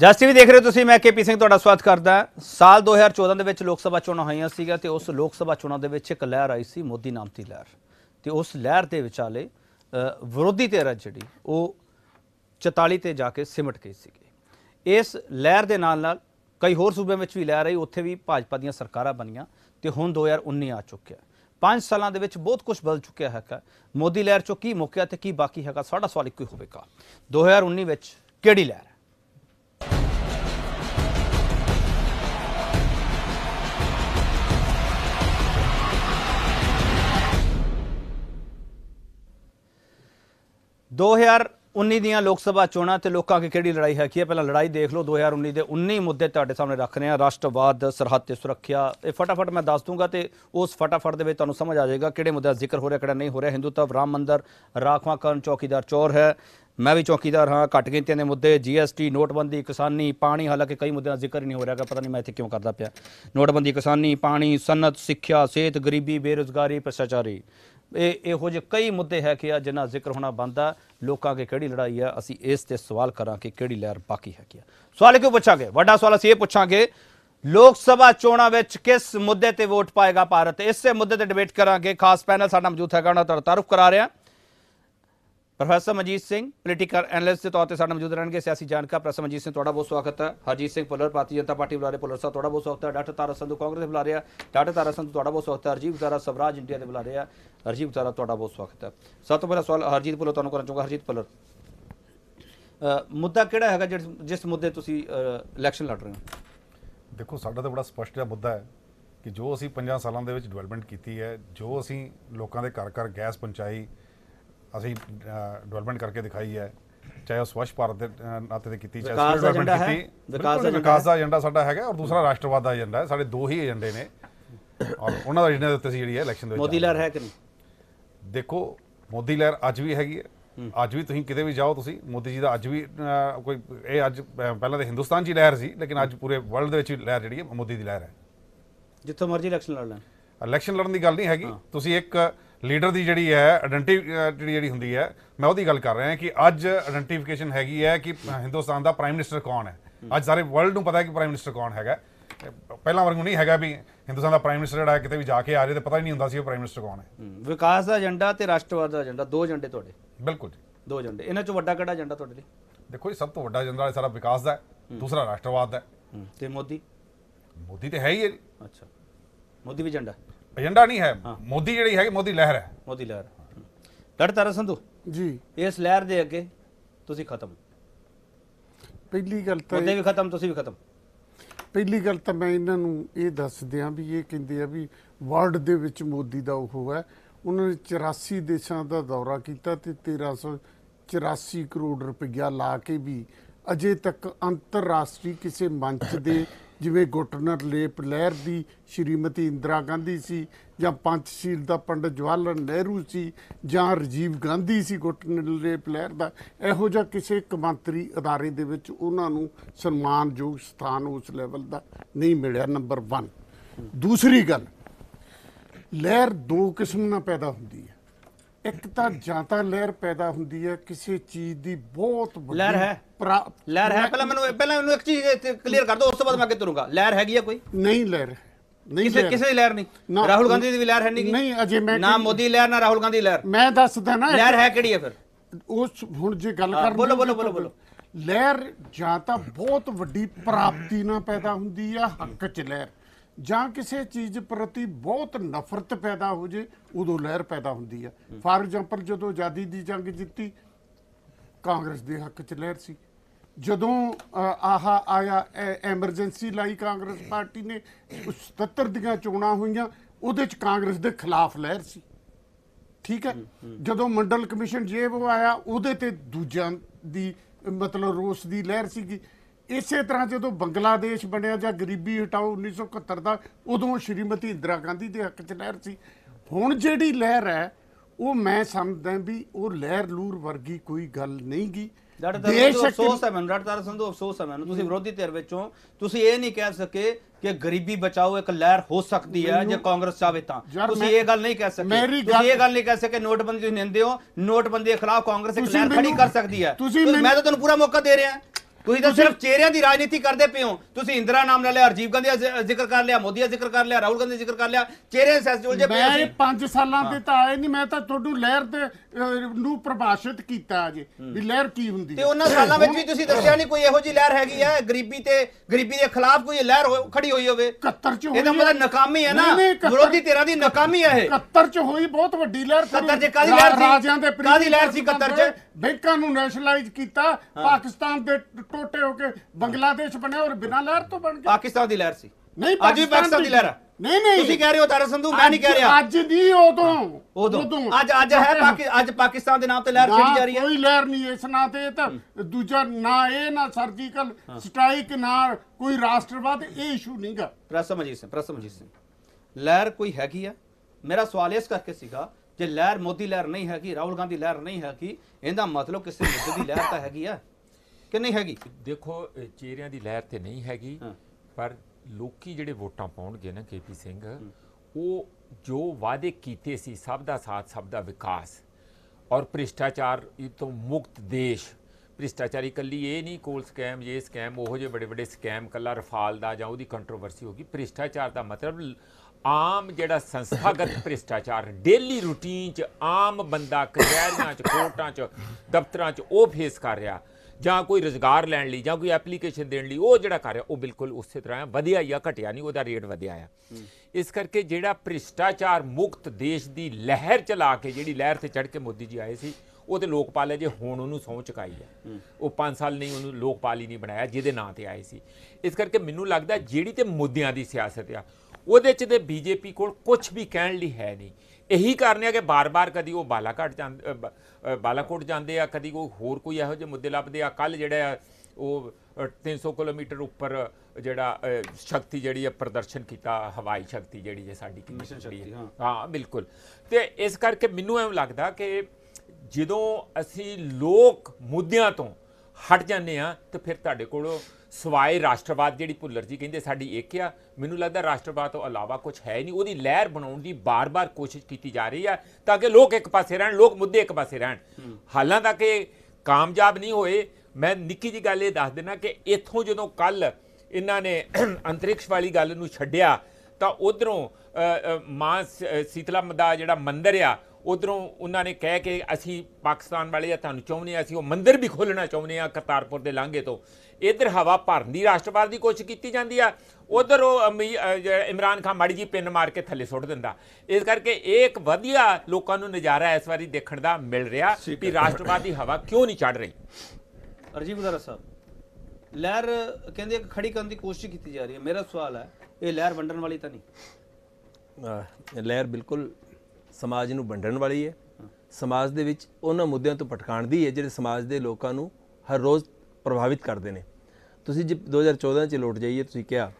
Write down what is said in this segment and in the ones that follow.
ਜਸਟੀ ਵੀ ਦੇਖ ਰਹੇ ਤੁਸੀਂ ਮੈਂ ਕੇਪੀ ਸਿੰਘ ਤੁਹਾਡਾ ਸਵਾਗਤ ਕਰਦਾ ਸਾਲ 2014 ਦੇ ਵਿੱਚ ਲੋਕ ਸਭਾ ਚੋਣਾਂ ਹੋਈਆਂ ਸੀਗਾ ਤੇ ਉਸ ਲੋਕ ਸਭਾ ਚੋਣਾਂ ਦੇ ਵਿੱਚ ਇੱਕ ਲਹਿਰ ਆਈ ਸੀ ਮੋਦੀ ਨਾਮ ਦੀ ਲਹਿਰ ਤੇ ਉਸ ਲਹਿਰ ਦੇ ਵਿਚਾਲੇ ਵਿਰੋਧੀ ਧਿਰ ਜਿਹੜੀ ਉਹ 44 ਤੇ ਜਾ ਕੇ ਸਿਮਟ ਗਈ ਸੀਗੀ ਇਸ ਲਹਿਰ ਦੇ ਨਾਲ ਨਾਲ ਕਈ ਹੋਰ ਸੂਬਿਆਂ ਵਿੱਚ ਵੀ ਲਹਿਰ ਆਈ ਉੱਥੇ ਵੀ ਭਾਜਪਾ ਦੀਆਂ ਸਰਕਾਰਾਂ ਬਣੀਆਂ ਤੇ ਹੁਣ 2019 ਆ ਚੁੱਕਿਆ 5 ਸਾਲਾਂ ਦੇ ਵਿੱਚ ਬਹੁਤ ਕੁਝ ਬਦਲ ਚੁੱਕਿਆ ਹੈਗਾ ਮੋਦੀ ਲਹਿਰ ਚੋਂ ਕੀ ਮੁੱਕਿਆ ਤੇ ਕੀ ਬਾਕੀ ਹੈਗਾ ਸਾਡਾ ਸਵਾਲ ਇੱਕੋ ਹੀ ਹੋਵੇਗਾ 2019 ਵਿੱਚ ਕਿਹੜੀ ਲਹਿਰ 2019 ਦੀਆਂ ਲੋਕ ਸਭਾ ਚੋਣਾਂ ਤੇ ਲੋਕਾਂ ਕੀ ਕਿਹੜੀ ਲੜਾਈ ਹੈ ਕੀ ਹੈ ਪਹਿਲਾਂ ਲੜਾਈ ਦੇਖ ਲਓ 2019 ਦੇ 19 ਮੁੱਦੇ ਤੁਹਾਡੇ ਸਾਹਮਣੇ ਰੱਖ ਰਹੇ ਹਾਂ ਰਾਸ਼ਟਰਵਾਦ ਸਰਹੱਦ ਤੇ ਸੁਰੱਖਿਆ ਇਹ ਫਟਾਫਟ ਮੈਂ ਦੱਸ ਦੂੰਗਾ ਤੇ ਉਸ ਫਟਾਫਟ ਦੇ ਵਿੱਚ ਤੁਹਾਨੂੰ ਸਮਝ ਆ ਜਾਏਗਾ ਕਿਹੜੇ ਮੁੱਦੇ ਜ਼ਿਕਰ ਹੋ ਰਿਹਾ ਕਿਹੜਾ ਨਹੀਂ ਹੋ ਰਿਹਾ ਹਿੰਦੂਤਵ ਰਾਮ ਮੰਦਰ ਰਾਖਵਾ ਕਰਨ ਚੌਕੀਦਾਰ ਚੋਰ ਹੈ ਮੈਂ ਵੀ ਚੌਕੀਦਾਰ ਹਾਂ ਘਟ ਗਿਣਤੀਆਂ ਦੇ ਮੁੱਦੇ ਜੀਐਸਟੀ ਨੋਟਬੰਦੀ ਕਿਸਾਨੀ ਪਾਣੀ ਹਾਲਾਂਕਿ ਕਈ ਮੁੱਦਿਆਂ ਦਾ ਜ਼ਿਕਰ ਹੀ ਨਹੀਂ ਹੋ ਰਿਹਾਗਾ ਪਤਾ ਨਹੀਂ ਮੈਂ ਇੱਥੇ ਕਿਉਂ ਕਰਦਾ ਪਿਆ ਨੋਟਬੰਦੀ ਕਿਸਾਨੀ ਪਾਣੀ ਸਨਤ ਸਿੱਖਿਆ ਸਿਹਤ ਗਰੀਬੀ ਬੇਰੋਜ਼ਗਾਰੀ ਭ੍ਰਿਸ਼ਟਾਚਾਰੀ ਇਹ ਇਹੋ ਜਿਹੇ ਕਈ ਮੁੱਦੇ ਹੈ ਕਿ ਆ ਜਿਨ੍ਹਾਂ ਜ਼ਿਕਰ ਹੋਣਾ ਬੰਦਾ ਲੋਕਾਂ ਕੇ ਕਿਹੜੀ ਲੜਾਈ ਆ ਅਸੀਂ ਇਸ ਤੇ ਸਵਾਲ ਕਰਾਂ ਕਿ ਕਿਹੜੀ ਲਹਿਰ ਬਾਕੀ ਹੈ ਕਿ ਸਵਾਲ ਕਿਉਂ ਪੁੱਛਾਂਗੇ ਵੱਡਾ ਸਵਾਲ ਅਸੀਂ ਇਹ ਪੁੱਛਾਂਗੇ ਲੋਕ ਸਭਾ ਚੋਣਾਂ ਵਿੱਚ ਕਿਸ ਮੁੱਦੇ ਤੇ ਵੋਟ ਪਾਏਗਾ ਭਾਰਤ ਇਸੇ ਮੁੱਦੇ ਤੇ ਡਿਬੇਟ ਕਰਾਂਗੇ ਖਾਸ ਪੈਨਲ ਸਾਡਾ ਮੌਜੂਦ ਹੈਗਾ ਉਹਨਾਂ ਦਾ ਤਾਰਫ ਕਰਾ ਰਿਹਾ professor Manjit Singh political analyst ਦੇ ਤੌਰ ਤੇ ਸਾਡੇ ਮੌਜੂਦ ਰਹਿਣਗੇ ਸਿਆਸੀ ਜਾਣਕਾਰ ਪ੍ਰੋਫੈਸਰ ਮਨਜੀਤ ਸਿੰਘ ਤੁਹਾਡਾ ਬਹੁਤ ਸਵਾਗਤ ਹੈ ਹਰਜੀਤ ਸਿੰਘ ਪੁੱਲਰ ਭਾਰਤੀ ਜਨਤਾ ਪਾਰਟੀ ਬੁਲਾਰੇ ਪੁੱਲਰ ਸਾਹਿਬ ਤੁਹਾਡਾ ਬਹੁਤ ਸਵਾਗਤ ਹੈ ਡਾਕਟਰ ਤਾਰਾ ਸੰਧੂ ਕਾਂਗਰਸ ਦੇ ਬੁਲਾਰੇ ਆ ਡਾਕਟਰ ਤਾਰਾ ਸੰਧੂ ਤੁਹਾਡਾ ਬਹੁਤ ਸਵਾਗਤ ਹੈ ਹਰਜੀਤ ਤਾਰਾ ਸਵਰਾਜ ਇੰਡੀਆ ਦੇ ਬੁਲਾਰੇ ਆ ਹਰਜੀਤ ਤਾਰਾ ਤੁਹਾਡਾ ਬਹੁਤ ਸਵਾਗਤ ਹੈ ਸਭ ਤੋਂ ਪਹਿਲਾ ਸਵਾਲ ਹਰਜੀਤ ਪੁੱਲਰ ਤੁਹਾਨੂੰ ਕਰਨਾ ਚਾਹੁੰਗਾ ਹਰਜੀਤ ਪੁੱਲਰ ਮੁੱਦਾ ਕਿਹੜਾ ਹੈਗਾ ਜਿਸ ਮੁੱਦੇ ਤੁਸੀਂ ਇਲੈਕਸ਼ਨ ਲੜ ਰਹੇ ਹੋ ਦੇਖੋ ਸਾਡਾ ਤਾਂ ਬੜਾ ਸਪਸ਼ਟ ਜਿਹਾ ਮੁੱਦਾ ਹੈ ਕਿ ਜੋ ਅਸੀਂ 5 ਸਾਲਾਂ ਦੇ ਵਿੱਚ ਡਿਵੈਲਪਮੈਂਟ ਕੀਤੀ ਹੈ ਜੋ ਅਸੀਂ ਲੋਕਾਂ ਦੇ ਘਰ ਘਰ ਗੈਸ ਪਹੁੰਚਾਈ ਅਸੀਂ ਡਿਵੈਲਪਮੈਂਟ ਕਰਕੇ ਦਿਖਾਈ ਹੈ ਚਾਹੇ ਉਹ ਸਵੱਛ ਭਾਰਤ ਦੇ ਨਾਤੇ ਤੇ ਕੀਤੀ ਚਾਹੇ ਡਵੈਲਪਮੈਂਟ ਡਿਵੈਲਪਮੈਂਟ ਕੀਤੀ ਵਿਕਾਸ ਦਾ ਏਜੰਡਾ ਸਾਡਾ ਹੈਗਾ ਔਰ ਦੂਸਰਾ ਰਾਸ਼ਟਰਵਾਦ ਦਾ ਏਜੰਡਾ ਹੈ ਸਾਡੇ ਦੋ ਹੀ ਏਜੰਡੇ ਨੇ ਔਰ ਉਹਨਾਂ ਦਾ ਏਜੰਡਾ ਦੇ ਉੱਤੇ ਜਿਹੜੀ ਹੈ ਇਲੈਕਸ਼ਨ ਦੇ ਵਿੱਚ ਮੋਦੀ ਲਹਿਰ ਹੈ ਕਿ ਨਹੀਂ ਦੇਖੋ ਮੋਦੀ ਲਹਿਰ ਅੱਜ ਵੀ ਹੈਗੀ ਹੈ ਅੱਜ ਵੀ ਤੁਸੀਂ ਕਿਤੇ ਵੀ ਜਾਓ ਤੁਸੀਂ ਮੋਦੀ ਜੀ ਦਾ ਅੱਜ ਵੀ ਕੋਈ ਇਹ ਅੱਜ ਪਹਿਲਾਂ ਤਾਂ ਹਿੰਦੁਸਤਾਨ 'ਚ ਹੀ ਲਹਿਰ ਸੀ ਲੇਕਿਨ ਅੱਜ ਪੂਰੇ ਵਰਲਡ ਦੇ ਵਿੱਚ ਲਹਿਰ ਜਿਹੜੀ ਹੈ ਮੋਦੀ ਦੀ ਲਹਿਰ ਹੈ ਜਿੱਥੋਂ ਮਰਜ਼ੀ ਇਲੈਕਸ਼ਨ ਲੜ ਲੈਣ ਇਲੈਕਸ਼ਨ ਲੜਨ ਦੀ ਗੱਲ ਨਹੀਂ ਹੈਗੀ ਤੁਸੀਂ ਇੱਕ ਲੀਡਰ ਦੀ ਜਿਹੜੀ ਹੈ ਆਇਡੈਂਟੀ ਜਿਹੜੀ ਹੁੰਦੀ ਹੈ ਮੈਂ ਉਹਦੀ ਗੱਲ ਕਰ ਰਿਹਾ ਕਿ ਅੱਜ ਆਇਡੈਂਟੀਫਿਕੇਸ਼ਨ ਹੈਗੀ ਹੈ ਕਿ ਹਿੰਦੁਸਤਾਨ ਦਾ ਪ੍ਰਾਈਮ ਮਿਨਿਸਟਰ ਕੌਣ ਹੈ ਅੱਜ ਸਾਰੇ ਵਰਲਡ ਨੂੰ ਪਤਾ ਹੈ ਕਿ ਪ੍ਰਾਈਮ ਮਿਨਿਸਟਰ ਕੌਣ ਹੈਗਾ ਪਹਿਲਾਂ ਵਰਗੂ ਨਹੀਂ ਹੈਗਾ ਵੀ ਹਿੰਦੁਸਤਾਨ ਦਾ ਪ੍ਰਾਈਮ ਮਿਨਿਸਟਰ ਜਿਹੜਾ ਕਿਤੇ ਵੀ ਜਾ ਕੇ ਆ ਰਿਹਾ ਤੇ ਪਤਾ ਹੀ ਨਹੀਂ ਹੁੰਦਾ ਸੀ ਉਹ ਪ੍ਰਾਈਮ ਮਿਨਿਸਟਰ ਕੌਣ ਹੈ ਵਿਕਾਸ ਦਾ ਏਜੰਡਾ ਤੇ ਰਾਸ਼ਟਰਵਾਦ ਦਾ ਏਜੰਡਾ ਦੋ ਏਜੰਡੇ ਤੁਹਾਡੇ ਬਿਲਕੁਲ ਜੀ ਦੋ ਏਜੰਡੇ ਇਹਨਾਂ ਚੋਂ ਵੱਡਾ ਕਿਹੜਾ ਏਜੰਡਾ ਤੁਹਾਡੇ ਲਈ ਦੇਖੋ ਜੀ ਸਭ ਤੋਂ ਵੱਡਾ ਏਜੰਡਾ ਸਾਰਾ ਵਿਕਾਸ ਦਾ ਹੈ ਦੂਸਰਾ ਰਾਸ਼ਟਰਵਾਦ ਦਾ ਤੇ ਮੋਦੀ ਮੋਦੀ ਤੇ ਹੈ ਹੀ ਹੈ ਅੱਛਾ ਮੋਦੀ ਵੀ ਏਜੰਡਾ ਏਜੰਡਾ ਨਹੀਂ ਹੈ ਮੋਦੀ ਜਿਹੜੀ ਹੈ ਮੋਦੀ ਲਹਿਰ ਹੈ ਮੋਦੀ ਲਹਿਰ ਤਰ ਸੰਧੂ ਜੀ ਇਸ ਲਹਿਰ ਦੇ ਅੱਗੇ ਤੁਸੀਂ ਖਤਮ ਪਹਿਲੀ ਗੱਲ ਤਾਂ ਉਹਦੇ ਵੀ ਖਤਮ ਤੁਸੀਂ ਵੀ ਖਤਮ ਪਹਿਲੀ ਗੱਲ ਤਾਂ ਮੈਂ ਇਹਨਾਂ ਨੂੰ ਇਹ ਦੱਸ ਦਿਆਂ ਵੀ ਇਹ ਕਹਿੰਦੇ ਆ ਵੀ ਵਰਲਡ ਦੇ ਵਿੱਚ ਮੋਦੀ ਦਾ ਉਹ ਹੈ ਉਹਨਾਂ ਨੇ 84 ਦੇਸ਼ਾਂ ਦਾ ਦੌਰਾ ਕੀਤਾ ਤੇ 1384 ਕਰੋੜ ਰੁਪਏ ਲਾ ਕੇ ਵੀ ਅਜੇ ਤੱਕ ਅੰਤਰਰਾਸ਼ਟਰੀ ਕਿਸੇ ਮੰਚ ਦੇ ਜਿਵੇਂ ਗੁਟਨਰ ਲੇਪ ਲਹਿਰ ਦੀ ਸ਼੍ਰੀਮਤੀ ਇੰਦਰਾ ਗਾਂਧੀ ਸੀ ਜਾਂ ਪੰਚਸ਼ੀਲ ਦਾ ਪੰਡਤ ਜਵਾਹਰ ਨਹਿਰੂ ਸੀ ਜਾਂ ਰਜੀਵ ਗਾਂਧੀ ਸੀ ਗੁਟਨਰ ਲੇਪ ਲਹਿਰ ਦਾ ਇਹੋ ਜਿਹਾ ਕਿਸੇ ਕਮੰਤਰੀ ਅਦਾਰੇ ਦੇ ਵਿੱਚ ਉਹਨਾਂ ਨੂੰ ਸਨਮਾਨਯੋਗ ਸਥਾਨ ਉਸ ਲੈਵਲ ਦਾ ਨਹੀਂ ਮਿਲਿਆ ਨੰਬਰ 1 ਦੂਸਰੀ ਗੱਲ ਲਹਿਰ ਦੋ ਕਿਸਮ ਨਾਲ ਪੈਦਾ ਹੁੰਦੀ ਹੈ ਇੱਕ ਤਾਂ ਜਾਂ ਤਾਂ ਲਹਿਰ ਪੈਦਾ ਹੁੰਦੀ ਹੈ ਕਿਸੇ ਚੀਜ਼ ਦੀ ਬਹੁਤ ਵੱਡੀ ਲਹਿਰ ਹੈ ਲਹਿਰ ਹੈ ਪਹਿਲਾਂ ਮੈਨੂੰ ਪਹਿਲਾਂ ਮੈਨੂੰ ਇੱਕ ਚੀਜ਼ ਕਲੀਅਰ ਕਰ ਦਿਓ ਉਸ ਤੋਂ ਬਾਅਦ ਮੈਂ ਅੱਗੇ ਤੁਰੂੰਗਾ ਲਹਿਰ ਹੈਗੀ ਆ ਕੋਈ ਨਹੀਂ ਲਹਿਰ ਨਹੀਂ ਕਿਸੇ ਕਿਸੇ ਦੀ ਲਹਿਰ ਨਹੀਂ ਰਾਹੁਲ ਗਾਂਧੀ ਦੀ ਵੀ ਲਹਿਰ ਹੈ ਨਹੀਂ ਨਹੀਂ ਅਜੇ ਮੈਂ ਨਾ ਮੋਦੀ ਲਹਿਰ ਨਾ ਰਾਹੁਲ ਗਾਂਧੀ ਲਹਿਰ ਮੈਂ ਦੱਸਦਾ ਨਾ ਲਹਿਰ ਹੈ ਕਿਹੜੀ ਹੈ ਫਿਰ ਉਸ ਹੁਣ ਜੇ ਗੱਲ ਕਰ ਬੋਲੋ, ਬੋਲੋ, ਬੋਲੋ, ਬੋਲੋ। ਲਹਿਰ ਜਾਂ ਤਾਂ ਬਹੁਤ ਵੱਡੀ ਪ੍ਰਾਪਤੀ ਨਾਲ ਪੈਦਾ ਹੁੰਦੀ ਆ ਹੱਕ 'ਚ ਲਹਿਰ ਜਾਂ ਕਿਸੇ ਚੀਜ਼ ਪ੍ਰਤੀ ਬਹੁਤ ਨਫ਼ਰਤ ਪੈਦਾ ਹੋ ਜੇ ਉਦੋਂ ਲਹਿਰ ਪੈਦਾ ਹੁੰਦੀ ਆ ਫਾਰ ਐਗਜ਼ਾਮਪਲ ਜਦੋਂ ਆਜ਼ਾਦੀ ਦੀ ਜੰਗ ਜਿੱਤੀ ਕਾਂਗਰਸ ਦੇ ਹੱਕ 'ਚ ਲਹਿਰ ਸੀ ਜਦੋਂ ਆਹਾ ਆਇਆ ਐਮਰਜੈਂਸੀ ਲਾਈ ਕਾਂਗਰਸ ਪਾਰਟੀ ਨੇ 77 ਦੀਆਂ ਚੋਣਾਂ ਹੋਈਆਂ ਉਹਦੇ 'ਚ ਕਾਂਗਰਸ ਦੇ ਖਿਲਾਫ ਲਹਿਰ ਸੀ ਠੀਕ ਹੈ ਜਦੋਂ ਮੰਡਲ ਕਮਿਸ਼ਨ ਜੇਬ ਆਇਆ ਉਹਦੇ ਤੇ ਦੂਜਿਆਂ ਦੀ ਮਤਲਬ ਰੋਸ ਦੀ ਲਹਿਰ ਸੀਗੀ ਇਸੇ ਤਰ੍ਹਾਂ ਜਦੋਂ ਬੰਗਲਾਦੇਸ਼ ਬਣਿਆ ਜਾਂ ਗਰੀਬੀ ਹਟਾਓ 1971 ਦਾ ਉਦੋਂ ਸ਼੍ਰੀਮਤੀ ਇੰਦਰਾ ਗਾਂਧੀ ਦੇ ਹੱਕ 'ਚ ਲਹਿਰ ਸੀ ਹੁਣ ਜਿਹੜੀ ਲਹਿਰ ਹੈ ਉਹ ਮੈਂ ਸਮਝਦਾ ਵੀ ਉਹ ਲਹਿਰ ਲੂਰ ਵਰਗੀ ਕੋਈ ਗੱਲ ਨਹੀਂ ਗਈ ਦੇਸ਼ ਅਫਸੋਸ ਹੈ ਮੈਨੂੰ ਡਾਕਟਰ ਸੰਧੂ ਅਫਸੋਸ ਹੈ ਮੈਨੂੰ ਤੁਸੀਂ ਵਿਰੋਧੀ ਧਿਰ ਵਿੱਚੋਂ ਤੁਸੀਂ ਇਹ ਨਹੀਂ ਕਹਿ ਸਕੇ ਕਿ ਗਰੀਬੀ ਬਚਾਓ ਇੱਕ ਲਹਿਰ ਹੋ ਸਕਦੀ ਹੈ ਜੇ ਕਾਂਗਰਸ ਚਾਵੇ ਤਾਂ ਤੁਸੀਂ ਇਹ ਗੱਲ ਨਹੀਂ ਕਹਿ ਸਕਦੇ ਤੁਸੀਂ ਇਹ ਗੱਲ ਨਹੀਂ ਕਹਿ ਸਕੇ ਨੋਟਬੰਦੀ ਤੁਸੀਂ ਨਿੰਦੇ ਹੋ ਨੋਟਬੰਦੀ ਦੇ ਖਿਲਾਫ ਕਾਂਗਰਸ ਇੱਕ ਲਹਿਰ ਖੜੀ ਕਰ ਸਕਦੀ ਹੈ ਮੈਂ ਤਾਂ ਤੁਹਾਨੂੰ ਪੂਰਾ ਮੌਕਾ ਦੇ ਰਿਹਾ ਤੁਸੀਂ ਤਾਂ ਸਿਰਫ ਚਿਹਰਿਆਂ ਦੀ ਰਾਜਨੀਤੀ ਕਰਦੇ ਪਏ ਹੋ ਤੁਸੀਂ ਇੰਦਰਾ ਨਾਮ ਲੈ ਲਿਆ ਹਰਜੀਵ ਗਾਂਧੀ ਦਾ ਜ਼ਿਕਰ ਕਰ ਲਿਆ ਮੋਦੀ ਦਾ ਜ਼ਿਕਰ ਕਰ ਲਿਆ ਰਾਹੁਲ ਗਾਂਧੀ ਦਾ ਜ਼ਿਕਰ ਕਰ ਲਿਆ ਚਿਹਰੇ ਸੈਸ ਜੁਲਜੇ ਪਏ ਮੈਂ 5 ਸਾਲਾਂ ਤੇ ਤਾਂ ਆਏ ਨਹੀਂ ਮੈਂ ਤਾਂ ਤੁਹਾਨੂੰ ਲਹਿਰ ਤੇ ਨੂੰ ਪ੍ਰਭਾਸ਼ਿਤ ਕੀਤਾ ਅਜੇ ਵੀ ਲਹਿਰ ਕੀ ਹੁੰਦੀ ਤੇ ਉਹਨਾਂ ਸਾਲਾਂ ਵਿੱਚ ਵੀ ਤੁਸੀਂ ਦੱਸਿਆ ਨਹੀਂ ਕੋਈ ਇਹੋ ਜੀ ਲਹਿਰ ਹੈਗੀ ਹੈ ਗਰੀਬੀ ਤੇ ਗਰੀਬੀ ਦੇ ਖਿਲਾਫ ਕੋਈ ਲਹਿਰ ਖੜੀ ਹੋਈ ਹੋਵੇ 71 ਚ ਹੋਈ ਇਹਦਾ ਮਤਲਬ ਨਾਕਾਮੀ ਹੈ ਨਾ ਵਿਰੋਧੀ ਤੇਰਾ ਦੀ ਨਾਕਾਮੀ ਹੈ ਇਹ 71 ਚ ਹੋਈ ਬਹੁਤ ਵੱਡੀ ਲਹਿਰ 71 ਚ ਕਾਦੀ ਲਹਿਰ ਸੀ ਰਾਜਿਆਂ ਦੇ ਕਾਦੀ ਲਹਿਰ ਸੀ 71 ਚ ਬੈਂਕਾਂ ਨੂੰ ਨੈਸ਼ਨਲਾਈਜ਼ ਕੀਤਾ ਪਾਕਿਸਤਾਨ ਦੇ ਟੋਟੇ ਹੋ ਕੇ ਬੰਗਲਾਦੇਸ਼ ਬਣਿਆ ਔਰ ਬਿਨਾਂ ਲਹਿਰ ਤੋਂ ਬਣ ਗਿਆ ਪਾਕਿਸਤਾਨ ਦੀ ਲਹਿਰ ਸੀ ਨਹੀਂ ਅੱਜ ਵੀ ਪਾਕਿਸਤਾਨ ਦੀ ਲਹਿਰ ਹੈ ਨਹੀਂ ਨਹੀਂ ਤੁਸੀਂ ਕਹਿ ਰਹੇ ਹੋ ਤਾਰਾ ਸੰਧੂ ਮੈਂ ਨਹੀਂ ਕਹਿ ਰਿਹਾ ਅੱਜ ਨਹੀਂ ਉਦੋਂ ਉਦੋਂ ਅੱਜ ਅੱਜ ਹੈ ਅੱਜ ਪਾਕਿਸਤਾਨ ਦੇ ਨਾਮ ਤੇ ਲਹਿਰ ਛਿੜੀ ਜਾ ਰਹੀ ਹੈ ਕੋਈ ਲਹਿਰ ਨਹੀਂ ਇਸ ਨਾਂ ਤੇ ਤਾਂ ਦੂਜਾ ਨਾ ਇਹ ਨਾ ਸਰਜੀਕਲ ਸਟ੍ਰਾਈਕ ਨਾ ਕੋਈ ਰਾਸ਼ਟਰਵਾਦ ਇਹ ਇਸ਼ੂ ਨਹੀਂਗਾ ਪ੍ਰਸਮਜੀਤ ਸਿੰਘ ਪ੍ਰਸਮਜੀਤ ਸਿੰਘ ਲਹਿਰ ਕੋਈ ਹੈਗੀ ਆ ਮੇਰਾ ਸਵਾਲ ਇਸ ਕਰਕੇ ਸੀਗਾ ਜੇ ਲਹਿਰ ਮੋਦੀ ਲਹਿਰ ਨਹੀਂ ਹੈਗੀ ਰਾਹੁਲ ਗਾਂਧੀ ਲਹਿਰ ਨਹੀਂ ਹੈਗੀ ਇਹਦਾ ਮਤਲਬ ਕਿਸੇ ਮੁੱਦੇ ਦੀ ਲਹਿਰ ਤਾਂ ਹੈਗੀ ਆ ਕਿ ਨਹੀਂ ਹੈਗੀ ਦੇਖੋ ਚਿਹਰਿਆਂ ਦੀ ਲਹਿਰ ਤੇ ਨਹੀਂ ਹੈਗੀ ਪਰ ਲੋਕੀ ਜਿਹੜੇ ਵੋਟਾਂ ਪਾਉਣਗੇ ਨਾ ਕੇਪੀ ਸਿੰਘ ਉਹ ਜੋ ਵਾਅਦੇ ਕੀਤੇ ਸੀ ਸਭ ਦਾ ਸਾਥ ਸਭ ਦਾ ਵਿਕਾਸ ਔਰ ਭ੍ਰਿਸ਼ਟਾਚਾਰ ਤੋਂ ਮੁਕਤ ਦੇਸ਼ ਭ੍ਰਿਸ਼ਟਾਚਾਰੀ ਇਕੱਲੀ ਇਹ ਨਹੀਂ ਕੋਲ ਸਕੈਮ ਇਹ ਸਕੈਮ ਉਹ ਜੇ ਬੜੇ ਬੜੇ ਸਕੈਮ ਕੱਲਾ ਰਫਾਲ ਦਾ ਜਾਂ ਉਹਦੀ ਕੰਟਰੋਵਰਸੀ ਹੋਗੀ ਭ੍ਰਿਸ਼ਟਾਚਾਰ ਦਾ ਮਤਲਬ ਆਮ ਜਿਹੜਾ ਸੰਸਥਾਗਤ ਭ੍ਰਿਸ਼ਟਾਚਾਰ ਡੇਲੀ ਰੁਟੀਨ ਚ ਆਮ ਬੰਦਾ ਕਚਹਿਰੀਆਂ ਚ ਕੋਰਟਾਂ ਚ ਦਫ਼ਤਰਾਂ ਚ ਉਹ ਫੇਸ ਕਰ ਰਿਹਾ ਜਾਂ ਕੋਈ ਰੋਜ਼ਗਾਰ ਲੈਣ ਲਈ ਜਾਂ ਕੋਈ ਐਪਲੀਕੇਸ਼ਨ ਦੇਣ ਲਈ ਉਹ ਜਿਹੜਾ ਕਰ ਰਿਹਾ ਉਹ ਬਿਲਕੁਲ ਉਸੇ ਤਰ੍ਹਾਂ ਵਧਿਆ ਜਾਂ ਘਟਿਆ ਨਹੀਂ ਉਹਦਾ ਰੇਟ ਵਧਿਆ ਆ ਇਸ ਕਰਕੇ ਜਿਹੜਾ ਭ੍ਰਿਸ਼ਟਾਚਾਰ ਮੁਕਤ ਦੇਸ਼ ਦੀ ਲਹਿਰ ਚਲਾ ਕੇ ਜਿਹੜੀ ਲਹਿਰ ਤੇ ਚੜ ਕੇ ਮੋਦੀ ਜੀ ਆਏ ਸੀ ਉਹ ਤੇ ਲੋਕਪਾਲ ਹੈ ਜੇ ਹੁਣ ਉਹਨੂੰ ਸੌਂ ਚੁਕਾਈ ਹੈ ਉਹ 5 ਸਾਲ ਨਹੀਂ ਉਹਨੂੰ ਲੋਕਪਾਲ ਹੀ ਨਹੀਂ ਬਣਾਇਆ ਜਿਹਦੇ ਨਾਂ ਤੇ ਆਏ ਸੀ ਇਸ ਕਰਕੇ ਮੈਨੂੰ ਲੱਗਦਾ ਜਿਹੜੀ ਤੇ ਮੋਦੀਆਂ ਦੀ ਸਿਆਸਤ ਆ ਉਹਦੇ ਚ ਤੇ ਬੀਜੇਪੀ ਕੋਲ ਕੁਝ ਵੀ ਕਹਿਣ ਲਈ ਹੈ ਨਹੀਂ ਇਹੀ ਕਾਰਨ ਹੈ ਕਿ ਬਾਰ-ਬਾਰ ਕਦੀ ਉਹ ਬਾਲਾਕੋਟ ਜਾਂਦੇ ਬਾਲਾਕੋਟ ਜਾਂਦੇ ਆ ਕਦੀ ਕੋਈ ਹੋਰ ਕੋਈ ਇਹੋ ਜਿਹੇ ਮੁੱਦੇ ਲੱਭਦੇ ਆ ਕੱਲ ਜਿਹੜਾ ਉਹ 300 ਕਿਲੋਮੀਟਰ ਉੱਪਰ ਜਿਹੜਾ ਸ਼ਕਤੀ ਜਿਹੜੀ ਹੈ ਪ੍ਰਦਰਸ਼ਨ ਕੀਤਾ ਹਵਾਈ ਸ਼ਕਤੀ ਜਿਹੜੀ ਹੈ ਸਾਡੀ ਮਿਸ਼ਨ ਸ਼ਕਤੀ ਹਾਂ ਬਿਲਕੁਲ ਤੇ ਇਸ ਕਰਕੇ ਮੈਨੂੰ ਐਵੇਂ ਲੱਗਦਾ ਕਿ ਜਦੋਂ ਅਸੀਂ ਲੋਕ ਮੁੱਦਿਆਂ ਤੋਂ ਹਟ ਜਾਂਦੇ ਆ ਤੇ ਫਿਰ ਤੁਹਾਡੇ ਕੋਲੋਂ ਸਵਾਏ ਰਾਸ਼ਟਰਵਾਦ ਜਿਹੜੀ ਭੁੱਲਰ ਜੀ ਕਹਿੰਦੇ ਸਾਡੀ ਇੱਕ ਆ ਮੈਨੂੰ ਲੱਗਦਾ ਰਾਸ਼ਟਰਵਾਦ ਤੋਂ ਇਲਾਵਾ ਕੁਝ ਹੈ ਨਹੀਂ ਉਹਦੀ ਲਹਿਰ ਬਣਾਉਣ ਦੀ ਬਾਰ-ਬਾਰ ਕੋਸ਼ਿਸ਼ ਕੀਤੀ ਜਾ ਰਹੀ ਆ ਤਾਂ ਕਿ ਲੋਕ ਇੱਕ ਪਾਸੇ ਰਹਿਣ ਲੋਕ ਮੁੱਦੇ ਇੱਕ ਪਾਸੇ ਰਹਿਣ ਹਾਲਾਂ ਤੱਕ ਇਹ ਕਾਮਯਾਬ ਨਹੀਂ ਹੋਏ ਮੈਂ ਨਿੱਕੀ ਜੀ ਗੱਲ ਇਹ ਦੱਸ ਦੇਣਾ ਕਿ ਇੱਥੋਂ ਜਦੋਂ ਕੱਲ ਇਹਨਾਂ ਨੇ ਅੰਤਰਿਕਸ਼ ਵਾਲੀ ਗੱਲ ਨੂੰ ਛੱਡਿਆ ਤਾਂ ਉਧਰੋਂ ਮਾਂ ਸੀਤਲਾ ਮਦਾ ਜਿਹੜਾ ਮੰਦਿਰ ਆ ਉਧਰੋਂ ਉਹਨਾਂ ਨੇ ਕਹਿ ਕੇ ਅਸੀਂ ਪਾਕਿਸਤਾਨ ਵਾਲੇ ਆ ਤੁਹਾਨੂੰ ਚਾਹੁੰਦੇ ਆ ਅਸੀਂ ਉਹ ਮੰਦਿਰ ਵੀ ਖੋਲਣਾ ਚਾਹੁੰਦੇ ਆ ਕਰਤਾਰਪੁਰ ਦੇ ਲਾਂਘੇ ਤੋਂ ਇਧਰ ਹਵਾ ਭਰਨ ਦੀ ਰਾਸ਼ਟਰਵਾਦ ਦੀ ਕੋਸ਼ਿਸ਼ ਕੀਤੀ ਜਾਂਦੀ ਆ ਉਧਰ ਉਹ ਇਮਰਾਨ ਖਾਨ ਮਾੜੀ ਜੀ ਪਿੰਨ ਮਾਰ ਕੇ ਥੱਲੇ ਸੁੱਟ ਦਿੰਦਾ ਇਸ ਕਰਕੇ ਇਹ ਇੱਕ ਵਧੀਆ ਲੋਕਾਂ ਨੂੰ ਨਜ਼ਾਰਾ ਇਸ ਵਾਰੀ ਦੇਖਣ ਦਾ ਮਿਲ ਰਿਹਾ ਕਿ ਰਾਸ਼ਟਰਵਾਦ ਦੀ ਹਵਾ ਕਿਉਂ ਨਹੀਂ ਚੜ ਰਹੀ ਅਰਜੀ ਗਰਾ ਸਾਹਿਬ ਲਹਿਰ ਕਹਿੰਦੇ ਇੱਕ ਖੜੀ ਕਰਨ ਦੀ ਕੋਸ਼ਿਸ਼ ਕੀਤੀ ਜਾ ਰਹੀ ਹੈ ਮੇਰਾ ਸਵਾਲ ਹੈ ਇਹ ਲਹਿਰ ਵੰਡਣ ਵਾਲੀ ਤਾਂ ਨਹੀਂ ਲਹਿਰ ਬਿਲਕੁਲ ਸਮਾਜ ਨੂੰ ਵੰਡਣ ਵਾਲੀ ਹੈ ਸਮਾਜ ਦੇ ਵਿੱਚ ਉਹਨਾਂ ਮੁੱਦਿਆਂ ਤੋਂ ਪਟਕਾਣ ਦੀ ਹੈ ਜਿਹੜੇ ਸਮਾਜ ਦੇ ਲੋਕਾਂ ਨੂੰ ਹਰ ਰੋਜ਼ ਪ੍ਰਭਾਵਿਤ ਕਰਦੇ ਨੇ ਤੁਸੀਂ ਜੇ 2014 ਚ ਲੋਟ ਜਾਈਏ ਤੁਸੀਂ ਕਿਹਾ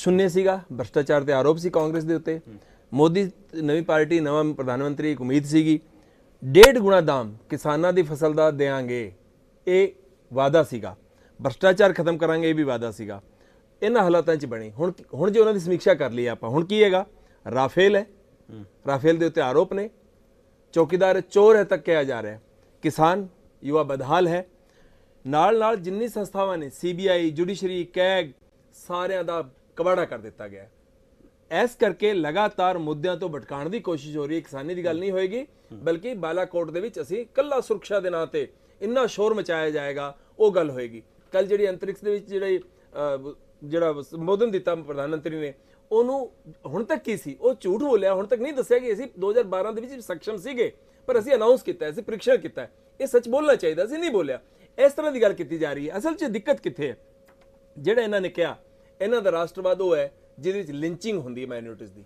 ਸ਼ੁੰਨੇ ਸੀਗਾ ਭ੍ਰਸ਼ਟਾਚਾਰ ਤੇ ਆਰੋਪ ਸੀ ਕਾਂਗਰਸ ਦੇ ਉੱਤੇ ਮੋਦੀ ਨਵੀਂ ਪਾਰਟੀ ਨਵਾਂ ਪ੍ਰਧਾਨ ਮੰਤਰੀ ਇੱਕ ਉਮੀਦ ਸੀਗੀ ਡੇਢ ਗੁਣਾ ਦਾਮ ਕਿਸਾਨਾਂ ਦੀ ਫਸਲ ਦਾ ਦੇਾਂਗੇ ਇਹ ਵਾਦਾ ਸੀਗਾ ਭ੍ਰਸ਼ਟਾਚਾਰ ਖਤਮ ਕਰਾਂਗੇ ਇਹ ਵੀ ਵਾਦਾ ਸੀਗਾ ਇਹਨਾਂ ਹਾਲਾਤਾਂ 'ਚ ਬਣੀ ਹੁਣ ਹੁਣ ਜੇ ਉਹਨਾਂ ਦੀ ਸਮੀਖਿਆ ਕਰ ਲਈ ਆਪਾਂ ਹੁਣ ਕੀ ਹੈਗਾ ਰਾਫੇਲ ਹੈ ਰਾਫੇਲ ਦੇ ਉੱਤੇ ਆਰੋਪ ਨੇ ਚੌਕੀਦਾਰ ਚੋਰ ਹੈ ਤੱਕ ਕਿਹਾ ਜਾ ਰਿਹਾ ਹੈ ਕਿਸਾਨ ਯੁਵਾ ਬਦਹਾਲ ਹੈ ਨਾਲ ਨਾਲ ਜਿੰਨੀ ਸੰਸਥਾਵਾਂ ਨੇ ਸੀਬੀਆਈ ਜੁਡੀਸ਼ਰੀ ਕੈਗ ਸਾਰਿਆਂ ਦਾ ਕਬਾੜਾ ਕਰ ਦਿੱਤਾ ਗਿਆ ਇਸ ਕਰਕੇ ਲਗਾਤਾਰ ਮੁੱਦਿਆਂ ਤੋਂ ਭਟਕਾਉਣ ਦੀ ਕੋਸ਼ਿਸ਼ ਹੋ ਰਹੀ ਹੈ ਕਿਸਾਨੀ ਦੀ ਗੱਲ ਨਹੀਂ ਹੋਏਗੀ ਬਲਕਿ ਬਾਲਾਕੋਟ ਦੇ ਵਿੱਚ ਅਸੀਂ ਕੱਲਾ ਸੁਰੱਖਿਆ ਦੇ ਨਾਂ ਤੇ ਇੰਨਾ ਸ਼ੋਰ ਮਚਾਇਆ ਜਾਏਗਾ ਉਹ ਗੱਲ ਹੋਏਗੀ ਕੱਲ ਜਿਹੜੀ ਅੰਤਰਿਕਸ਼ ਦੇ ਵਿੱਚ ਜਿਹੜੇ ਜਿਹੜਾ ਸੰਬੋਧਨ ਦਿੱਤਾ ਪ੍ਰਧਾਨ ਮੰਤਰੀ ਨੇ ਉਹਨੂੰ ਹੁਣ ਤੱਕ ਕੀ ਸੀ ਉਹ ਝੂਠ ਬੋਲਿਆ ਹੁਣ ਤੱਕ ਨਹੀਂ ਦੱਸਿਆ ਕਿ ਅਸੀਂ 2012 ਦੇ ਵਿੱਚ ਸક્ષਮ ਸੀਗੇ ਪਰ ਅਸੀਂ ਅਨਾਉਂਸ ਕੀਤਾ ਅਸੀਂ ਪ੍ਰੀਖਿਆ ਕੀਤਾ ਇਹ ਸੱਚ ਬੋਲਣਾ ਚਾਹੀਦਾ ਸੀ ਨਹੀਂ ਬੋਲਿਆ ਇਸ ਤਰ੍ਹਾਂ ਦੀ ਗੱਲ ਕੀਤੀ ਜਾ ਰਹੀ ਹੈ ਅਸਲ 'ਚ ਦਿੱਕਤ ਕਿੱਥੇ ਹੈ ਜਿਹੜਾ ਇਹਨਾਂ ਨੇ ਕਿਹਾ ਇਹਨਾਂ ਦਾ ਰਾਸ਼ਟਰਵਾਦ ਉਹ ਹੈ ਜਿਹਦੇ ਵਿੱਚ ਲਿੰਚਿੰਗ ਹੁੰਦੀ ਹੈ ਮਾਈਨੋਰਟੀਜ਼ ਦੀ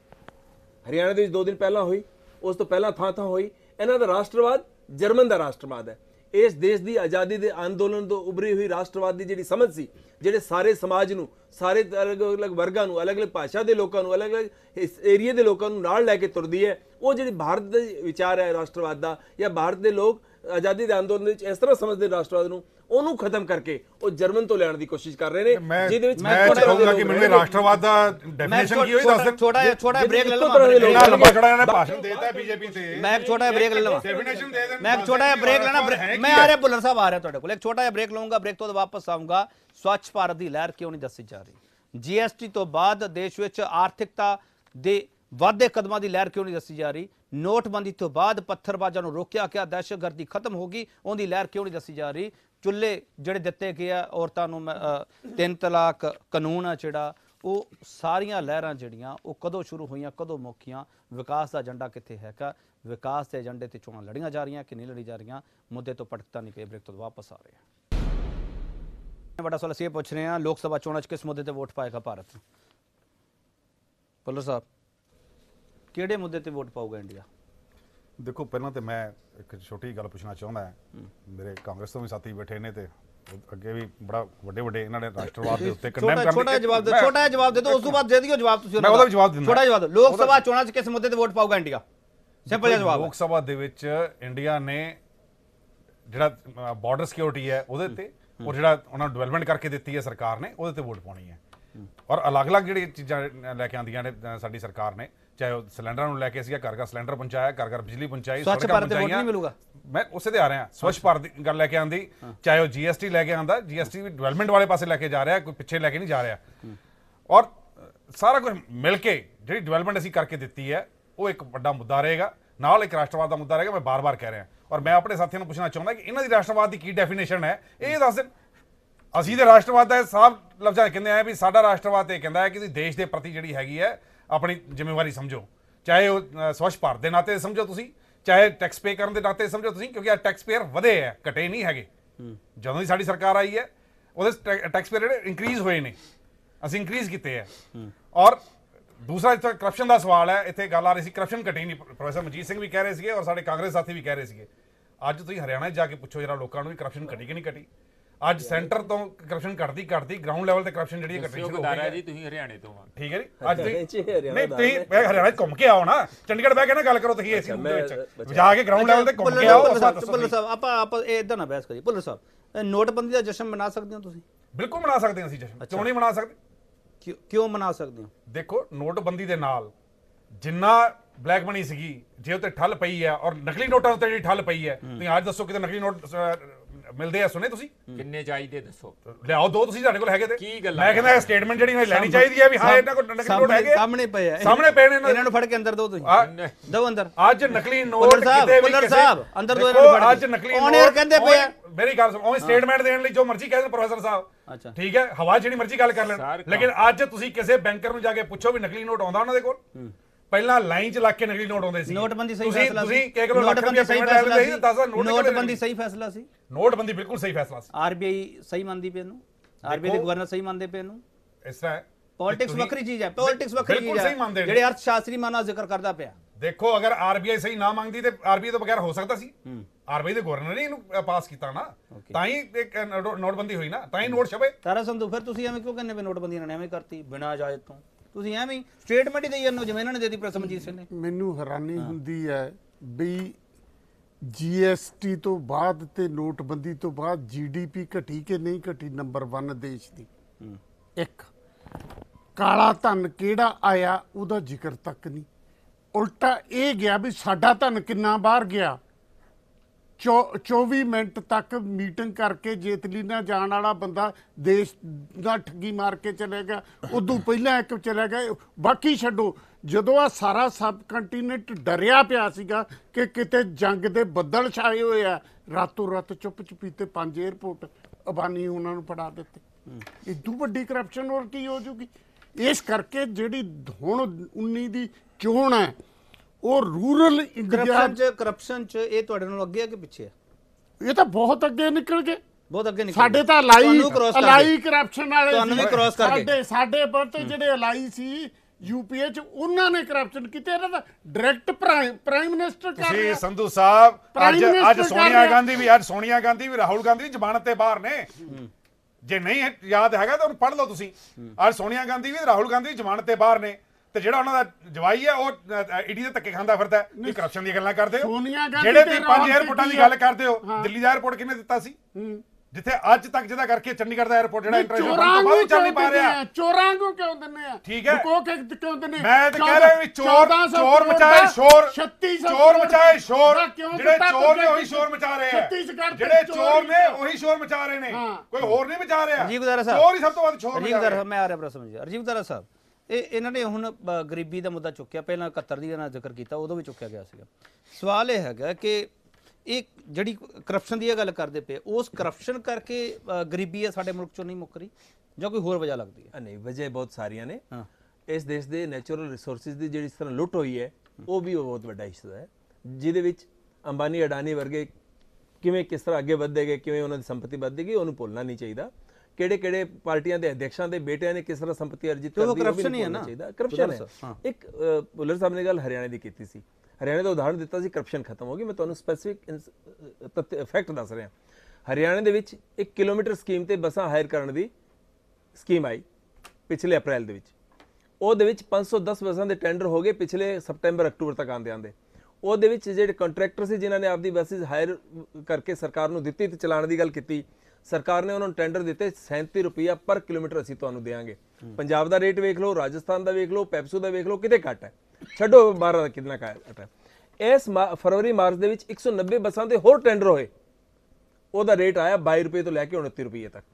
ਹਰਿਆਣਾ ਦੇ ਵਿੱਚ 2 ਦਿਨ ਪਹਿਲਾਂ ਹੋਈ ਉਸ ਤੋਂ ਪਹਿਲਾਂ ਥਾਂ ਥਾਂ ਹੋਈ ਇਹਨਾਂ ਦਾ ਰਾਸ਼ਟਰਵਾਦ ਜਰਮਨ ਦਾ ਰਾਸ਼ਟਰਵਾਦ ਹੈ ਇਸ ਦੇਸ਼ ਦੀ ਆਜ਼ਾਦੀ ਦੇ ਅੰਦੋਲਨ ਤੋਂ ਉਭਰੀ ਹੋਈ ਰਾਸ਼ਟਰਵਾਦ ਦੀ ਜਿਹੜੀ ਸਮਝ ਸੀ ਜਿਹੜੇ ਸਾਰੇ ਸਮਾਜ ਨੂੰ ਸਾਰੇ ਅਲੱਗ-ਅਲੱਗ ਵਰਗਾਂ ਨੂੰ ਅਲੱਗ-ਅਲੱਗ ਭਾਸ਼ਾ ਦੇ ਲੋਕਾਂ ਨੂੰ ਅਲੱਗ-ਅਲੱਗ ਏਰੀਆ ਦੇ ਲੋਕਾਂ ਨੂੰ ਨਾਲ ਲੈ ਕੇ ਤੁਰਦੀ ਹੈ ਉਹ ਜਿਹੜੀ ਭਾਰਤ ਦਾ ਵਿਚਾਰ ਹੈ ਰਾਸ਼ਟਰਵਾਦ ਦਾ ਜਾਂ ਭਾਰਤ ਦੇ ਲੋਕ ਆਜ਼ਾਦੀ ਦੇ ਅੰਦੋਲਨ ਵਿੱਚ ਇਸ ਤਰ੍ਹਾਂ ਸਮਝਦੇ ਰਾਸ਼ਟਰਵਾਦ ਨੂੰ ਉਹਨੂੰ ਖਤਮ ਕਰਕੇ ਉਹ ਜਰਮਨ ਤੋਂ ਲੈਣ ਦੀ ਕੋਸ਼ਿਸ਼ ਕਰ ਰਹੇ ਨੇ ਜਿਹਦੇ ਵਿੱਚ ਮੈਂ ਕਹਾਂਗਾ ਕਿ ਮੈਨੂੰ ਰਾਸ਼ਟਰਵਾਦ ਦਾ ਡੈਫੀਨੇਸ਼ਨ ਕੀ ਹੋਈ ਦੱਸ ਦੇ ਛੋਟਾ ਛੋਟਾ ਬ੍ਰੇਕ ਲੈ ਲਵਾਂ ਮੈਂ ਲੰਬਾ ਛੋਟਾ ਇਹਨਾਂ ਨੇ ਭਾਸ਼ਣ ਦੇਤਾ ਬੀਜੇਪੀ ਤੇ ਮੈਂ ਇੱਕ ਛੋਟਾ ਜਿਹਾ ਬ੍ਰੇਕ ਲੈ ਲਵਾਂ ਡੈਫੀਨੇਸ਼ਨ ਦੇ ਦੇ ਮੈਂ ਇੱਕ ਛੋਟਾ ਜਿਹਾ ਬ੍ਰੇਕ ਲੈਣਾ ਮੈਂ ਆ ਰਿਹਾ ਭੁੱਲਰ ਸਾਹਿਬ ਆ ਰਿਹਾ ਤੁਹਾਡੇ ਕੋਲ ਇੱਕ ਛੋਟਾ ਜਿਹਾ ਬ੍ਰੇਕ ਲਵਾਂਗਾ ਬ੍ਰੇਕ ਤੋਂ ਵਾਪਸ ਆਵਾਂਗਾ ਸਵੱਛ ਭਾਰਤ ਦੀ ਲਹਿਰ ਕਿਉਂ ਨਹੀਂ ਦੱਸੀ ਜਾ ਰਹੀ ਜੀਐਸਟੀ ਤੋਂ ਬਾਅਦ ਦੇਸ਼ ਵਿੱਚ ਆਰਥਿਕਤਾ ਦੇ ਵਾਧੇ ਕਦਮਾਂ ਦੀ ਲਹਿਰ ਕਿਉਂ ਨਹੀਂ ਦੱਸੀ ਜਾ ਰਹੀ ਨੋਟਬੰਦੀ ਤੋਂ ਬਾਅਦ ਪੱਥਰਬਾਜ਼ਾਂ ਨੂੰ ਰੋਕਿਆ ਗਿਆ ਦਹਿਸ਼ਤਗਰਦੀ ਖਤਮ ਹੋ ਗਈ ਉਹਦੀ ਲਹਿਰ ਕਿਉਂ ਨਹੀਂ ਦੱਸੀ ਜਾ ਰਹੀ ਚੁੱਲ੍ਹੇ ਜਿਹੜੇ ਦਿੱਤੇ ਗਏ ਆ ਔਰਤਾਂ ਨੂੰ ਤਿੰਨ ਤਲਾਕ ਕਾਨੂੰਨ ਆ ਜਿਹੜਾ ਉਹ ਸਾਰੀਆਂ ਲਹਿਰਾਂ ਜਿਹੜੀਆਂ ਉਹ ਕਦੋਂ ਸ਼ੁਰੂ ਹੋਈਆਂ ਕਦੋਂ ਮੁੱਕੀਆਂ ਵਿਕਾਸ ਦਾ ਏਜੰਡਾ ਕਿੱਥੇ ਹੈਗਾ ਵਿਕਾਸ ਦੇ ਏਜੰਡੇ ਤੇ ਚੋਣਾਂ ਲੜੀਆਂ ਜਾ ਰਹੀਆਂ ਕਿ ਨਹੀਂ ਲੜੀ ਜਾ ਰਹੀਆਂ ਮੁੱਦੇ ਤੋਂ ਪਟਕਤਾ ਨਹੀਂ ਪਏ ਬ੍ਰੇਕ ਤੋਂ ਵਾਪਸ ਆ ਰਹੇ ਆ ਵੱਡਾ ਸਵਾਲ ਅਸੀਂ ਇਹ ਪੁੱਛ ਰਹੇ ਆ ਲੋਕ ਸਭਾ ਚੋਣਾਂ 'ਚ ਕਿਸ ਮੁੱਦੇ ਤੇ ਵੋਟ ਪਾਏਗਾ ਭਾਰਤ ਪੁੱਲਰ ਸਾਹਿਬ ਕਿਹੜੇ ਮੁੱਦੇ ਤੇ ਵੋਟ ਪਾਊਗਾ ਇੰਡੀਆ ਦੇਖੋ ਪਹਿਲਾਂ ਤੇ ਮੈਂ ਇੱਕ ਛੋਟੀ ਗੱਲ ਪੁੱਛਣਾ ਚਾਹੁੰਦਾ ਮੇਰੇ ਕਾਂਗਰਸ ਤੋਂ ਵੀ ਸਾਥੀ ਬੈਠੇ ਨੇ ਤੇ ਅੱਗੇ ਵੀ ਬੜਾ ਵੱਡੇ ਵੱਡੇ ਇਹਨਾਂ ਨੇ ਰਾਸ਼ਟਰਵਾਦ ਦੇ ਉੱਤੇ ਕੰਡੈਮ ਕਰਦੇ ਛੋਟਾ ਜਵਾਬ ਦੇ ਛੋਟਾ ਜਵਾਬ ਦੇ ਦਿਓ ਉਸ ਤੋਂ ਬਾਅਦ ਦੇ ਦਿਓ ਜਵਾਬ ਤੁਸੀਂ ਮੈਂ ਉਹਦਾ ਵੀ ਜਵਾਬ ਦਿੰਦਾ ਛੋਟਾ ਜਵਾਬ ਲੋਕ ਸਭਾ ਚੋਣਾਂ 'ਚ ਕਿਸ ਮੁੱਦੇ ਤੇ ਵੋਟ ਪਾਊਗਾ ਇੰਡੀਆ ਸਿੰਪਲ ਜਿਹਾ ਜਵਾਬ ਲੋਕ ਸਭਾ ਦੇ ਵਿੱਚ ਇੰਡੀਆ ਨੇ ਜਿਹੜਾ ਬਾਰਡਰ ਸਿਕਿਉਰਿਟੀ ਹੈ ਉਹਦੇ ਤੇ ਔਰ ਜਿਹੜਾ ਉਹਨਾਂ ਨੂੰ ਡਿਵੈਲਪਮੈਂਟ ਕਰਕੇ ਦਿੱਤੀ ਹੈ ਸਰਕਾਰ ਨੇ ਉਹਦੇ ਤੇ ਵੋਟ ਪਾਉਣੀ ਹੈ ਔਰ ਅਲੱਗ-ਅਲੱਗ ਜਿਹੜੀਆਂ ਚੀਜ਼ਾਂ ਲੈ ਕੇ ਆਂਦੀਆਂ ਨੇ ਸਾਡੀ ਸਰਕਾਰ ਨੇ ਚਾਹੇ ਉਹ ਸਿਲੰਡਰਾਂ ਨੂੰ ਲੈ ਕੇ ਅਸੀਂ ਘਰ ਘਰ ਸਿਲੰਡਰ ਪਹੁੰਚਾਇਆ ਘਰ ਘਰ ਬਿਜਲੀ ਪਹੁੰਚਾਈ ਸਵੱਛ ਭਾਰਤ ਦੇ ਵੋਟ ਨਹੀਂ ਮਿਲੂਗਾ ਮੈਂ ਉਸੇ ਤੇ ਆ ਰਿਹਾ ਸਵੱਛ ਭਾਰਤ ਦੀ ਗੱਲ ਲੈ ਕੇ ਆਂਦੀ ਚਾਹੇ ਉਹ ਜੀਐਸਟੀ ਲੈ ਕੇ ਆਂਦਾ ਜੀਐਸਟੀ ਵੀ ਡਿਵੈਲਪਮੈਂਟ ਵਾਲੇ ਪਾਸੇ ਲੈ ਕੇ ਜਾ ਰਿਹਾ ਕੋਈ ਪਿੱਛੇ ਲੈ ਕੇ ਨਹੀਂ ਜਾ ਰਿਹਾ ਔਰ ਸਾਰਾ ਕੁਝ ਮਿਲ ਕੇ ਜਿਹੜੀ ਡਿਵੈਲਪਮੈਂਟ ਅਸੀਂ ਕਰਕੇ ਦਿੱਤੀ ਹੈ ਉਹ ਇੱਕ ਵੱਡਾ ਮੁੱਦਾ ਰਹੇਗਾ ਨਾਲ ਇੱਕ ਰਾਸ਼ਟਰਵਾਦ ਦਾ ਮੁੱਦਾ ਰਹੇਗਾ ਮੈਂ ਬਾਰ-ਬਾਰ ਕਹਿ ਰਿਹਾ ਔਰ ਮੈਂ ਆਪਣੇ ਸਾਥੀਆਂ ਨੂੰ ਪੁੱਛਣਾ ਚਾਹੁੰਦਾ ਕਿ ਇਹਨਾਂ ਦੀ ਰਾਸ਼ਟਰਵਾਦ ਦੀ ਕੀ ਡੈਫੀਨੇਸ਼ਨ ਹੈ ਇਹ ਦੱਸ ਦੇ ਅਸੀਂ ਦੇ ਰਾਸ਼ਟਰਵਾਦ ਦਾ ਸਾਫ ਲਫ਼ਜ਼ਾਂ ਕਹਿੰਦੇ ਆ ਵੀ ਸਾਡਾ ਰਾਸ਼ਟਰਵਾਦ ਇਹ ਕਹਿੰਦਾ ਹੈ ਕਿ ਦੇਸ਼ ਦੇ ਪ੍ਰਤੀ ਜਿਹੜੀ ਹੈਗੀ ਹੈ ਆਪਣੀ ਜ਼ਿੰਮੇਵਾਰੀ ਸਮਝੋ ਚਾਹੇ ਉਹ ਸਵੱਛ ਭਾਰਤ ਦੇ ਨਾਤੇ ਸਮਝੋ ਤੁਸੀਂ ਚਾਹੇ ਟੈਕਸ ਪੇ ਕਰਨ ਦੇ ਨਾਤੇ ਸਮਝੋ ਤੁਸੀਂ ਕਿਉਂਕਿ ਆ ਟੈਕਸ ਪੇਅਰ ਵਧੇ ਹੈ ਘਟੇ ਨਹੀਂ ਹੈਗੇ ਜਦੋਂ ਦੀ ਸਾਡੀ ਸਰਕਾਰ ਆਈ ਹੈ ਉਹਦੇ ਟੈਕਸ ਪੇਅਰ ਜਿਹੜੇ ਇਨਕਰੀਜ਼ ਹੋਏ ਨੇ ਅਸੀਂ ਇਨਕਰੀਜ਼ ਕੀਤੇ ਆ ਔਰ ਦੂਸਰਾ ਇੱਥੇ ਕਰਪਸ਼ਨ ਦਾ ਸਵਾਲ ਹੈ ਇੱਥੇ ਗੱਲ ਆ ਰਹੀ ਸੀ ਕਰਪਸ਼ਨ ਘਟੀ ਨਹੀਂ ਪ੍ਰੋਫੈਸਰ ਮਨਜੀਤ ਸਿੰਘ ਵੀ ਕਹਿ ਰਹੇ ਸੀਗੇ ਔਰ ਸਾਡੇ ਕਾਂਗਰਸ ਸਾਥੀ ਵੀ ਕਹਿ ਰਹੇ ਸੀਗੇ ਅੱਜ ਤੁਸੀਂ ਹਰਿਆਣਾ ਜਾ ਕੇ ਪੁੱਛੋ ਜਰਾ ਲੋਕਾਂ ਨੂੰ ਵੀ ਕਰਪਸ਼ਨ ਘਟੀ ਕਿ ਨਹੀਂ ਘਟੀ ਅੱਜ ਸੈਂਟਰ ਤੋਂ ਕਰਪਸ਼ਨ ਘਟਦੀ ਘਟਦੀ ਗਰਾਊਂਡ ਲੈਵਲ ਤੇ ਕਰਪਸ਼ਨ ਜਿਹੜੀ ਹੈ ਸ਼ੁਰੂ ਹੋ ਗਈ ਹੈ ਜੀ ਤੁਸੀਂ ਹਰਿਆਣੇ ਤੋਂ ਆ ਠੀਕ ਹੈ ਜੀ ਅੱਜ ਤੁਸੀਂ ਨਹੀਂ ਤੁਸੀਂ ਮੈਂ ਹਰਿਆਣਾ ਘੁੰਮ ਕੇ ਆਉਣਾ ਚੰਡੀਗੜ੍ਹ ਬਹਿ ਕੇ ਨਾ ਗੱਲ ਕਰੋ ਤੁਸੀਂ ਐਸੀ ਦੇ ਵਿੱਚ ਜਾ ਕੇ ਗਰਾਊਂਡ ਲੈਵਲ ਤੇ ਘੁੰਮ ਕੇ ਆਓ ਭੁੱਲਰ ਸਾਹਿਬ ਆਪਾਂ ਆਪਾਂ ਇਦਾਂ ਨਾ ਬਹਿਸ ਕਰੀ ਭੁੱਲਰ ਸਾਹਿਬ ਨੋਟਬੰਦੀ ਦਾ ਜਸ਼ਨ ਮਨਾ ਸਕਦੇ ਹੋ ਤੁਸੀਂ ਬਿਲਕੁਲ ਮਨਾ ਸਕਦੇ ਹਾਂ ਅਸੀਂ ਜਸ਼ਨ ਕਿਉਂ ਨਹੀਂ ਮਨਾ ਸਕਦੇ ਕਿਉਂ ਮਨਾ ਸਕਦੇ ਹੋ ਦੇਖੋ ਨੋਟਬੰਦੀ ਦੇ ਨਾਲ ਜਿੰਨਾ ਬਲੈਕ ਮਨੀ ਸੀਗੀ ਜੇ ਉੱਤੇ ਠੱਲ ਪਈ ਹੈ ਔਰ ਨਕਲੀ ਨੋਟਾਂ ਉੱਤੇ ਜਿਹੜੀ ਠੱਲ ਪਈ ਹੈ ਤੁਸੀਂ ਅੱਜ ਦੱਸੋ ਕਿਤੇ ਨਕਲੀ ਨੋਟ ਮਿਲਦੇ ਆ ਸੁਣੇ ਤੁਸੀਂ ਕਿੰਨੇ ਚਾਹੀਦੇ ਦੱਸੋ ਲਿਆਓ ਦੋ ਤੁਸੀਂ ਸਾਡੇ ਕੋਲ ਹੈਗੇ ਤੇ ਕੀ ਗੱਲ ਮੈਂ ਕਹਿੰਦਾ ਸਟੇਟਮੈਂਟ ਜਿਹੜੀ ਹੋਈ ਲੈਣੀ ਚਾਹੀਦੀ ਹੈ ਵੀ ਹਾਂ ਇਹਨਾਂ ਕੋਲ ਨਕਲੀ ਨੋਟ ਹੈਗੇ ਸਾਹਮਣੇ ਪਏ ਆ ਸਾਹਮਣੇ ਪਏ ਨੇ ਇਹਨਾਂ ਨੂੰ ਫੜ ਕੇ ਅੰਦਰ ਦੋ ਤੁਸੀਂ ਦੋ ਅੰਦਰ ਅੱਜ ਨਕਲੀ ਨੋਟ ਕਿਤੇ ਵੀ ਕਿਸੇ ਸਾਹਿਬ ਅੰਦਰ ਦੋ ਇਹਨਾਂ ਨੂੰ ਫੜ ਅੱਜ ਨਕਲੀ ਨੋਟ ਓਨਰ ਕਹਿੰਦੇ ਪਏ ਆ ਮੇਰੀ ਗੱਲ ਸੁਣੋ ਉਹ ਸਟੇਟਮੈਂਟ ਦੇਣ ਲਈ ਜੋ ਮਰਜ਼ੀ ਕਹਿੰਦੇ ਪ੍ਰੋਫੈਸਰ ਸਾਹਿਬ ਠੀਕ ਹੈ ਹਵਾ ਜਿਹੜੀ ਮਰਜ਼ੀ ਗੱਲ ਕਰ ਲੈਣ ਲੇਕਿਨ ਅੱਜ ਤੁਸੀਂ ਕਿਸੇ ਬੈਂਕਰ ਨੂੰ ਜਾ ਕੇ ਪੁੱਛੋ ਵੀ ਨਕਲੀ ਨੋਟ ਆਉਂਦਾ ਉਹਨਾਂ ਦੇ ਕੋਲ ਪਹਿਲਾਂ ਲਾਈਨ ਚ ਲਾ ਕੇ ਨਕਲੀ ਨੋਟ ਆਉਂਦੇ ਸੀ ਨੋਟਬੰਦੀ ਸਹੀ ਫੈਸਲਾ ਸੀ ਤੁਸੀਂ ਕਿਹ ਕਰੋ ਨੋਟਬੰਦੀ ਸਹੀ ਫੈਸਲਾ ਸੀ ਨੋਟਬੰਦੀ ਸਹੀ ਫੈਸਲਾ ਸੀ ਨੋਟਬੰਦੀ ਬਿਲਕੁਲ ਸਹੀ ਫੈਸਲਾ ਸੀ ਆਰਬੀਆਈ ਸਹੀ ਮੰਨਦੀ ਪਈ ਇਹਨੂੰ ਆਰਬੀਆਈ ਦੇ ਗਵਰਨਰ ਸਹੀ ਮੰਨਦੇ ਪਈ ਇਹਨੂੰ ਇਸ ਤਰ੍ਹਾਂ ਪੋਲਿਟਿਕਸ ਵੱਖਰੀ ਚੀਜ਼ ਹੈ ਪੋਲਿਟਿਕਸ ਵੱਖਰੀ ਚੀਜ਼ ਹੈ ਜਿਹੜੇ ਅਰਥ ਸ਼ਾਸਤਰੀ ਮਾਨਾ ਜ਼ਿਕਰ ਕਰਦਾ ਪਿਆ ਦੇਖੋ ਅਗਰ ਆਰਬੀਆਈ ਸਹੀ ਨਾ ਮੰਗਦੀ ਤੇ ਆਰਬੀਆਈ ਤੋਂ ਬਗੈਰ ਹੋ ਸਕਦਾ ਸੀ ਆਰਬੀਆਈ ਦੇ ਗਵਰਨਰ ਨੇ ਇਹਨੂੰ ਪਾਸ ਕੀਤਾ ਨਾ ਤਾਂ ਹੀ ਇੱਕ ਨੋਟਬੰਦੀ ਹੋਈ ਨਾ ਤਾਂ ਹੀ ਨੋਟ ਛਪੇ ਤਾਰਾ ਸੰਧੂ ਫਿਰ ਤੁਸੀਂ ਐਵੇਂ ਕਿਉਂ ਕਹਿੰਦੇ ਵੀ ਨੋਟਬੰਦੀ ਇਹਨਾਂ ਨੇ ਐਵੇਂ ਕਰਤੀ ਬਿਨਾਂ ਇਜਾਜ਼ਤ ਤੋਂ ਤੁਸੀਂ ਐਵੇਂ ਸਟੇਟਮੈਂਟ ਹੀ ਦੇਈ ਜਾਂਦੇ ਜਿਵੇਂ ਇਹਨਾਂ ਨੇ ਦੇਤੀ ਪ੍ਰਸਮਜੀਤ ਸਿੰਘ ਨੇ ਮੈਨੂੰ ਹੈਰਾਨੀ ਹੁੰਦੀ ਹੈ ਵੀ ਜੀਐਸਟੀ ਤੋਂ ਬਾਅਦ ਤੇ ਨੋਟਬੰਦੀ ਤੋਂ ਬਾਅਦ ਜੀਡੀਪੀ ਘਟੀ ਕਿ ਨਹੀਂ ਘਟੀ ਨੰਬਰ 1 ਦੇਸ਼ ਦੀ ਇੱਕ ਕਾਲਾ ਧਨ ਕਿਹੜਾ ਆਇਆ ਉਹਦਾ ਜ਼ਿਕਰ ਤੱਕ ਨਹੀਂ ਉਲਟਾ ਇਹ ਗਿਆ ਵੀ ਸਾਡਾ ਧਨ ਕਿੰਨਾ ਬਾਹਰ ਗਿਆ 24 ਮਿੰਟ ਤੱਕ ਮੀਟਿੰਗ ਕਰਕੇ ਜੇਤਲੀ ਨਾਲ ਜਾਣ ਵਾਲਾ ਬੰਦਾ ਦੇਸ਼ ਦਾ ਠੱਗੀ ਮਾਰ ਕੇ ਚਲੇ ਗਿਆ ਉਦੋਂ ਪਹਿਲਾਂ ਇੱਕ ਚਲੇ ਗਿਆ ਬਾਕੀ ਛੱਡੋ ਜਦੋਂ ਆ ਸਾਰਾ ਸਬ ਕੰਟੀਨੈਂਟ ਡਰਿਆ ਪਿਆ ਸੀਗਾ ਕਿ ਕਿਤੇ ਜੰਗ ਦੇ ਬੱਦਲ ਛਾਏ ਹੋਏ ਆ ਰਾਤੋਂ ਰਾਤ ਚੁੱਪ ਤੇ ਪੰਜ 에ਅਰਪੋਰਟ ਅਬਾਨੀ ਉਹਨਾਂ ਨੂੰ ਫੜਾ ਦਿੱਤੇ ਇਦੋਂ ਵੱਡੀ ਕਰਪਸ਼ਨ ਹੋਰ ਕੀ ਹੋ ਜੂਗੀ ਇਸ ਕਰਕੇ ਜਿਹੜੀ ਹੁਣ 19 ਦੀ ਚੋਣ ਹੈ ਉਹ ਰੂਰਲ ਇੰਡੀਆ ਚ ਕਰਪਸ਼ਨ ਚ ਇਹ ਤੁਹਾਡੇ ਨਾਲ ਅੱਗੇ ਆ ਕਿ ਪਿੱਛੇ ਆ ਇਹ ਤਾਂ ਬਹੁਤ ਅੱਗੇ ਨਿਕਲ ਗਏ ਬਹੁਤ ਅੱਗੇ ਨਿਕਲ ਸਾਡੇ ਤਾਂ ਲਾਈ ਲਾਈ ਕਰਪਸ਼ਨ ਵਾਲੇ ਤੁਹਾਨੂੰ ਵੀ ਕ੍ਰਾਸ ਕਰਕੇ ਸਾਡੇ ਸਾਡੇ ਪਰ ਜਿਹੜੇ ਲਾਈ ਸੀ ਯੂਪੀਏ ਚ ਉਹਨਾਂ ਨੇ ਕਰਪਸ਼ਨ ਕੀਤੇ ਇਹਨਾਂ ਦਾ ਡਾਇਰੈਕਟ ਪ੍ਰਾਈਮ ਮਿਨਿਸਟਰ ਕਰ ਜੀ ਸੰਧੂ ਸਾਹਿਬ ਅੱਜ ਅੱਜ ਸੋਨੀਆ ਗਾਂਧੀ ਵੀ ਅੱਜ ਸੋਨੀਆ ਗਾਂਧੀ ਵੀ ਰਾਹੁਲ ਗਾਂਧੀ ਦੀ ਜ਼ਬਾਨ ਤੇ ਬਾਹਰ ਨੇ ਜੇ ਨਹੀਂ ਯਾਦ ਹੈਗਾ ਤਾਂ ਉਹਨੂੰ ਪੜ੍ਹ ਲਓ ਤੁਸੀਂ ਅੱਜ ਸੋਨੀਆ ਗਾਂਧੀ ਵੀ ਰਾਹੁਲ ਗਾਂਧੀ ਦੀ ਜ਼ਬਾਨ ਤੇ ਬਾਹਰ ਨੇ ਤੇ ਜਿਹੜਾ ਉਹਨਾਂ ਦਾ ਜਵਾਈ ਹੈ ਉਹ ਈਡੀ ਦੇ ਧੱਕੇ ਖਾਂਦਾ ਫਿਰਦਾ ਇਹ ਕਰਪਸ਼ਨ ਦੀਆਂ ਗੱਲਾਂ ਕਰਦੇ ਹੋ ਜਿਹੜੇ ਤੇ ਪੰਜ 에어ਪੋਰਟਾਂ ਦੀ ਗੱਲ ਕਰਦੇ ਹੋ ਦਿੱਲੀ ਦਾ ਏਅਰਪੋਰਟ ਕਿਹਨੇ ਦਿੱਤਾ ਸੀ ਜਿੱਥੇ ਅੱਜ ਤੱਕ ਜਿਹਦਾ ਕਰਕੇ ਚੰਡੀਗੜ੍ਹ ਦਾ ਏਅਰਪੋਰਟ ਜਿਹੜਾ ਇੰਟਰਨੈਸ਼ਨਲ ਤੋਂ ਬਾਅਦ ਚੱਲ ਨਹੀਂ ਪਾ ਰਿਹਾ ਚੋਰਾਂ ਨੂੰ ਕਿਉਂ ਦਿੰਨੇ ਆ ਠੀਕ ਹੈ ਕੋ ਕੇ ਕਿਉਂ ਦਿੰਨੇ ਮੈਂ ਤਾਂ ਕਹਿ ਰਿਹਾ ਵੀ ਚੋਰ ਚੋਰ ਮਚਾਏ ਸ਼ੋਰ ਚੋਰ ਮਚਾਏ ਸ਼ੋਰ ਜਿਹੜੇ ਚੋਰ ਨੇ ਉਹੀ ਸ਼ੋਰ ਮਚਾ ਰਹੇ ਆ ਜਿਹੜੇ ਚੋਰ ਨੇ ਉਹੀ ਸ਼ੋਰ ਮਚਾ ਰਹੇ ਨੇ ਕੋਈ ਹੋਰ ਨਹੀਂ ਮਚਾ ਰਿਹਾ ਜੀ ਗੁਦਾਰਾ ਸਾਹਿਬ ਚੋਰ ਹੀ ਸਭ ਤੋਂ ਵੱਧ ਸ਼ੋਰ ਮਚਾ ਰਿਹਾ ਗੁਦਾਰਾ ਸਾਹਿਬ ਮੈਂ ਆ ਰਿਹਾ ਪ੍ਰਸ਼ਨ ਜੀ ਰਜੀਵ ਦਾਰਾ ਸਾਹਿਬ ਇਹ ਇਹਨਾਂ ਨੇ ਹੁਣ ਗਰੀਬੀ ਦਾ ਮੁੱਦਾ ਚੁੱਕਿਆ ਪਹਿਲਾਂ 71 ਦੀ ਨਾਲ ਜ਼ਿਕਰ ਕੀਤਾ ਉਦੋਂ ਵੀ ਚੁੱਕਿਆ ਗਿਆ ਸੀਗਾ ਸਵਾਲ ਇਹ ਹੈਗਾ ਕਿ ਇਹ ਜਿਹੜੀ ਕਰਪਸ਼ਨ ਦੀ ਇਹ ਗੱਲ ਕਰਦੇ ਪਏ ਉਸ ਕਰਪਸ਼ਨ ਕਰਕੇ ਗਰੀਬੀ ਹੈ ਸਾਡੇ ਮੁਲਕ ਚੋਂ ਨਹੀਂ ਮੁੱਕ ਰਹੀ ਜਾਂ ਕੋਈ ਹੋਰ ਵਜ੍ਹਾ ਲੱਗਦੀ ਹੈ ਨਹੀਂ ਵਜ੍ਹਾ ਬਹੁਤ ਸਾਰੀਆਂ ਨੇ ਹਾਂ ਇਸ ਦੇਸ਼ ਦੇ ਨੇਚਰਲ ਰਿਸੋਰਸਿਸ ਦੀ ਜਿਹੜੀ ਇਸ ਤਰ੍ਹਾਂ ਲੁੱਟ ਹੋਈ ਹੈ ਉਹ ਵੀ ਬਹੁਤ ਵੱਡਾ ਹਿੱਸਾ ਹੈ ਜਿਹਦੇ ਵਿੱਚ ਅੰਬਾਨੀ ਅਡਾਨੀ ਵਰਗੇ ਕਿਵੇਂ ਕਿਸ ਤਰ੍ਹਾਂ ਅੱਗੇ ਵਧਦੇ ਗਏ ਕਿਵੇਂ ਉਹਨਾਂ ਦੀ ਸੰਪਤੀ ਵਧਦੀ ਗਈ ਉਹਨੂੰ ਭੁੱਲਣਾ ਨਹੀਂ ਚਾਹੀਦਾ ਕਿਹੜੇ ਕਿਹੜੇ ਪਾਰਟੀਆਂ ਦੇ ਅਧਿਕਸ਼ਾਂ ਦੇ ਬੇਟਿਆਂ ਨੇ ਕਿਸ ਤਰ੍ਹਾਂ ਸੰਪਤੀ ਅਰਜਿਤ ਕਰਦੀ ਹੈ ਕਰਪਸ਼ਨ ਹੀ ਹੈ ਨਾ ਕਰਪਸ਼ਨ ਹੈ ਇੱਕ ਬੁੱਲਰ ਸਾਹਿਬ ਨੇ ਗੱਲ ਹਰਿਆਣੇ ਦੀ ਕੀਤੀ ਸੀ ਹਰਿਆਣੇ ਦਾ ਉਦਾਹਰਣ ਦਿੱਤਾ ਸੀ ਕਰਪਸ਼ਨ ਖਤਮ ਹੋ ਗਈ ਮੈਂ ਤੁਹਾਨੂੰ ਸਪੈਸੀਫਿਕ ਫੈਕਟ ਦੱਸ ਰਿਹਾ ਹਰਿਆਣੇ ਦੇ ਵਿੱਚ 1 ਕਿਲੋਮੀਟਰ ਸਕੀਮ ਤੇ ਬੱਸਾਂ ਹਾਇਰ ਕਰਨ ਦੀ ਸਕੀਮ ਆਈ ਪਿਛਲੇ ਅਪ੍ਰੈਲ ਦੇ ਵਿੱਚ ਉਹਦੇ ਵਿੱਚ 510 ਬੱਸਾਂ ਦੇ ਟੈਂਡਰ ਹੋ ਗਏ ਪਿਛਲੇ ਸਪਟੈਂਬਰ ਅਕਤੂਬਰ ਤੱਕ ਆਂਦੇ ਆਂਦੇ ਉਹਦੇ ਵਿੱਚ ਜਿਹੜੇ ਕੰਟਰੈਕਟਰ ਸੀ ਜਿਨ੍ਹਾਂ ਨੇ ਆਪਦੀ ਬੱਸਿਸ ਹਾਇਰ ਕਰਕੇ ਸਰਕਾਰ ਨੂੰ ਦਿੱਤੀ ਤੇ ਚਲਾਉਣ ਦੀ ਗੱਲ ਕੀਤੀ ਸਰਕਾਰ ਨੇ ਉਹਨਾਂ ਨੂੰ ਟੈਂਡਰ ਦਿੱਤੇ 37 ਰੁਪਿਆ ਪਰ ਕਿਲੋਮੀਟਰ ਅਸੀਂ ਤੁਹਾਨੂੰ ਦੇਵਾਂਗੇ ਪੰਜਾਬ ਦਾ ਰੇਟ ਵੇਖ ਲਓ ਰਾਜਸਥਾਨ ਦਾ ਵੇਖ ਲਓ ਪੈਪਸੋ ਦਾ ਵੇਖ ਲਓ ਕਿਤੇ ਘੱਟ ਹੈ ਛੱਡੋ ਬਾਹਰ ਦਾ ਕਿੰਨਾ ਘੱਟ ਹੈ ਇਸ ਫਰਵਰੀ ਮਾਰਚ ਦੇ ਵਿੱਚ 190 ਬੱਸਾਂ ਦੇ ਹੋਰ ਟੈਂਡਰ ਹੋਏ ਉਹਦਾ ਰੇਟ ਆਇਆ 22 ਰੁਪਏ ਤੋਂ ਲੈ ਕੇ 29 ਰੁਪਏ ਤੱਕ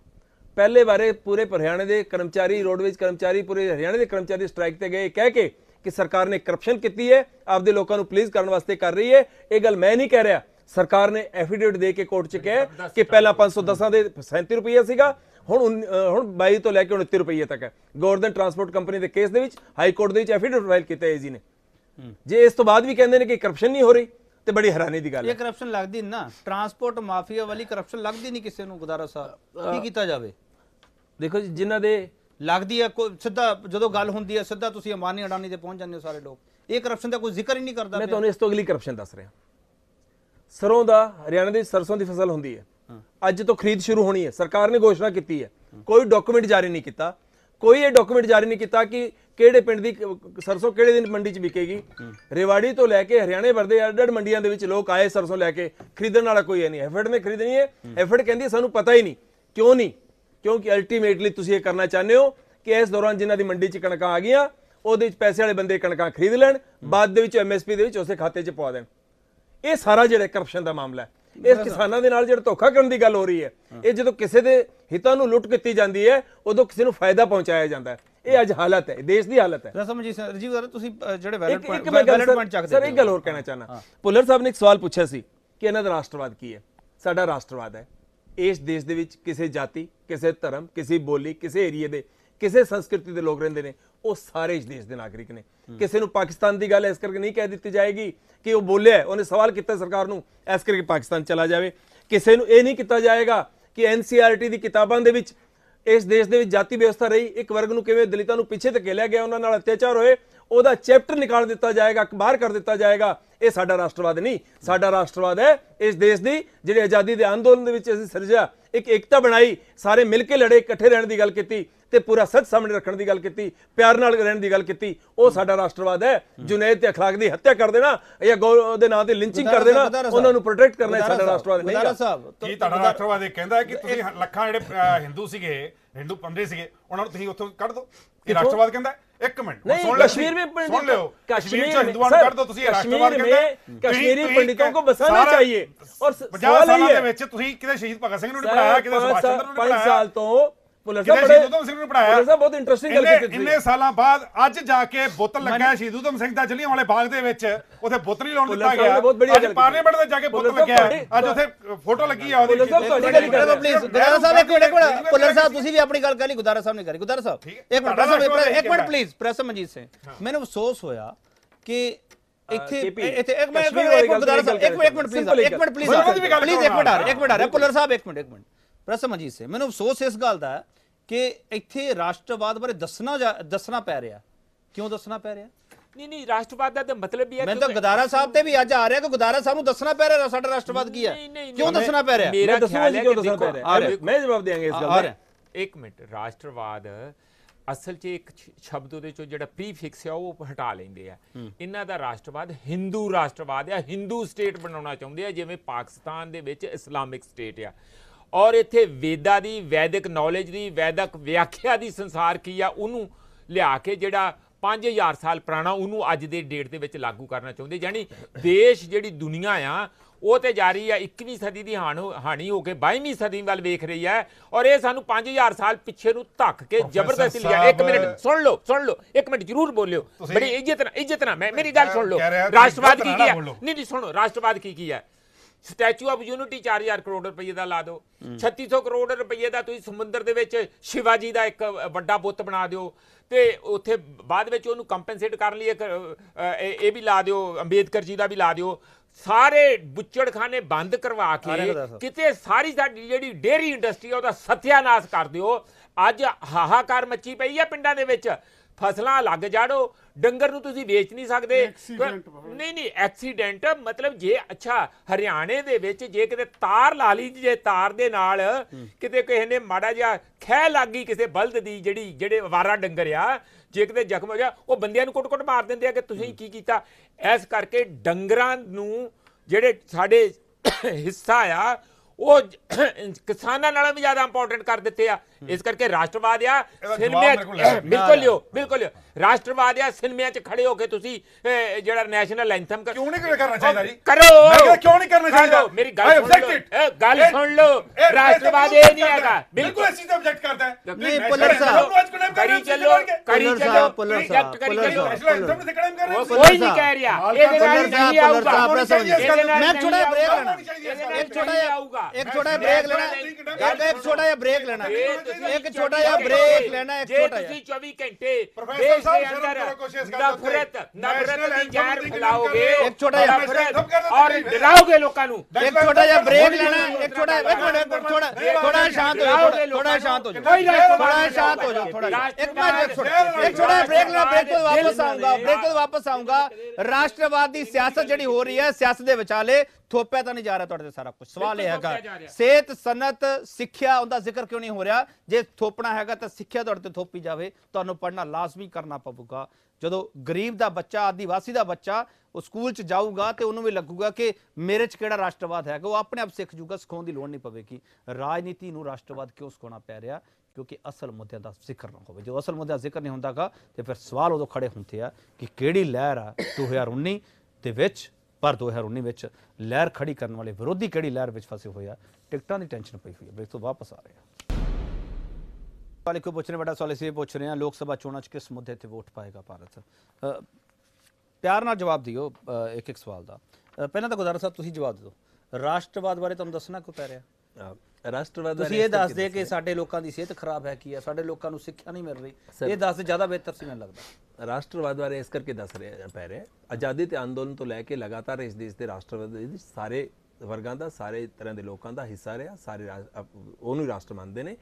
ਪਹਿਲੇ ਵਾਰੇ ਪੂਰੇ ਹਰਿਆਣੇ ਦੇ ਕਰਮਚਾਰੀ ਰੋਡਵੇਜ ਕਰਮਚਾਰੀ ਪੂਰੇ ਹਰਿਆਣੇ ਦੇ ਕਰਮਚਾਰੀ ਸਟ੍ਰਾਈਕ ਤੇ ਗਏ ਕਹਿ ਕੇ ਕਿ ਸਰਕਾਰ ਨੇ ਕਰਪਸ਼ਨ ਕੀਤੀ ਹੈ ਆਪਦੇ ਲੋਕਾਂ ਨੂੰ ਪਲੀਜ਼ ਕਰਨ ਵਾਸਤੇ ਕਰ ਰਹੀ ਹੈ ਇਹ ਗੱਲ ਮੈਂ ਨਹੀਂ ਕਹਿ ਰਿਹਾ ਸਰਕਾਰ ਨੇ ਐਫੀਡੇਵਿਟ ਦੇ ਕੇ ਕੋਰਟ 'ਚ ਕਿਹਾ ਕਿ ਪਹਿਲਾਂ 510 ਦੇ 37 ਰੁਪਏ ਸੀਗਾ ਹੁਣ ਹੁਣ 22 ਤੋਂ ਲੈ ਕੇ 29 ਰੁਪਏ ਤੱਕ ਹੈ ਗੋਰਦਨ ਟਰਾਂਸਪੋਰਟ ਕੰਪਨੀ ਦੇ ਕੇਸ ਦੇ ਵਿੱਚ ਹਾਈ ਕੋਰਟ ਦੇ ਵਿੱਚ ਐਫੀਡੇਵਿਟ ਫਾਈਲ ਕੀਤਾ ਏਜੀ ਨੇ ਜੇ ਇਸ ਤੋਂ ਬਾਅਦ ਵੀ ਕਹਿੰਦੇ ਨੇ ਕਿ ਕਰਪਸ਼ਨ ਨਹੀਂ ਹੋ ਰਹੀ ਤੇ ਬੜੀ ਹੈਰਾਨੀ ਦੀ ਗੱਲ ਹੈ ਇਹ ਕਰਪਸ਼ਨ ਲੱਗਦੀ ਨਾ ਟਰਾਂਸਪੋਰਟ ਮਾਫੀਆ ਵਾਲੀ ਕਰਪਸ਼ਨ ਲੱਗਦੀ ਨਹੀਂ ਕਿਸੇ ਨੂੰ ਗੁਦਾਰਾ ਸਾਹਿਬ ਕੀ ਕੀਤਾ ਜਾਵੇ ਦੇਖੋ ਜੀ ਜਿਨ੍ਹਾਂ ਦੇ ਲੱਗਦੀ ਹੈ ਕੋਈ ਸਿੱਧਾ ਜਦੋਂ ਗੱਲ ਹੁੰਦੀ ਹੈ ਸਿੱਧਾ ਤੁਸੀਂ ਅਮਾਨੀ ਅਡਾਨੀ ਤੇ ਪਹੁੰਚ ਜਾਂਦੇ ਹੋ ਸਾਰੇ ਲੋਕ ਇਹ ਕਰਪਸ਼ਨ ਦਾ ਕੋਈ ਜ਼ਿਕਰ ਹੀ ਨਹੀਂ ਕਰਦਾ ਮੈਂ ਤੁਹਾਨੂੰ ਇਸ ਤੋਂ ਅਗਲੀ ਕਰਪਸ਼ਨ ਦੱਸ ਰਿਹਾ ਸਰੋਂ ਦਾ ਹਰਿਆਣਾ ਦੀ ਸਰਸੋਂ ਦੀ ਫਸਲ ਹੁੰਦੀ ਹੈ ਅੱਜ ਤੋਂ ਖਰੀਦ ਸ਼ੁਰੂ ਹੋਣੀ ਹੈ ਸਰਕਾਰ ਨੇ ਘੋਸ਼ਣਾ ਕੀਤੀ ਹੈ ਕੋਈ ਡਾਕੂਮੈਂਟ ਜਾਰੀ ਨਹੀਂ ਕੀਤਾ ਕੋਈ ਇਹ ਡਾਕੂਮੈਂਟ ਜਾਰੀ ਨਹੀਂ ਕੀਤਾ ਕਿ ਕਿਹੜੇ ਪਿੰਡ ਦੀ ਸਰਸੋਂ ਕਿਹੜੇ ਦਿਨ ਮੰਡੀ 'ਚ ਵਿਕੇਗੀ ਰੇਵਾੜੀ ਤੋਂ ਲੈ ਕੇ ਹਰਿਆਣੇ ਵਰਦੇ ਅੱਡ ਮੰਡੀਆਂ ਦੇ ਵਿੱਚ ਲੋਕ ਆਏ ਸਰਸੋਂ ਲੈ ਕੇ ਖਰੀਦਣ ਵਾਲਾ ਕੋਈ ਨਹੀਂ ਐਫਰਟ ਨੇ ਖਰੀਦਣੀ ਹੈ ਐਫਰਟ ਕਹਿੰਦੀ ਸਾਨੂੰ ਪਤਾ ਹੀ ਨਹੀਂ ਕਿਉਂ ਨਹੀਂ ਕਿਉਂਕਿ ਅਲਟੀਮੇਟਲੀ ਤੁਸੀਂ ਇਹ ਕਰਨਾ ਚਾਹੁੰਦੇ ਹੋ ਕਿ ਇਸ ਦੌਰਾਨ ਜਿਨ੍ਹਾਂ ਦੀ ਮੰਡੀ 'ਚ ਕਣਕਾਂ ਆ ਗਈਆਂ ਉਹਦੇ ਵਿੱਚ ਪੈਸੇ ਵਾਲੇ ਬੰਦੇ ਕਣਕਾਂ ਖਰੀਦ ਲੈਣ ਬਾਅਦ ਦੇ ਵਿੱਚ ਐਮਐਸਪੀ ਦੇ ਵਿੱਚ ਉਸੇ ਖਾਤੇ 'ਚ ਪਵਾ ਦੇਣ ਇਹ ਸਾਰਾ ਜਿਹੜਾ ਕਰਪਸ਼ਨ ਦਾ ਮਾਮਲਾ ਹੈ ਇਸ ਕਿਸਾਨਾਂ ਦੇ ਨਾਲ ਜਿਹੜਾ ਧੋਖਾ ਕਰਨ ਦੀ ਗੱਲ ਹੋ ਰਹੀ ਹੈ ਇਹ ਜਦੋਂ ਕਿਸੇ ਦੇ ਹਿੱਤਾਂ ਨੂੰ ਲੁੱਟ ਕੀਤੀ ਜਾਂਦੀ ਹੈ ਉਦੋਂ ਕਿਸੇ ਨੂੰ ਫਾਇਦਾ ਪਹੁੰਚਾਇਆ ਜਾਂਦਾ ਹੈ ਇਹ ਅੱਜ ਹਾਲਤ ਹੈ ਦੇਸ਼ ਦੀ ਹਾਲਤ ਹੈ ਰਸਮ ਜੀ ਸਰ ਜੀ ਸਰ ਤੁਸੀਂ ਜਿਹੜੇ ਵੈਲਿਡ ਪੁਆਇੰਟ ਵੈਲਿਡ ਪੁਆਇੰਟ ਚੱਕਦੇ ਸਰ ਇੱਕ ਗੱਲ ਹੋਰ ਕਹਿਣਾ ਚਾਹਨਾ ਪੁੱਲਰ ਸਾਹਿਬ ਨੇ ਇੱਕ ਸਵਾਲ ਪੁੱਛਿਆ ਸੀ ਕਿ ਇਹਨਾਂ ਦਾ ਰਾਸ਼ਟਰਵਾਦ ਕੀ ਹੈ ਸਾਡਾ ਰਾਸ਼ਟਰਵਾਦ ਹੈ ਇਸ ਦੇਸ਼ ਦੇ ਵਿੱਚ ਕਿਸੇ ਜਾਤੀ ਕਿਸੇ ਧਰਮ ਕਿਸੇ ਬੋਲੀ ਕਿਸੇ ਏਰੀਏ ਦੇ ਕਿਸੇ ਸੰਸਕ੍ਰਿਤੀ ਦੇ ਲੋਕ ਰਹਿੰਦੇ ਨੇ ਉਹ ਸਾਰੇ ਇਸ ਦੇਸ਼ ਦੇ ਨਾਗਰਿਕ ਨੇ ਕਿਸੇ ਨੂੰ ਪਾਕਿਸਤਾਨ ਦੀ ਗੱਲ ਇਸ ਕਰਕੇ ਨਹੀਂ ਕਹਿ ਦਿੱਤੀ ਜਾਏਗੀ ਕਿ ਉਹ ਬੋਲਿਆ ਉਹਨੇ ਸਵਾਲ ਕੀਤਾ ਸਰਕਾਰ ਨੂੰ ਇਸ ਕਰਕੇ ਪਾਕਿਸਤਾਨ ਚਲਾ ਜਾਵੇ ਕਿਸੇ ਨੂੰ ਇਹ ਨਹੀਂ ਕੀਤਾ ਜਾਏਗਾ ਕਿ ਐਨਸੀਆਰਟੀ ਦੀ ਕਿਤਾਬਾਂ ਦੇ ਵਿੱਚ ਇਸ ਦੇਸ਼ ਦੇ ਵਿੱਚ ਜਾਤੀ ਵਿਵਸਥਾ ਰਹੀ ਇੱਕ ਵਰਗ ਨੂੰ ਕਿਵੇਂ ਦਲਿਤਾਂ ਨੂੰ ਪਿੱਛੇ ਧਕੇਲਿਆ ਗਿਆ ਉਹਨਾਂ ਨਾਲ ਅਤਿਆਚਾਰ ਹੋਏ ਉਹਦਾ ਚੈਪਟਰ ਨਿਕਾਲ ਦਿੱਤਾ ਜਾਏਗਾ ਬਾਹਰ ਕਰ ਦਿੱਤਾ ਜਾਏਗਾ ਇਹ ਸਾਡਾ ਰਾਸ਼ਟਰਵਾਦ ਨਹੀਂ ਸਾਡਾ ਰਾਸ਼ਟਰਵਾਦ ਹੈ ਇਸ ਦੇਸ਼ ਦੀ ਜਿਹੜੇ ਆਜ਼ਾਦੀ ਦੇ ਅੰਦੋਲਨ ਦੇ ਵਿੱਚ ਅਸੀਂ ਸਿਰਜਿਆ ਇੱਕ ਇਕਤਾ ਬਣਾਈ ਸਾਰੇ ਮਿਲ ਕੇ ਲੜੇ ਇਕੱਠੇ ਰਹਿਣ ਦੀ ਗੱਲ ਕੀਤੀ ਤੇ ਪੂਰਾ ਸੱਚ ਸਾਹਮਣੇ ਰੱਖਣ ਦੀ ਗੱਲ ਕੀਤੀ ਪਿਆਰ ਨਾਲ ਰਹਿਣ ਦੀ ਗੱਲ ਕੀਤੀ ਉਹ ਸਾਡਾ ਰਾਸ਼ਟਰਵਾਦ ਹੈ ਜੁਨੈਦ ਤੇ ਅਖਲਾਕ ਦੀ ਹੱਤਿਆ ਕਰ ਦੇਣਾ ਜਾਂ ਗੋ ਦੇ ਨਾਂ ਤੇ ਲਿੰਚਿੰਗ ਕਰ ਦੇਣਾ ਉਹਨਾਂ ਨੂੰ ਪ੍ਰੋਟੈਕਟ ਕਰਨਾ ਸਾਡਾ ਰਾਸ਼ਟਰਵਾਦ ਨਹੀਂ ਹੈ ਕੀ ਤੁਹਾਡਾ ਰਾਸ਼ਟਰਵਾਦ ਇਹ ਕਹਿੰਦਾ ਕਿ ਤੁਸੀਂ ਲੱਖਾਂ ਜਿਹੜੇ ਹਿੰਦੂ ਸੀਗੇ ਹਿੰਦੂ ਪੰਦੇ ਸੀਗੇ ਉਹਨਾਂ ਨੂੰ ਤੁਸੀਂ ਉੱਥੋਂ ਕੱਢ ਦਿਓ ਇਹ ਰਾਸ਼ਟਰਵਾਦ ਕਹਿੰਦਾ ਇੱਕ ਮਿੰਟ ਸੁਣ ਲਓ ਕਸ਼ਮੀਰ ਵਿੱਚ ਸੁਣ ਲਓ ਕਸ਼ਮੀਰ ਵਿੱਚ ਹਿੰਦੂਆਂ ਨੂੰ ਕੱਢ ਦਿਓ ਤੁਸੀਂ ਰਾਸ਼ਟਰਵਾਦ ਕਹਿੰਦਾ ਕਸ਼ਮੀਰੀ ਪੰਡਿਤਾਂ ਕੋ ਬਸਾਣਾ ਚਾਹੀਏ ਔਰ 50 ਸਾਲਾਂ ਦੇ ਵਿੱਚ ਤੁਸੀਂ ਕਿਤੇ ਸ਼ਹੀਦ ਭਗਤ ਸਿੰਘ ਨੂੰ ਨਹੀਂ ਪੜਾਇਆ ਕਿਤੇ ਸੁਭਾਸ਼ ਚੰਦਰ ਨੂੰ ਨਹੀਂ ਪੜਾਇਆ 5 ਸਾਲ ਤੋਂ ਪੁਲਰਸਾ ਬੜੇ ਸ਼ਹੀਦ ਉਧਮ ਸਿੰਘ ਨੂੰ ਪੜਾਇਆ ਪੁਲਰਸਾ ਬਹੁਤ ਇੰਟਰਸਟਿੰਗ ਗੱਲ ਕੀਤੀ ਇੰਨੇ ਸਾਲਾਂ ਬਾਅਦ ਅੱਜ ਜਾ ਕੇ ਬੁੱਤ ਲੱਗਾ ਸ਼ਹੀਦ ਉਧਮ ਸਿੰਘ ਦਾ ਜਲੀਆਂ ਵਾਲੇ ਬਾਗ ਦੇ ਵਿੱਚ ਉਥੇ ਬੁੱਤ ਨਹੀਂ ਲਾਉਣ ਦਿੱਤਾ ਗਿਆ ਅੱਜ ਪਾਰਲੀਮੈਂਟ ਦੇ ਜਾ ਕੇ ਬੁੱਤ ਲੱਗਿਆ ਅੱਜ ਉਥੇ ਫੋਟੋ ਲੱਗੀ ਆ ਉਹਦੀ ਤੁਹਾਡੀ ਗੱਲ ਪਲੀਜ਼ ਗੁਦਾਰਾ ਸਾਹਿਬ ਇੱਕ ਮਿੰਟ ਪੁਲਰ ਸਾਹਿਬ ਤੁਸੀਂ ਵੀ ਆਪਣੀ ਗੱਲ ਕਰ ਲਈ ਗੁਦਾਰਾ ਸਾਹਿਬ ਨੇ ਕਰੀ ਗੁਦਾਰਾ ਸਾਹਿਬ ਇੱਕ ਮਿੰਟ ਸਾਹਿਬ ਇੱਕ minute please press Manjit Singh ਮੈਨੂੰ ਅਫਸੋਸ ਹੋਇਆ ਕਿ ਇੱਥੇ ਇੱਥੇ ਇੱਕ ਮਿੰਟ ਇੱਕ ਮਿੰਟ ਗੁਦਾਰਾ ਸਾਹਿਬ ਇੱਕ ਮਿੰਟ ਇੱਕ ਮਿੰਟ ਪਲੀਜ਼ ਇੱਕ ਮਿੰਟ ਪਲੀਜ਼ ਪਲੀਜ਼ ਇੱਕ ਮਿੰਟ ਆ ਇੱਕ ਮਿੰਟ ਆ ਪੁਲਰ ਸਾਹਿਬ ਇੱਕ ਮਿੰਟ ਇੱਕ ਮਿੰਟ ਪ੍ਰੈਸ ਮਨਜੀਤ ਸਿੰਘ ਮੈਨੂੰ ਅਫਸੋਸ ਇਸ ਗੱਲ ਦਾ ਹੈ ਕਿ ਇੱਥੇ ਰਾਸ਼ਟਰਵਾਦ ਬਾਰੇ ਦੱਸਣਾ ਦੱਸਣਾ ਪੈ ਰਿਹਾ ਕਿਉਂ ਦੱਸਣਾ ਪੈ ਰਿਹਾ ਨਹੀਂ ਨਹੀਂ ਰਾਸ਼ਟਰਵਾਦ ਦਾ ਤਾਂ ਮਤਲਬ ਹੀ ਹੈ ਮੈਂ ਤਾਂ ਗਦਾਰਾ ਸਾਹਿਬ ਤੇ ਵੀ ਅੱਜ ਆ ਰਿਹਾ ਕਿ ਗਦਾਰਾ ਸਾਹਿਬ ਨੂੰ ਦੱਸਣਾ ਪੈ ਰਿਹਾ ਸਾਡਾ ਰਾਸ਼ਟਰਵਾਦ ਕੀ ਹੈ ਕਿਉਂ ਦੱਸਣਾ ਪੈ ਰਿਹਾ ਮੇਰਾ ਕਿਉਂ ਦੱਸਣਾ ਪੈ ਰਿਹਾ ਮੈਂ ਜਵਾਬ ਦੇਾਂਗੇ ਇਸ ਗੱਲ ਦਾ ਇੱਕ ਮਿੰਟ ਰਾਸ਼ਟਰਵਾਦ ਅਸਲ 'ਚ ਇੱਕ ਸ਼ਬਦ ਉਹਦੇ ਚੋਂ ਜਿਹੜਾ ਪ੍ਰੀਫਿਕਸ ਹੈ ਉਹ ਹਟਾ ਲੈਂਦੇ ਆ ਇਹਨਾਂ ਦਾ ਰਾਸ਼ਟਰਵਾਦ ਹਿੰਦੂ ਰਾਸ਼ਟਰਵਾਦ ਆ ਹਿੰਦੂ ਸਟੇਟ ਬਣਾਉਣਾ ਚਾਹੁੰਦੇ ਆ ਜਿਵੇਂ ਪਾਕਿਸਤਾਨ ਦੇ ਵਿੱਚ ਇਸਲਾਮਿਕ ਸਟੇਟ ਆ ਔਰ ਇੱਥੇ ਵੇਦਾ ਦੀ ਵੈਦਿਕ ਨੌਲੇਜ ਦੀ ਵੈਦਿਕ ਵਿਆਖਿਆ ਦੀ ਸੰਸਾਰ ਕੀ ਆ ਉਹਨੂੰ ਲਿਆ ਕੇ ਜਿਹੜਾ 5000 ਸਾਲ ਪੁਰਾਣਾ ਉਹਨੂੰ ਅੱਜ ਦੇ ਡੇਟ ਦੇ ਵਿੱਚ ਲਾਗੂ ਕਰਨਾ ਚਾਹੁੰਦੇ ਯਾਨੀ ਦੇਸ਼ ਜਿਹੜੀ ਦੁਨੀਆ ਆ ਉਹ ਤੇ ਜਾ ਰਹੀ ਆ 21ਵੀਂ ਸਦੀ ਦੀ ਹਾਣੀ ਹੋ ਕੇ 22ਵੀਂ ਸਦੀ ਵੱਲ ਵੇਖ ਰਹੀ ਹੈ ਔਰ ਇਹ ਸਾਨੂੰ 5000 ਸਾਲ ਪਿੱਛੇ ਨੂੰ ਧੱਕ ਕੇ ਜ਼ਬਰਦਸਤੀ ਲਿਆ ਇੱਕ ਮਿੰਟ ਸੁਣ ਲਓ ਸੁਣ ਲਓ ਇੱਕ ਮਿੰਟ ਜ਼ਰੂਰ ਬੋਲਿਓ ਬੜੀ ਇੱਜ਼ਤ ਨਾਲ ਇੱਜ਼ਤ ਨਾਲ ਮੈਂ ਮੇਰੀ ਗੱਲ ਸੁਣ ਲਓ ਰਾਸ਼ਟਰਵਾਦ ਕੀ ਕੀ ਹੈ ਨਹੀਂ ਨਹੀਂ ਸੁਣੋ ਰਾਸ਼ਟਰਵਾਦ ਕੀ ਕੀ ਹੈ ਸਟੈਚੂ ਆਫ ਯੂਨਿਟੀ 4000 ਕਰੋੜ ਰੁਪਏ ਦਾ ਲਾ ਦਿਓ 3600 ਕਰੋੜ ਰੁਪਏ ਦਾ ਤੁਸੀਂ ਸਮੁੰਦਰ ਦੇ ਵਿੱਚ ਸ਼ਿਵਾਜੀ ਦਾ ਇੱਕ ਵੱਡਾ ਬੁੱਤ ਬਣਾ ਦਿਓ ਤੇ ਉੱਥੇ ਬਾਅਦ ਵਿੱਚ ਉਹਨੂੰ ਕੰਪਨਸੇਟ ਕਰਨ ਲਈ ਇੱਕ ਇਹ ਵੀ ਲਾ ਦਿਓ ਅੰਬੇਦਕਰ ਜੀ ਦਾ ਵੀ ਲਾ ਦਿਓ ਸਾਰੇ ਬੁੱਚੜਖਾਨੇ ਬੰਦ ਕਰਵਾ ਕੇ ਕਿਤੇ ਸਾਰੀ ਸਾਡੀ ਜਿਹੜੀ ਡੇਰੀ ਇੰਡਸਟਰੀ ਆ ਉਹਦਾ ਸਤਿਆਨਾਸ਼ ਕਰ ਦਿਓ ਅੱਜ ਹਾਹਾਕਾਰ ਮੱਚੀ ਪਈ ਆ ਪਿੰਡਾਂ ਦੇ ਵਿੱਚ ਫਸਲਾਂ ਲੱਗ ਜਾੜੋ ਡੰਗਰ ਨੂੰ ਤੁਸੀਂ ਵੇਚ ਨਹੀਂ ਸਕਦੇ ਨਹੀਂ ਨਹੀਂ ਐਕਸੀਡੈਂਟ ਮਤਲਬ ਜੇ ਅੱਛਾ ਹਰਿਆਣੇ ਦੇ ਵਿੱਚ ਜੇ ਕਿਤੇ ਤਾਰ ਲਾ ਲਈ ਜੇ ਤਾਰ ਦੇ ਨਾਲ ਕਿਤੇ ਕਿਸੇ ਨੇ ਮਾੜਾ ਜਿਹਾ ਖਹਿ ਲੱਗ ਗਈ ਕਿਸੇ ਬਲਦ ਦੀ ਜਿਹੜੀ ਜਿਹੜੇ ਵਾਰਾ ਡੰਗਰ ਆ ਜੇ ਕਿਤੇ ਜ਼ਖਮ ਹੋ ਗਿਆ ਉਹ ਬੰਦਿਆਂ ਨੂੰ ਕੁੱਟ-ਕੁੱਟ ਮਾਰ ਦਿੰਦੇ ਆ ਕਿ ਤੁਸੀਂ ਕੀ ਕੀਤਾ ਐਸ ਕਰਕੇ ਡੰਗਰਾਂ ਨੂੰ ਜਿਹੜੇ ਸਾਡੇ ਹਿੱਸਾ ਆ ਉਹ ਕਿਸਾਨਾਂ ਨਾਲੋਂ ਵੀ ਜ਼ਿਆਦਾ ਇੰਪੋਰਟੈਂਟ ਕਰ ਦਿੱਤੇ ਆ ਇਸ ਕਰਕੇ ਰਾਸ਼ਟਰਵਾਦ ਆ ਸਿਨਮਿਆ ਬਿਲਕੁਲ ਲਿਓ ਬਿਲਕੁਲ ਲਿਓ ਰਾਸ਼ਟਰਵਾਦ ਆ ਸਿਨਮਿਆਂ 'ਚ ਖੜੇ ਹੋ ਕੇ ਤੁਸੀਂ ਜਿਹੜਾ ਨੈਸ਼ਨਲ ਐਂਥਮ ਕਰ ਕਿਉਂ ਨਹੀਂ ਕਰਨਾ ਚਾਹੀਦਾ ਜੀ ਕਰੋ ਕਿਉਂ ਨਹੀਂ ਕਰਨਾ ਚਾਹੀਦਾ ਮੇਰੀ ਗੱਲ ਸੁਣ ਲਓ ਗੱਲ ਸੁਣ ਲਓ ਰਾਸ਼ਟਰਵਾਦ ਇਹ ਨਹੀਂ ਹੈਗਾ ਬਿਲਕੁਲ ਅਸੀਂ ਤਾਂ ਆਬਜੈਕਟ ਕਰਦਾ ਹੈ ਨਹੀਂ ਪੁੱਲਰ ਸਾਹਿਬ ਕਰੀ ਚੱਲੋ ਕਰੀ ਚੱਲੋ ਪੁੱਲਰ ਸਾਹਿਬ ਪੁੱਲਰ ਸਾਹਿਬ ਕੋਈ ਨਹੀਂ ਕਹਿ ਰਿਹਾ ਇਹ ਇਹਦੇ ਨਾਲ ਨਹੀਂ ਆਊਗਾ ਮੈਂ ਛੋਟਾ ਬ੍ਰੇਕ ਲੈਣਾ ਇੱਕ ਛੋਟਾ ਜਿਹਾ ਆਊਗਾ ਇੱਕ ਛੋਟਾ ਜਿਹਾ ਬ੍ਰੇਕ ਲੈਣਾ ਕਰਦੇ ਇੱਕ ਛੋਟਾ ਜਿਹਾ ਬ੍ਰੇਕ ਲੈਣਾ ਇੱਕ ਛੋਟਾ ਜਿਹਾ ਬ੍ਰੇਕ ਲੈਣਾ ਇੱਕ ਛੋਟਾ ਜਿਹਾ ਜੇ ਤੁਸੀਂ 24 ਘੰਟੇ ਪ੍ਰੋਫੈਸਰ ਸਾਹਿਬ ਸ਼ਰਮ ਕਰੋ ਕੋਸ਼ਿਸ਼ ਕਰੋ ਨਫ਼ਰਤ ਨਫ਼ਰਤ ਦੀ ਜ਼ਹਿਰ ਫੈਲਾਓਗੇ ਇੱਕ ਛੋਟਾ ਜਿਹਾ ਬ੍ਰੇਕ ਔਰ ਡਰਾਓਗੇ ਲੋਕਾਂ ਨੂੰ ਇੱਕ ਛੋਟਾ ਜਿਹਾ ਬ੍ਰੇਕ ਲੈਣਾ ਇੱਕ ਛੋਟਾ ਇੱਕ ਮਿੰਟ ਥੋੜਾ ਥੋੜਾ ਸ਼ਾਂਤ ਹੋ ਜਾਓ ਥੋੜਾ ਸ਼ਾਂਤ ਹੋ ਜਾਓ ਥੋੜਾ ਸ਼ਾਂਤ ਹੋ ਜਾਓ ਥੋੜਾ ਇੱਕ ਮਿੰਟ ਇੱਕ ਛੋਟਾ ਬ੍ਰੇਕ ਲੈਣਾ ਬ੍ਰੇਕ ਤੋਂ ਵਾਪਸ ਆਉਂਗਾ ਬ੍ਰੇਕ ਤੋਂ ਵਾਪਸ ਆਉਂਗਾ ਰਾਸ਼ਟਰਵਾਦ ਦੀ ਸਿਆਸਤ ਜਿਹੜੀ ਹੋ ਰਹੀ ਹੈ ਸਿਆਸਤ ਦੇ ਵਿਚਾਲੇ ਥੋਪਿਆ ਤਾਂ ਨਹੀਂ ਜਾ ਰਿਹਾ ਤੁਹਾਡੇ ਤੇ ਸਾਰਾ ਕੁਝ ਸਵਾਲ ਇਹ ਹੈਗਾ ਸਿਹਤ ਸਨਤ ਸਿੱਖਿਆ ਉਹਦਾ ਜ਼ਿਕਰ ਕਿਉਂ ਨਹੀਂ ਹੋ ਰਿਹਾ ਜੇ ਥੋਪਣਾ ਹੈਗਾ ਤਾਂ ਸਿੱਖਿਆ ਤੁਹਾਡੇ ਤੇ ਥੋਪੀ ਜਾਵੇ ਤੁਹਾਨੂੰ ਪੜਨਾ ਲਾਜ਼ਮੀ ਕਰਨਾ ਪਵੇਗਾ ਜਦੋਂ ਗਰੀਬ ਦਾ ਬੱਚਾ ਆਦੀਵਾਸੀ ਦਾ ਬੱਚਾ ਉਹ ਸਕੂਲ ਚ ਜਾਊਗਾ ਤੇ ਉਹਨੂੰ ਵੀ ਲੱਗੂਗਾ ਕਿ ਮੇਰੇ ਚ ਕਿਹੜਾ ਰਾਸ਼ਟਰਵਾਦ ਹੈਗਾ ਉਹ ਆਪਣੇ ਆਪ ਸਿੱਖ ਜੂਗਾ ਸਿਖਾਉਣ ਦੀ ਲੋੜ ਨਹੀਂ ਪਵੇਗੀ ਰਾਜਨੀਤੀ ਨੂੰ ਰਾਸ਼ਟਰਵਾਦ ਕਿਉਂ ਸਿਖਾਉਣਾ ਪੈ ਰਿਹਾ ਕਿਉਂਕਿ ਅਸਲ ਮੁੱਦਿਆਂ ਦਾ ਜ਼ਿਕਰ ਨਾ ਹੋਵੇ ਜੋ ਅਸਲ ਮੁੱਦਿਆਂ ਦਾ ਜ਼ਿਕਰ ਨਹੀਂ ਹੁੰਦਾਗਾ ਤੇ ਫਿਰ ਸਵਾਲ ਉਦੋਂ ਖੜੇ ਹੁੰਦੇ ਆ ਕਿ ਕਿਹੜੀ ਲਹਿਰ ਆ 2019 ਦੇ ਵਿੱਚ ਪਰ 2019 ਵਿੱਚ ਲਹਿਰ ਖੜੀ ਕਰਨ ਵਾਲੇ ਵਿਰੋਧੀ ਕਿਹੜੀ ਲਹਿਰ ਵਿੱਚ ਫਸੇ ਹੋਏ ਆ ਟਿਕਟਾਂ ਦੀ ਟੈਨਸ਼ਨ ਪਈ ਹੋਈ ਹੈ ਬ੍ਰੇਕ ਤੋਂ ਵਾਪਸ ਆ ਰਹੇ ਆ ਵਾਲੇ ਕੋ ਪੁੱਛਣੇ ਬੜਾ ਸਵਾਲ ਇਸੇ ਪੁੱਛ ਰਹੇ ਆ ਲੋਕ ਸਭਾ ਚੋਣਾਂ 'ਚ ਕਿਸ ਮੁੱਦੇ ਤੇ ਵੋਟ ਪਾਏਗਾ ਭਾਰਤ ਪਿਆਰ ਨਾਲ ਜਵਾਬ ਦਿਓ ਇੱਕ ਇੱਕ ਸਵਾਲ ਦਾ ਪਹਿਲਾਂ ਤਾਂ ਗੁਜ਼ਾਰਾ ਸਾਹਿਬ ਤੁਸੀਂ ਜਵਾਬ ਦਿਓ ਰਾਸ਼ਟਰਵਾਦ ਬਾਰੇ ਤੁਹਾਨੂੰ ਦੱਸਣਾ ਕੋ ਪੈ ਰਿਹਾ ਰਾਸ਼ਟਰਵਾਦ ਤੁਸੀਂ ਇਹ ਦੱਸਦੇ ਕਿ ਸਾਡੇ ਲੋਕਾਂ ਦੀ ਸਿਹਤ ਖਰਾਬ ਹੈ ਕੀ ਹੈ ਸਾਡੇ ਲੋਕਾਂ ਨੂੰ ਸਿੱਖਿਆ ਨਹੀਂ ਮਿਲ ਰਹੀ ਇਹ ਦੱਸ ਜ਼ਿਆਦਾ ਬਿਹਤਰ ਸੀ ਮੈਨੂੰ ਲੱਗਦਾ ਰਾਸ਼ਟਰਵਾਦ ਬਾਰੇ ਇਸ ਕਰਕੇ ਦੱਸ ਆ ਪੈ ਰਹੇ ਆਜ਼ਾਦੀ ਤੇ ਅੰਦੋਲਨ ਤੋਂ ਲੈ ਕੇ ਲਗਾਤਾਰ ਇਸ ਦੇਸ਼ ਦੇ ਰਾਸ਼ਟਰਵਾਦ ਦੇ ਸਾਰੇ ਵਰਗਾਂ ਦਾ ਸਾਰੇ ਤਰ੍ਹਾਂ ਦੇ ਲੋਕਾਂ ਦਾ ਹਿੱਸਾ ਰਿਹਾ ਸਾਰੇ ਉਹਨੂੰ ਰਾਸ਼ਟਰ ਮੰਨਦੇ ਨੇ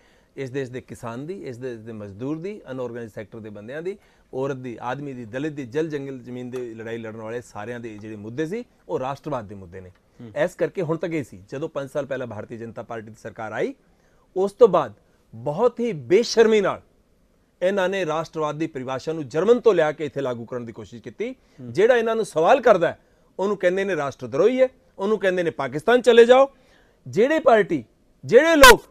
ਇਸ ਦੇਸ਼ ਦੇ ਕਿਸਾਨ ਦੀ ਇਸ ਦੇਸ਼ ਦੇ ਮਜ਼ਦੂਰ ਦੀ ਅਨਆਰਗੇਨਾਈਜ਼ ਸੈਕਟਰ ਦੇ ਬੰਦਿਆਂ ਦੀ ਔਰਤ ਦੀ ਆਦਮੀ ਦੀ ਦਲਿਤ ਦੀ ਜਲ ਜੰਗਲ ਜ਼ਮੀਨ ਦੇ ਲੜਾਈ ਲੜਨ ਵਾਲੇ ਸਾਰਿਆਂ ਦੇ ਜਿਹੜੇ ਮੁੱਦੇ ਸੀ ਉਹ ਰਾਸ਼ਟਰਵਾਦ ਦੇ ਮੁੱਦੇ ਨੇ ਐਸ ਕਰਕੇ ਹੁਣ ਤੱਕ ਇਹ ਸੀ ਜਦੋਂ 5 ਸਾਲ ਪਹਿਲਾਂ ਭਾਰਤੀ ਜਨਤਾ ਪਾਰਟੀ ਦੀ ਸਰਕਾਰ ਆਈ ਉਸ ਤੋਂ ਬਾਅਦ ਬਹੁਤ ਹੀ ਬੇਸ਼ਰਮੀ ਨਾਲ ਇਹਨਾਂ ਨੇ ਰਾਸ਼ਟਰਵਾਦ ਦੀ ਪਰਿਭਾਸ਼ਾ ਨੂੰ ਜਰਮਨ ਤੋਂ ਲਿਆ ਕੇ ਇੱਥੇ ਲਾਗੂ ਕਰਨ ਦੀ ਕੋਸ਼ਿਸ਼ ਕੀਤੀ ਜਿਹੜਾ ਇਹਨਾਂ ਨੂੰ ਸਵਾਲ ਕਰਦਾ ਉਹਨੂੰ ਕਹਿੰਦੇ ਨੇ ਰਾਸ਼ਟਰਦਰੋਹੀ ਹੈ ਉਹਨੂੰ ਕਹਿੰਦੇ ਨੇ ਪਾਕਿਸਤਾਨ ਚਲੇ ਜਾਓ ਜਿਹੜੇ ਪਾਰਟੀ ਜਿਹੜੇ ਲੋਕ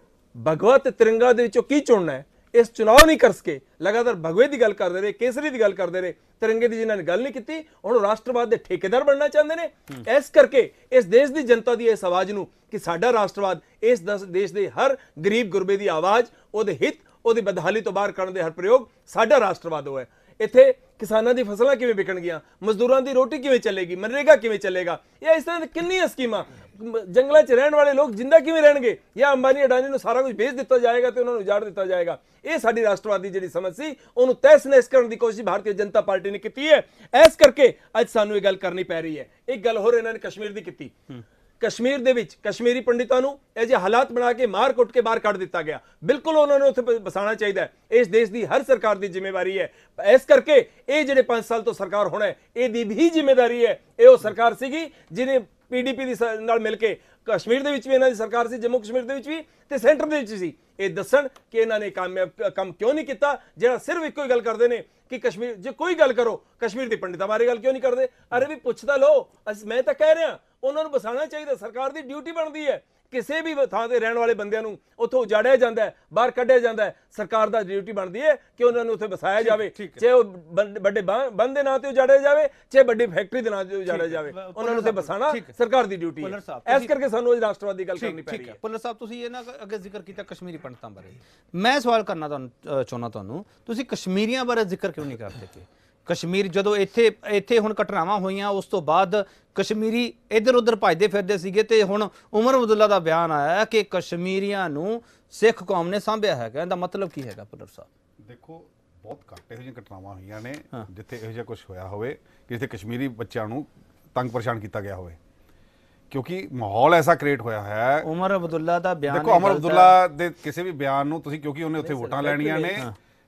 ਭਗਵਤ ਤਿਰੰਗਾ ਦੇ ਵਿੱਚੋਂ ਕੀ ਚੁਣਨਾ ਹੈ ਇਸ ਚੁਣਾਵ ਨਹੀਂ ਕਰ ਸਕੇ ਲਗਾਤਾਰ ਭਗਵੇ ਦੀ ਗੱਲ ਕਰਦੇ ਰਹੇ ਕੇਸਰੀ ਦੀ ਗੱਲ ਕਰਦੇ ਰਹੇ ਤਿਰੰਗੇ ਦੀ ਜਿਨ੍ਹਾਂ ਨੇ ਗੱਲ ਨਹੀਂ ਕੀਤੀ ਹੁਣ ਰਾਸ਼ਟਰਵਾਦ ਦੇ ਠੇਕੇਦਾਰ ਬਣਨਾ ਚਾਹੁੰਦੇ ਨੇ ਇਸ ਕਰਕੇ ਇਸ ਦੇਸ਼ ਦੀ ਜਨਤਾ ਦੀ ਇਸ ਆਵਾਜ਼ ਨੂੰ ਕਿ ਸਾਡਾ ਰਾਸ਼ਟਰਵਾਦ ਇਸ ਦੇਸ਼ ਦੇ ਹਰ ਗਰੀਬ ਗੁਰਬੇ ਦੀ ਆਵਾਜ਼ ਉਹਦੇ ਹਿੱਤ ਉਹਦੀ ਬਦਹਾਲੀ ਤੋਂ ਬਾਹਰ ਕਰਨ ਦੇ ਹਰ ਪ੍ਰਯੋਗ ਸਾਡਾ ਰਾਸ਼ਟਰਵਾਦ ਹੋਇਆ ਇੱਥੇ ਕਿਸਾਨਾਂ ਦੀ ਫਸਲਾਂ ਕਿਵੇਂ ਵਿਕਣਗੀਆਂ ਮਜ਼ਦੂਰਾਂ ਦੀ ਰੋਟੀ ਕਿਵੇਂ ਚੱਲੇਗੀ ਮਨਰੇਗਾ ਕਿਵੇਂ ਚੱਲੇਗਾ ਇਹ ਇਸ ਤਰ੍ਹਾਂ ਕਿੰਨੀਆਂ ਸਕੀਮਾਂ ਜੰਗਲਾਂ 'ਚ ਰਹਿਣ ਵਾਲੇ ਲੋਕ ਜਿੰਦਾ ਕਿਵੇਂ ਰਹਿਣਗੇ ਜਾਂ ਅੰਬਾਨੀ ਅਡਾਨੀ ਨੂੰ ਸਾਰਾ ਕੁਝ ਵੇਚ ਦਿੱਤਾ ਜਾਏਗਾ ਤੇ ਉਹਨਾਂ ਨੂੰ ਉਜਾੜ ਦਿੱਤਾ ਜਾਏਗਾ ਇਹ ਸਾਡੀ ਰਾਸ਼ਟਰਵਾਦੀ ਜਿਹੜੀ ਸਮਝ ਸੀ ਉਹਨੂੰ ਤੈਸ ਨੈਸ ਕਰਨ ਦੀ ਕੋਸ਼ਿਸ਼ ਭਾਰਤੀ ਜਨਤਾ ਪਾਰਟੀ ਨੇ ਕੀਤੀ ਹੈ ਐਸ ਕਰਕੇ ਅੱਜ ਸਾਨੂੰ ਇਹ ਗੱਲ ਕਰਨੀ ਪੈ ਰਹੀ ਹੈ ਇੱਕ ਗੱਲ ਹੋਰ ਇਹਨਾਂ ਨੇ ਕਸ਼ਮੀਰ ਦੀ ਕੀਤੀ ਕਸ਼ਮੀਰ ਦੇ ਵਿੱਚ ਕਸ਼ਮੀਰੀ ਪੰਡਿਤਾਂ ਨੂੰ ਇਹ ਜੇ ਹਾਲਾਤ ਬਣਾ ਕੇ ਮਾਰ ਕੁੱਟ ਕੇ ਬਾਹਰ ਕੱਢ ਦਿੱਤਾ ਗਿਆ ਬਿਲਕੁਲ ਉਹਨਾਂ ਨੂੰ ਉੱਥੇ ਬਸਾਣਾ ਚਾਹੀਦਾ ਇਸ ਦੇਸ਼ ਦੀ ਹਰ ਸਰਕਾਰ ਦੀ ਜ਼ਿੰਮੇਵਾਰੀ ਹੈ ਇਸ ਕਰਕੇ ਇਹ ਜਿਹੜੇ 5 ਸਾਲ ਤੋਂ ਸਰਕਾਰ ਹੋਣਾ ਹੈ ਇਹਦੀ ਵੀ ਜ਼ਿੰਮੇਵਾਰੀ ਹੈ ਇਹ ਉਹ ਸਰਕਾਰ ਸੀਗੀ ਜਿਹਨੇ ਪੀਡੀਪੀ ਦੀ ਨਾਲ ਮਿਲ ਕੇ ਕਸ਼ਮੀਰ ਦੇ ਵਿੱਚ ਵੀ ਇਹਨਾਂ ਦੀ ਸਰਕਾਰ ਸੀ ਜੰਮੂ ਕਸ਼ਮੀਰ ਦੇ ਵਿੱਚ ਵੀ ਤੇ ਸੈਂਟਰ ਦੇ ਵਿੱਚ ਸੀ ਇਹ ਦੱਸਣ ਕਿ ਇਹਨਾਂ ਨੇ ਕੰਮ ਕੰਮ ਕਿਉਂ ਨਹੀਂ ਕੀਤਾ ਜਿਹੜਾ ਸਿਰਫ ਇੱਕੋ ਹੀ ਗੱਲ ਕਰਦੇ ਨੇ ਕਿ ਕਸ਼ਮੀਰ ਜੇ ਕੋਈ ਗੱਲ ਕਰੋ ਕਸ਼ਮੀਰ ਦੇ ਪੰਡਿਤਾਂ ਬਾਰੇ ਗੱਲ ਕਿਉਂ ਨਹੀਂ ਕਰਦੇ ਅਰੇ ਵੀ ਪੁੱਛ ਤਾਂ ਲਓ ਮੈਂ ਤਾਂ ਕਹਿ ਰਿਹਾ ਉਹਨਾਂ ਨੂੰ ਬਸਾਣਾ ਚਾਹੀਦਾ ਸਰਕਾਰ ਦੀ ਡਿਊਟੀ ਬਣਦੀ ਹੈ ਕਿਸੇ ਵੀ ਥਾਂ ਤੇ ਰਹਿਣ ਵਾਲੇ ਬੰਦਿਆਂ ਨੂੰ ਉੱਥੋਂ ਉਜਾੜਿਆ ਜਾਂਦਾ ਬਾਹਰ ਕੱਢਿਆ ਜਾਂਦਾ ਸਰਕਾਰ ਦਾ ਡਿਊਟੀ ਬਣਦੀ ਹੈ ਕਿ ਉਹਨਾਂ ਨੂੰ ਉੱਥੇ ਵਸਾਇਆ ਜਾਵੇ ਚਾਹੇ ਉਹ ਵੱਡੇ ਬੰਦੇ ਨਾਂ ਤੇ ਉਜਾੜਿਆ ਜਾਵੇ ਚਾਹੇ ਵੱਡੀ ਫੈਕਟਰੀ ਦੇ ਨਾਂ ਤੇ ਉਜਾੜਿਆ ਜਾਵੇ ਉਹਨਾਂ ਨੂੰ ਉੱਥੇ ਬਸਾਣਾ ਸਰਕਾਰ ਦੀ ਡਿਊਟੀ ਹੈ ਇਸ ਕਰਕੇ ਸਾਨੂੰ ਅੱਜ ਰਾਸ਼ਟਰਵਾਦ ਦੀ ਗੱਲ ਕਰਨੀ ਪੈ ਰਹੀ ਹੈ ਪੁੱਲਰ ਸਾਹਿਬ ਤੁਸੀਂ ਇਹ ਨਾ ਅੱਗੇ ਜ਼ਿਕਰ ਕੀਤਾ ਕਸ਼ਮੀਰੀ ਪੰਡਤਾਂ ਬਾਰੇ ਮੈਂ ਸਵਾਲ ਕਰਨਾ ਤੁਹਾਨੂੰ ਚਾਹਣਾ ਤੁਹਾਨੂੰ ਤੁਸੀਂ ਕਸ਼ਮੀਰੀਆਂ ਬਾਰੇ ਜ਼ਿਕਰ ਕਿਉਂ ਨਹੀਂ ਕਰਦੇ ਕਸ਼ਮੀਰ ਜਦੋਂ ਇੱਥੇ ਇੱਥੇ ਹੁਣ ਘਟਨਾਵਾਂ ਹੋਈਆਂ ਉਸ ਤੋਂ ਬਾਅਦ ਕਸ਼ਮੀਰੀ ਇੱਧਰ ਉੱਧਰ ਭੱਜਦੇ ਫਿਰਦੇ ਸੀਗੇ ਤੇ ਹੁਣ ਉਮਰ ਅਬਦੁੱਲਾ ਦਾ ਬਿਆਨ ਆਇਆ ਕਿ ਕਸ਼ਮੀਰੀਆਂ ਨੂੰ ਸਿੱਖ ਕੌਮ ਨੇ ਸਾਂਭਿਆ ਹੈ ਕਹਿੰਦਾ ਮਤਲਬ ਕੀ ਹੈਗਾ ਪੁੱਤਰ ਸਾਹਿਬ ਦੇਖੋ ਬਹੁਤ ਘੱਟ ਇਹੋ ਜਿਹੀਆਂ ਘਟਨਾਵਾਂ ਹੋਈਆਂ ਨੇ ਜਿੱਥੇ ਇਹੋ ਜਿਹਾ ਕੁਝ ਹੋਇਆ ਹੋਵੇ ਕਿ ਕਸ਼ਮੀਰੀ ਬੱਚਿਆਂ ਨੂੰ ਤੰਗ ਪਰੇਸ਼ਾਨ ਕੀਤਾ ਗਿਆ ਹੋਵੇ ਕਿਉਂਕਿ ਮਾਹੌਲ ਐਸਾ ਕ੍ਰੀਏਟ ਹੋਇਆ ਹੈ ਉਮਰ ਅਬਦੁੱਲਾ ਦਾ ਬਿਆਨ ਦੇਖੋ ਉਮਰ ਅਬਦੁੱਲਾ ਦੇ ਕਿਸੇ ਵੀ ਬਿਆਨ ਨੂੰ ਤੁਸੀਂ ਕਿਉਂਕਿ ਉਹਨੇ ਉੱਥੇ ਵੋਟਾਂ ਲੈਣੀਆਂ ਨੇ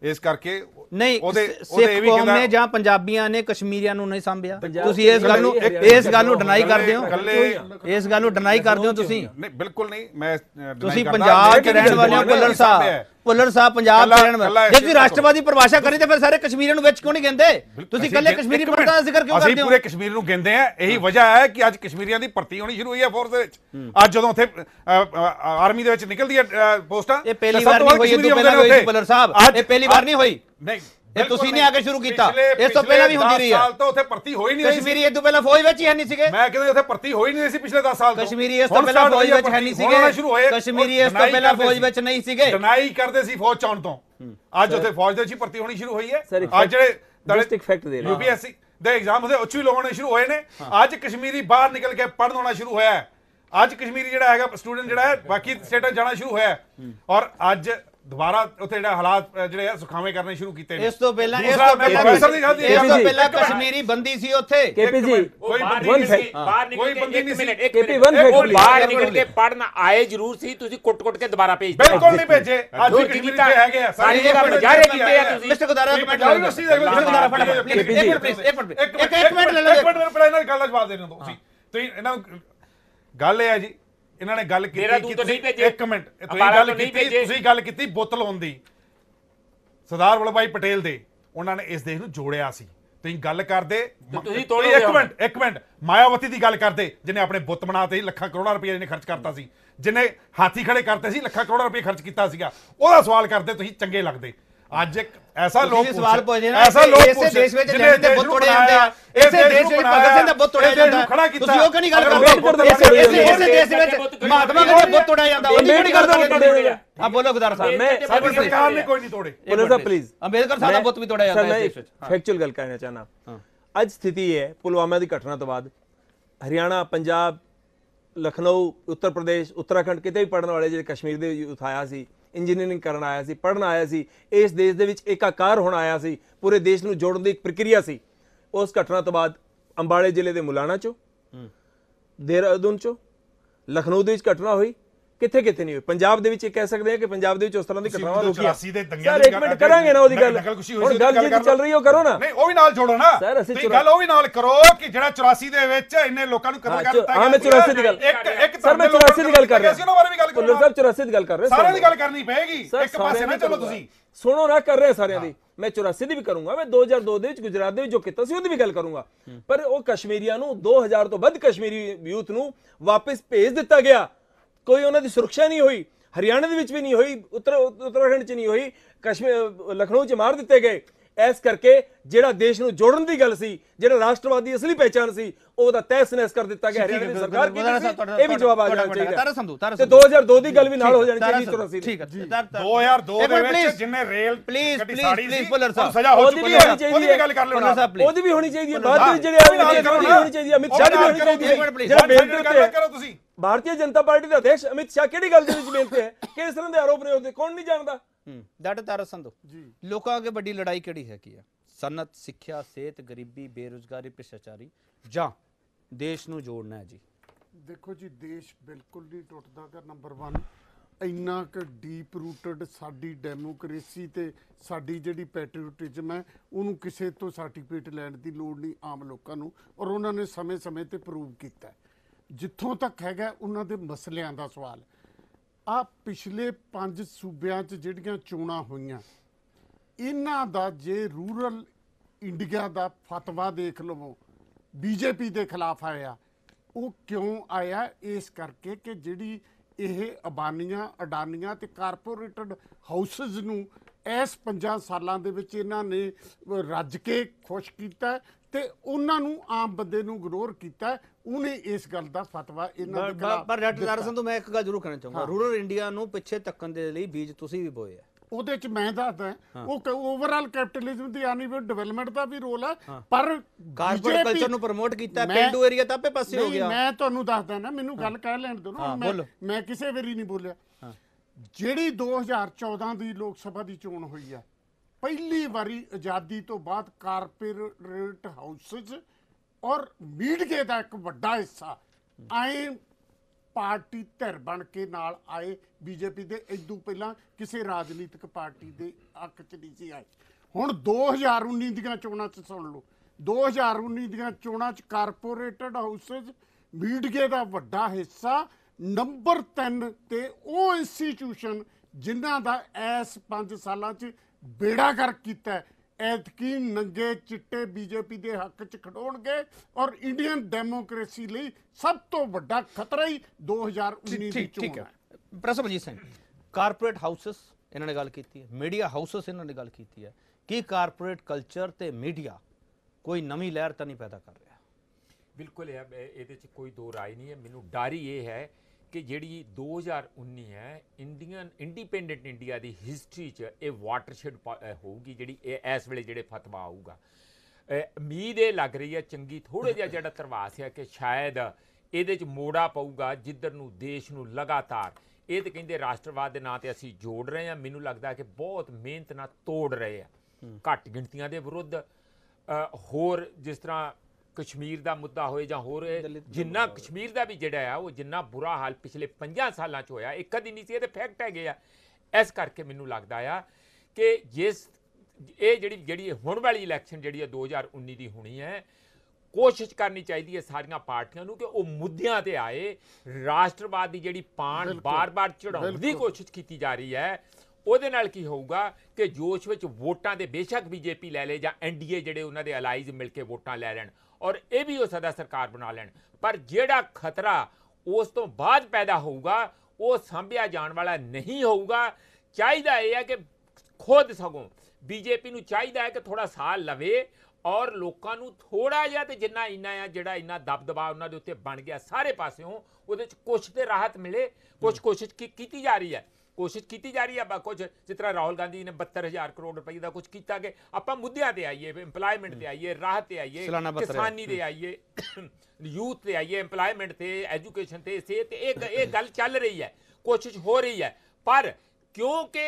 ਇਸ ਕਰਕੇ ਨਹੀਂ ਉਹਦੇ ਸਿੱਖ ਕੌਮ ਨੇ ਜਾਂ ਪੰਜਾਬੀਆਂ ਨੇ ਕਸ਼ਮੀਰੀਆਂ ਨੂੰ ਨਹੀਂ ਸੰਭਿਆ ਤੁਸੀਂ ਇਸ ਗੱਲ ਨੂੰ ਇਸ ਗੱਲ ਨੂੰ ਡਿਨਾਈ ਕਰਦੇ ਹੋ ਇਸ ਗੱਲ ਨੂੰ ਡਿਨਾਈ ਕਰਦੇ ਹੋ ਤੁਸੀਂ ਨਹੀਂ ਬਿਲਕੁਲ ਨਹੀਂ ਮੈਂ ਤੁਸੀਂ ਪੰਜਾਬ ਦੇ ਰਹਿਣ ਵਾਲਿਆਂ ਕੋਲੋਂ ਸਾਹਿਬ ਭੁੱਲਰ ਸਾਹਿਬ ਪੰਜਾਬ ਦੇ ਰਹਿਣ ਵਾਲੇ ਜੇ ਤੁਸੀਂ ਰਾਸ਼ਟਰਵਾਦੀ ਪਰਿਭਾਸ਼ਾ ਕਰੀ ਤੇ ਫਿਰ ਸਾਰੇ ਕਸ਼ਮੀਰੀਆਂ ਨੂੰ ਵਿੱਚ ਕਿਉਂ ਨਹੀਂ ਕਹਿੰਦੇ ਤੁਸੀਂ ਇਕੱਲੇ ਕਸ਼ਮੀਰੀ ਪਰਿਭਾਸ਼ਾ ਦਾ ਜ਼ਿਕਰ ਕਿਉਂ ਕਰਦੇ ਹੋ ਅਸੀਂ ਪੂਰੇ ਕਸ਼ਮੀਰ ਨੂੰ ਕਹਿੰਦੇ ਆ ਇਹੀ ਵਜ੍ਹਾ ਹੈ ਕਿ ਅੱਜ ਕਸ਼ਮੀਰੀਆਂ ਦੀ ਭਰਤੀ ਹੋਣੀ ਸ਼ੁਰੂ ਹੋਈ ਹੈ ਫੋਰਸ ਦੇ ਵਿੱਚ ਅੱਜ ਜਦੋਂ ਉੱਥੇ ਆਰਮੀ ਦੇ ਵਿੱਚ ਨਿਕਲਦੀ ਹੈ ਪੋਸਟਾਂ ਇਹ ਪਹਿਲੀ ਵਾਰ ਨਹੀਂ ਹੋਈ ਇਹ ਹੋਈ ਭੁੱਲਰ ਸਾਹਿਬ ਇਹ ਪਹਿਲੀ ਵਾਰ ਨਹੀਂ ਹੋਈ ਨਹੀਂ ਇਹ ਤੁਸੀਂ ਨੇ ਆ ਕੇ ਸ਼ੁਰੂ ਕੀਤਾ ਇਸ ਤੋਂ ਪਹਿਲਾਂ ਵੀ ਹੁੰਦੀ ਰਹੀ ਹੈ ਸਾਲ ਤੋਂ ਉੱਥੇ ਭਰਤੀ ਹੋਈ ਨਹੀਂ ਰਹੀ ਕਸ਼ਮੀਰੀ ਇਸ ਤੋਂ ਪਹਿਲਾਂ ਫੌਜ ਵਿੱਚ ਹੀ ਨਹੀਂ ਸੀਗੇ ਮੈਂ ਕਹਿੰਦਾ ਉੱਥੇ ਭਰਤੀ ਹੋਈ ਨਹੀਂ ਸੀ ਪਿਛਲੇ 10 ਸਾਲ ਤੋਂ ਕਸ਼ਮੀਰੀ ਇਸ ਤੋਂ ਪਹਿਲਾਂ ਫੌਜ ਵਿੱਚ ਹੈ ਨਹੀਂ ਸੀਗੇ ਕਸ਼ਮੀਰੀ ਇਸ ਤੋਂ ਪਹਿਲਾਂ ਫੌਜ ਵਿੱਚ ਨਹੀਂ ਸੀਗੇ ਡਿਨਾਈ ਕਰਦੇ ਸੀ ਫੌਜ ਚਾਉਣ ਤੋਂ ਅੱਜ ਉੱਥੇ ਫੌਜ ਦੇ ਵਿੱਚ ਭਰਤੀ ਹੋਣੀ ਸ਼ੁਰੂ ਹੋਈ ਹੈ ਅੱਜ ਜਿਹੜੇ ਡਿਸਟ੍ਰਿਕਟ ਫੈਕਟ ਦੇ ਰਹੇ ਯੂਪੀਐਸਸੀ ਦੇ ਐਗਜ਼ਾਮ ਉਹਦੇ ਉੱਚੀ ਲਗਾਉਣੇ ਸ਼ੁਰੂ ਹੋਏ ਨੇ ਅੱਜ ਕਸ਼ਮੀਰੀ ਬਾਹਰ ਨਿਕਲ ਕੇ ਪੜਨ ਆਉਣਾ ਸ਼ੁਰੂ ਹੋਇਆ ਹੈ ਅੱਜ ਕਸ਼ਮੀਰੀ ਜਿਹੜਾ ਹੈਗਾ ਸਟੂਡੈਂਟ ਜਿਹੜਾ ਹੈ ਬਾਕੀ ਸਟੇਟਾਂ ਜਾਣਾ ਸ਼ੁਰੂ ਹੋਇਆ ਔਰ ਅੱਜ ਦੁਬਾਰਾ ਉੱਥੇ ਜਿਹੜਾ ਹਾਲਾਤ ਜਿਹੜੇ ਆ ਸੁਖਾਵੇਂ ਕਰਨੇ ਸ਼ੁਰੂ ਕੀਤੇ ਨੇ ਇਸ ਤੋਂ ਪਹਿਲਾਂ ਇਸ ਤੋਂ ਪਹਿਲਾਂ ਪ੍ਰੋਫੈਸਰ ਦੀ ਗੱਲ ਇਸ ਤੋਂ ਪਹਿਲਾਂ ਕਸ਼ਮੀਰੀ ਬੰਦੀ ਸੀ ਉੱਥੇ ਕੇਪੀ ਜੀ ਕੋਈ ਬੰਦੀ ਬਾਹਰ ਨਿਕਲ ਕੇ 1 ਮਿੰਟ ਕੇਪੀ ਮਿੰਟ ਬਾਹਰ ਨਿਕਲ ਕੇ ਪੜਨ ਆਏ ਜ਼ਰੂਰ ਸੀ ਤੁਸੀਂ ਕੁੱਟ-ਕੁੱਟ ਕੇ ਦੁਬਾਰਾ ਭੇਜ ਦਿੱਤਾ ਬਿਲਕੁਲ ਨਹੀਂ ਭੇਜੇ ਅੱਜ ਕਸ਼ਮੀਰੀ ਤੇ ਹੈਗੇ ਆ ਸਾਰੀ ਜਗ੍ਹਾ ਮਜਾਰੇ ਕੀਤੇ ਆ ਤੁਸੀਂ ਮਿਸਟਰ ਗੁਦਾਰਾ ਇੱਕ ਮਿੰਟ ਲਓ ਮਿਸਟਰ ਗੁਦਾਰਾ ਫਟਾਫਟ ਇੱਕ ਮਿੰਟ ਇੱਕ ਮਿੰਟ ਇੱਕ ਮਿੰਟ ਲੈ ਲਓ ਇੱਕ ਮਿੰਟ ਮੇਰੇ ਪਹਿਲਾਂ ਗੱਲ ਦਾ ਜਵਾਬ ਦੇਣ ਦਿਓ ਤੁਸੀਂ ਤੁਸੀਂ ਇਹਨਾਂ ਗੱਲ ਇਹ ਹੈ ਜੀ ਇਹਨਾਂ ਨੇ ਗੱਲ ਕੀਤੀ ਇੱਕ ਮਿੰਟ ਤੁਸੀਂ ਗੱਲ ਕੀਤੀ ਤੁਸੀਂ ਗੱਲ ਕੀਤੀ ਬੁੱਤ ਲਾਉਣ ਦੀ ਸਰਦਾਰ ਵਲਭਾਈ ਪਟੇਲ ਦੇ ਉਹਨਾਂ ਨੇ ਇਸ ਦੇਸ਼ ਨੂੰ ਜੋੜਿਆ ਸੀ ਤੁਸੀਂ ਗੱਲ ਕਰਦੇ ਤੁਸੀਂ ਤੋੜੋ ਇੱਕ ਮਿੰਟ ਇੱਕ ਮਿੰਟ ਮਾਇਆਵਤੀ ਦੀ ਗੱਲ ਕਰਦੇ ਜਿਹਨੇ ਆਪਣੇ ਬੁੱਤ ਬਣਾਤੇ ਲੱਖਾਂ ਕਰੋੜਾਂ ਰੁਪਏ ਇਹਨੇ ਖਰਚ ਕਰਤਾ ਸੀ ਜਿਹਨੇ ਹਾਥੀ ਖੜੇ ਕਰਤੇ ਸੀ ਲੱਖਾਂ ਕਰੋੜਾਂ ਰੁਪਏ ਖਰਚ ਕੀਤਾ ਸੀਗਾ ਉਹਦਾ ਸਵਾਲ ਕਰਦੇ ਤੁਸੀਂ ਚੰਗੇ ਲੱਗਦੇ ਅੱਜ ਇੱਕ ਐਸਾ ਲੋਕ ਸਵਾਲ ਪੁੱਛੇ ਨਾ ਐਸਾ ਲੋਕ ਇਸ ਦੇਸ਼ ਵਿੱਚ ਲੈਣ ਦੇ ਬਹੁਤ ਤੋੜੇ ਜਾਂਦੇ ਆ ਇਸ ਦੇਸ਼ ਵਿੱਚ ਭਗਤ ਸਿੰਘ ਦਾ ਬਹੁਤ ਤੋੜਿਆ ਜਾਂਦਾ ਤੁਸੀਂ ਉਹ ਕਹਿੰਦੀ ਗੱਲ ਕਰਦੇ ਇਸ ਇਸ ਦੇਸ਼ ਵਿੱਚ ਮਹਾਤਮਾ ਗਾਂਧੀ ਦਾ ਬਹੁਤ ਤੋੜਿਆ ਜਾਂਦਾ ਉਹ ਨਹੀਂ ਕਰਦੇ ਆ ਬੋਲੋ ਗੁਦਾਰ ਸਾਹਿਬ ਮੈਂ ਸਾਡੀ ਸਰਕਾਰ ਨੇ ਕੋਈ ਨਹੀਂ ਤੋੜੇ ਬੋਲੋ ਸਰ ਪਲੀਜ਼ ਅੰਬੇਦਕਰ ਸਾਹਿਬ ਦਾ ਬਹੁਤ ਵੀ ਤੋੜਿਆ ਜਾਂਦਾ ਇਸ ਇਸ ਵਿੱਚ ਫੈਕਚੁਅਲ ਗੱਲ ਕਹਿਣਾ ਚਾਹਨਾ ਅੱਜ ਸਥਿਤੀ ਹੈ ਪੁਲਵਾਮਾ ਦੀ ਘਟਨਾ ਤੋਂ ਬਾਅਦ ਹਰਿਆਣਾ ਪੰਜਾਬ ਲਖਨਊ ਉੱਤਰ ਪ੍ਰਦੇਸ਼ ਉੱਤਰਾਖੰਡ ਕਿਤੇ ਵੀ ਪੜਨ ਵਾਲੇ ਜਿਹੜੇ ਕਸ਼ਮੀਰ ਦੇ ਉਠਾਇਆ ਸੀ ਇੰਜੀਨੀਅਰਿੰਗ ਕਰਨ ਆਇਆ ਸੀ ਪੜਨ ਆਇਆ ਸੀ ਇਸ ਦੇਸ਼ ਦੇ ਵਿੱਚ ਇਕਾਕਾਰ ਹੋਣ ਆਇਆ ਸੀ ਪੂਰੇ ਦੇਸ਼ ਨੂੰ ਜੋੜਨ ਦੀ ਇੱਕ ਪ੍ਰਕਿਰਿਆ ਸੀ ਉਸ ਘਟਨਾ ਤੋਂ ਬਾਅਦ ਅੰਬਾਲੇ ਜ਼ਿਲ੍ਹੇ ਦੇ ਮੁਲਾਣਾ ਚੋਂ ਅਦੁਨ ਚੋਂ ਲਖਨਊ ਦੇ ਵਿੱਚ ਘਟਨਾ ਹੋਈ ਕਿੱਥੇ ਕਿੱਥੇ ਨਹੀਂ ਹੋਈ ਪੰਜਾਬ ਦੇ ਵਿੱਚ ਇਹ ਕਹਿ ਸਕਦੇ ਆ ਕਿ ਪੰਜਾਬ ਦੇ ਵਿੱਚ ਉਸ ਤਰ੍ਹਾਂ ਦੀ ਘਟਨਾਵਾਂ ਰੁਕੀਆਂ ਸਰ ਇੱਕ ਮਿੰਟ ਕਰਾਂਗੇ ਨਾ ਉਹਦੀ ਗੱਲ ਹੁਣ ਗੱਲ ਜੀ ਚੱਲ ਰਹੀ ਉਹ ਕਰੋ ਨਾ ਨਹੀਂ ਉਹ ਵੀ ਨਾਲ ਜੋੜੋ ਨਾ ਸਰ ਅਸੀਂ ਗੱਲ ਉਹ ਵੀ ਨਾਲ ਕਰੋ ਕਿ ਜਿਹੜਾ 84 ਦੇ ਵਿੱਚ ਇੰਨੇ ਲੋਕਾਂ ਨੂੰ ਕਤਲ ਕਰ ਦਿੱਤਾ ਗਿਆ ਹਾਂ ਮੈਂ 84 ਦੀ ਗੱਲ ਇੱਕ ਇੱਕ ਸਰ ਮੈਂ 84 ਦੀ ਗੱਲ ਕਰ ਰਿਹਾ ਸੀ ਉਹਨਾਂ ਬਾਰੇ ਵੀ ਗੱਲ ਕਰੋ ਸਾਹਿਬ 84 ਦੀ ਗੱਲ ਕਰ ਰਹੇ ਸਾਰਿਆਂ ਦੀ ਗੱਲ ਕਰਨੀ ਪਏਗੀ ਇੱਕ ਪਾਸੇ ਨਾ ਚਲੋ ਤੁਸੀਂ ਸੁਣੋ ਨਾ ਕਰ ਰਹੇ ਸਾਰਿਆਂ ਦੀ ਮੈਂ 84 ਦੀ ਵੀ ਕਰੂੰਗਾ ਮੈਂ 2002 ਦੇ ਵਿੱਚ ਗੁਜਰਾਤ ਦੇ ਵਿੱਚ ਜੋ ਕੀਤਾ ਸੀ ਉਹਦੀ ਵੀ ਗੱਲ ਕਰੂੰਗਾ ਪਰ ਉਹ ਕਸ਼ਮੀਰੀਆਂ ਨੂੰ 2000 ਤੋਂ ਵੱਧ ਕਸ਼ਮੀਰੀ ਯੂਥ ਨੂੰ ਵਾਪਸ ਭੇਜ ਦਿੱਤਾ ਗਿਆ ਕੋਈ ਉਹਨਾਂ ਦੀ ਸੁਰੱਖਿਆ ਨਹੀਂ ਹੋਈ ਹਰਿਆਣਾ ਦੇ ਵਿੱਚ ਵੀ ਨਹੀਂ ਹੋਈ ਉੱਤਰ ਉੱਤਰਾਖੰਡ 'ਚ ਨਹੀਂ ਹੋਈ ਕਸ਼ਮੀਰ ਲਖਨਊ 'ਚ ਮਾਰ ਦਿੱਤੇ ਗਏ ਐਸ ਕਰਕੇ ਜਿਹੜਾ ਦੇਸ਼ ਨੂੰ ਜੋੜਨ ਦੀ ਗੱਲ ਸੀ ਜਿਹੜਾ ਰਾਸ਼ਟਰਵਾਦੀ ਅਸਲੀ ਪਹਿਚਾਨ ਸੀ ਉਹਦਾ ਤਹਿਸ ਨਹਿਸ ਕਰ ਦਿੱਤਾ ਗਿਆ ਹਰਿਆਣਾ ਦੀ ਸਰਕਾਰ ਕੀ ਇਹ ਵੀ ਜਵਾਬ ਆ ਜਾਣਾ ਚਾਹੀਦਾ ਤੇ 2002 ਦੀ ਗੱਲ ਵੀ ਨਾਲ ਹੋ ਜਾਣੀ ਚਾਹੀਦੀ ਠੀਕ ਹੈ 2002 ਦੇ ਵਿੱਚ ਜਿੰਨੇ rail please please Buller sahib ਸਜ਼ਾ ਹੋ ਚੁੱਕੀ ਹੈ ਉਹਦੀ ਵੀ ਗੱਲ ਕਰ ਲੈਣਾ ਉਹਦੀ ਵੀ ਹੋਣੀ ਚਾਹੀਦੀ ਹੈ ਬਾਅਦ ਵਿੱਚ ਜਿਹੜੇ ਆਉਣਗੇ ਉਹਦੀ ਹੋਣੀ ਚਾਹੀਦੀ ਹੈ ਅਮਿਤ ਸ਼ਾਹ ਦੀ ਹੋਣੀ ਚਾਹੀਦੀ ਹੈ ਜਿਹੜਾ ਬੇਲ ਕਰੋ ਤੁਸੀਂ ਭਾਰਤੀ ਜਨਤਾ ਪਾਰਟੀ ਦੇ ਅਧਿਕਸ਼ ਅਮਿਤ ਸ਼ਾਹ ਕਿਹੜੀ ਗੱਲ ਦੇ ਵਿੱਚ ਬੇਨਤੇ ਹੈ ਕਿ ਇਸ ਤਰ੍ਹਾਂ ਦੇ ਆਰੋਪ ਨੇ ਉਹਦੇ ਕੌਣ ਨਹੀਂ ਜਾਣਦਾ ਡਟ ਤਾਰਾ ਸੰਧੂ ਜੀ ਲੋਕਾਂ ਅੱਗੇ ਵੱਡੀ ਲੜਾਈ ਕਿਹੜੀ ਹੈ ਕੀ ਹੈ ਸਨਤ ਸਿੱਖਿਆ ਸਿਹਤ ਗਰੀਬੀ ਬੇਰੋਜ਼ਗਾਰੀ ਭ੍ਰਿਸ਼ਟਾਚਾਰੀ ਜਾਂ ਦੇਸ਼ ਨੂੰ ਜੋੜਨਾ ਹੈ ਜੀ ਦੇਖੋ ਜੀ ਦੇਸ਼ ਬਿਲਕੁਲ ਨਹੀਂ ਟੁੱਟਦਾ ਕਰ ਨੰਬਰ 1 ਇੰਨਾ ਕਿ ਡੀਪ ਰੂਟਡ ਸਾਡੀ ਡੈਮੋਕ੍ਰੇਸੀ ਤੇ ਸਾਡੀ ਜਿਹੜੀ ਪੈਟਰੀਓਟਿਜ਼ਮ ਹੈ ਉਹਨੂੰ ਕਿਸੇ ਤੋਂ ਸਰਟੀਫਿਕੇਟ ਲੈਣ ਦੀ ਲੋੜ ਨਹੀਂ ਆਮ ਲੋਕਾਂ ਨੂੰ ਔਰ ਉਹਨਾਂ ਨੇ ਸਮੇਂ-ਸਮੇਂ ਤੇ ਪ੍ਰੂਵ ਕੀਤਾ ਜਿੱਥੋਂ ਤੱਕ ਹੈਗਾ ਉਹਨਾਂ ਦੇ ਮਸਲਿਆਂ ਦਾ ਸਵਾਲ ਆ ਪਿਛਲੇ ਪੰਜ ਸੂਬਿਆਂ 'ਚ ਜਿਹੜੀਆਂ ਚੋਣਾਂ ਹੋਈਆਂ ਇਹਨਾਂ ਦਾ ਜੇ ਰੂਰਲ ਇੰਡੀਆ ਦਾ ਫਤਵਾ ਦੇਖ ਲਵੋ ਬੀਜੇਪੀ ਦੇ ਖਿਲਾਫ ਆਇਆ ਉਹ ਕਿਉਂ ਆਇਆ ਇਸ ਕਰਕੇ ਕਿ ਜਿਹੜੀ ਇਹ ਅਬਾਨੀਆਂ ਅਡਾਨੀਆਂ ਤੇ ਕਾਰਪੋਰੇਟਡ ਹਾਊਸਸ ਨੂੰ ਇਸ 50 ਸਾਲਾਂ ਦੇ ਵਿੱਚ ਇਹਨਾਂ ਨੇ ਰੱਜ ਕੇ ਖੁਸ਼ ਕੀਤਾ ਤੇ ਉਹਨਾਂ ਨੂੰ ਆਮ ਬੰਦੇ ਨੂੰ ਗਰੋਰ ਕੀਤਾ ਉਹਨੇ ਇਸ ਗੱਲ ਦਾ ਫਤਵਾ ਇਹਨਾਂ ਦੇ ਖਿਲਾਫ ਪਰ ਡਾਕਟਰ ਜਰਸਨ ਸੰਧੂ ਮੈਂ ਇੱਕ ਗੱਲ ਜ਼ਰੂਰ ਕਹਿਣਾ ਚਾਹੂੰਗਾ ਰੂਰਲ ਇੰਡੀਆ ਨੂੰ ਪਿੱਛੇ ਤੱਕਣ ਦੇ ਲਈ ਬੀਜ ਤੁਸੀਂ ਵੀ ਬੋਏ ਆ ਉਹਦੇ ਚ ਮੈਂ ਦੱਸਦਾ ਉਹ ਓਵਰਆਲ ਕੈਪੀਟਲਿਜ਼ਮ ਦੀ ਵੀ ਡਿਵੈਲਪਮੈਂਟ ਦਾ ਵੀ ਰੋਲ ਹੈ ਪਰ ਕਾਰਪੋਰੇਟ ਕਲਚਰ ਨੂੰ ਪ੍ਰਮੋਟ ਕੀਤਾ ਪਿੰਡੂ ਏਰੀਆ ਤਾਂ ਆਪੇ ਪਾਸੇ ਹੋ ਗਿਆ ਮੈਂ ਤੁਹਾਨੂੰ ਦੱਸਦਾ ਨਾ ਮੈਨੂੰ ਗੱਲ ਕਹਿ ਲੈਣ ਦਿਓ ਨਾ ਮੈਂ ਕਿਸੇ ਵੇਰੀ ਨਹੀਂ ਬੋਲਿਆ ਜਿਹੜੀ 2014 ਦੀ ਲੋਕ ਸਭਾ ਦੀ ਚੋਣ ਹੋਈ ਹੈ ਪਹਿਲੀ ਵਾਰੀ ਆਜ਼ਾਦੀ ਤੋਂ ਬਾਅਦ ਕਾਰਪੋਰੇਟ ਹਾਊਸਸ ਔਰ ਮੀਡੀਆ ਦਾ ਇੱਕ ਵੱਡਾ ਹਿੱਸਾ ਆਏ ਪਾਰਟੀ ਧਿਰ ਬਣ ਕੇ ਨਾਲ ਆਏ ਬੀਜੇਪੀ ਦੇ ਇਦੋਂ ਪਹਿਲਾਂ ਕਿਸੇ ਰਾਜਨੀਤਿਕ ਪਾਰਟੀ ਦੇ ਅੱਖ 'ਚ ਨਹੀਂ ਸੀ ਆਏ ਹੁਣ 2019 ਦੀਆਂ ਚੋਣਾਂ 'ਚ ਸੁਣ ਲਓ 2019 ਦੀਆਂ ਚੋਣਾਂ 'ਚ ਕਾਰਪੋਰੇਟਡ ਹਾਊਸਸ ਮੀਡੀਆ ਦਾ ਵੱਡਾ ਹਿੱਸਾ ਨੰਬਰ 3 ਤੇ ਉਹ ਇੰਸਟੀਟਿਊਸ਼ਨ ਜਿਨ੍ਹਾਂ ਦਾ ਐਸ 5 ਸਾਲਾਂ 'ਚ ਬੇੜਾ ਕਰ ਕੀਤਾ ਐਤਕੀ ਨੰਗੇ ਚਿੱਟੇ ਬੀਜੇਪੀ ਦੇ ਹੱਕ 'ਚ ਖੜੋਣਗੇ ਔਰ ਇੰਡੀਅਨ ਡੈਮੋਕ੍ਰੇਸੀ ਲਈ ਸਭ ਤੋਂ ਵੱਡਾ ਖਤਰਾ ਹੀ 2019 ਦੀ ਚੋਣ ਹੈ ਜੀ ਸਿੰਘ ਕਾਰਪੋਰੇਟ ਹਾਊਸਸ ਇਹਨਾਂ ਨੇ ਗੱਲ ਕੀਤੀ ਹੈ ਮੀਡੀਆ ਹਾਊਸਸ ਇਹਨਾਂ ਨੇ ਗੱਲ ਕੀਤੀ ਹੈ ਕਿ ਕਾਰਪੋਰੇਟ ਕਲਚਰ ਤੇ ਮੀਡੀਆ ਕੋਈ ਨਵੀਂ ਲਹਿਰ ਤਾਂ ਨਹੀਂ ਪੈਦਾ ਕਰ ਰਿਹਾ ਬਿਲਕੁਲ ਇਹਦੇ 'ਚ ਕੋਈ ਦੋ ਰਾਏ ਨਹੀਂ ਹੈ ਮੈਨੂੰ ਡਰ ਹੀ ਇਹ ਹੈ ਕਿ ਜਿਹੜੀ 2019 ਹੈ ਇੰਡੀਅਨ ਇੰਡੀਪੈਂਡੈਂਟ ਇੰਡੀਆ ਦੀ ਹਿਸਟਰੀ 'ਚ ਇਹ ਵਾਟਰਸ਼ੈਡ ਹੋਊਗੀ ਜਿਹੜੀ ਇਹ ਇਸ ਵੇਲੇ ਜਿਹੜੇ ਫਤਵਾ ਆਊਗਾ ਉਮੀਦ ਇਹ ਲੱਗ ਰਹੀ ਹੈ ਚੰਗੀ ਥੋੜੇ ਜਿਹਾ ਜਿਹੜਾ ਤਰਵਾਸ ਹੈ ਕਿ ਸ਼ਾਇਦ ਇਹਦੇ 'ਚ ਮੋੜਾ ਪਊਗਾ ਜਿੱਧਰ ਨੂੰ ਦੇਸ਼ ਨੂੰ ਲਗਾਤਾਰ ਇਹ ਤੇ ਕਹਿੰਦੇ ਰਾਸ਼ਟਰਵਾਦ ਦੇ ਨਾਂ ਤੇ ਅਸੀਂ ਜੋੜ ਰਹੇ ਹਾਂ ਮੈਨੂੰ ਲੱਗਦਾ ਕਿ ਬਹੁਤ ਮਿਹਨਤ ਨਾਲ ਤੋੜ ਰਹੇ ਆ ਘੱਟ ਗਿਣਤੀਆਂ ਦੇ ਵਿਰੁੱਧ ਹੋਰ ਜਿਸ ਤਰ੍ਹਾਂ ਕਸ਼ਮੀਰ ਦਾ ਮੁੱਦਾ ਹੋਏ ਜਾਂ ਹੋਰ ਜਿੰਨਾ ਕਸ਼ਮੀਰ ਦਾ ਵੀ ਜਿਹੜਾ ਆ ਉਹ ਜਿੰਨਾ ਬੁਰਾ ਹਾਲ ਪਿਛਲੇ 5 ਸਾਲਾਂ ਚ ਹੋਇਆ ਇੱਕ ਕਦੀ ਨਹੀਂ ਸੀ ਇਹ ਤੇ ਫੈਕਟ ਹੈਗੇ ਆ ਇਸ ਕਰਕੇ ਮੈਨੂੰ ਲੱਗਦਾ ਆ ਕਿ ਜਿਸ ਇਹ ਜਿਹੜੀ ਜਿਹੜੀ ਹੁਣ ਵਾਲੀ ਇਲੈਕਸ਼ਨ ਜਿਹੜੀ ਆ 2019 ਦੀ ਹੋਣੀ ਹੈ ਕੋਸ਼ਿਸ਼ ਕਰਨੀ ਚਾਹੀਦੀ ਹੈ ਸਾਰੀਆਂ ਪਾਰਟੀਆਂ ਨੂੰ ਕਿ ਉਹ ਮੁੱਦਿਆਂ ਤੇ ਆਏ ਰਾਸ਼ਟਰਵਾਦ ਦੀ ਜਿਹੜੀ ਪਾਣ ਬਾਰ-ਬਾਰ ਚੜਾਉਣ ਦੀ ਕੋਸ਼ਿਸ਼ ਕੀਤੀ ਜਾ ਰਹੀ ਹੈ ਉਹਦੇ ਨਾਲ ਕੀ ਹੋਊਗਾ ਕਿ ਜੋਸ਼ ਵਿੱਚ ਵੋਟਾਂ ਦੇ ਬੇਸ਼ੱਕ ਬੀਜੇਪੀ ਲੈ ਲੇ ਜਾਂ ਐਨਡੀਏ ਜਿਹੜੇ ਉਹਨਾਂ ਦੇ ਅਲਾਈਜ਼ ਮਿਲ ਕੇ ਵੋਟਾਂ ਲੈ ਲੈਣ ਔਰ ਇਹ ਵੀ ਉਹ ਸਦਾ ਸਰਕਾਰ ਬਣਾ ਲੈਣ ਪਰ ਜਿਹੜਾ ਖਤਰਾ ਉਸ ਤੋਂ ਬਾਅਦ ਪੈਦਾ ਹੋਊਗਾ ਉਹ ਸੰਭਿਆ ਜਾਣ ਵਾਲਾ ਨਹੀਂ ਹੋਊਗਾ ਚਾਹੀਦਾ ਇਹ ਹੈ ਕਿ ਖੁਦ ਸਗੋਂ ਬੀਜੇਪੀ ਨੂੰ ਚਾਹੀਦਾ ਹੈ ਕਿ ਥੋੜਾ ਸਾਲ ਲਵੇ ਔਰ ਲੋਕਾਂ ਨੂੰ ਥੋੜਾ ਜਿਹਾ ਤੇ ਜਿੰਨਾ ਇੰਨਾ ਆ ਜਿਹੜਾ ਇੰਨਾ ਦਬਦਬਾ ਉਹਨਾਂ ਦੇ ਉੱਤੇ ਬਣ ਗਿਆ ਸਾਰੇ ਪਾਸਿਓਂ ਉਹਦੇ ਵਿੱਚ ਕੁਝ ਤੇ ਰਾਹਤ ਮਿਲੇ ਕੁਝ ਕੋਸ਼ਿਸ਼ ਕੀਤੀ ਜਾ ਰਹੀ ਹੈ ਕੋਸ਼ਿਸ਼ ਕੀਤੀ ਜਾ ਰਹੀ ਹੈ ਬਾ ਕੁਝ ਜਿਸ ਤਰ੍ਹਾਂ ਰਾਹੁਲ ਗਾਂਧੀ ਨੇ 72000 ਕਰੋੜ ਰੁਪਏ ਦਾ ਕੁਝ ਕੀਤਾ ਕਿ ਆਪਾਂ ਮੁੱਦਿਆਂ ਤੇ ਆਈਏ ਏਮਪਲੋਇਮੈਂਟ ਤੇ ਆਈਏ ਰਾਹ ਤੇ ਆਈਏ ਕਿਸਾਨੀ ਤੇ ਆਈਏ ਯੂਥ ਤੇ ਆਈਏ ਏਮਪਲੋਇਮੈਂਟ ਤੇ ਐਜੂਕੇਸ਼ਨ ਤੇ ਸਿਹਤ ਤੇ ਇਹ ਇਹ ਗੱਲ ਚੱਲ ਰਹੀ ਹੈ ਕੋਸ਼ਿਸ਼ ਹੋ ਰਹੀ ਹੈ ਪਰ ਕਿਉਂਕਿ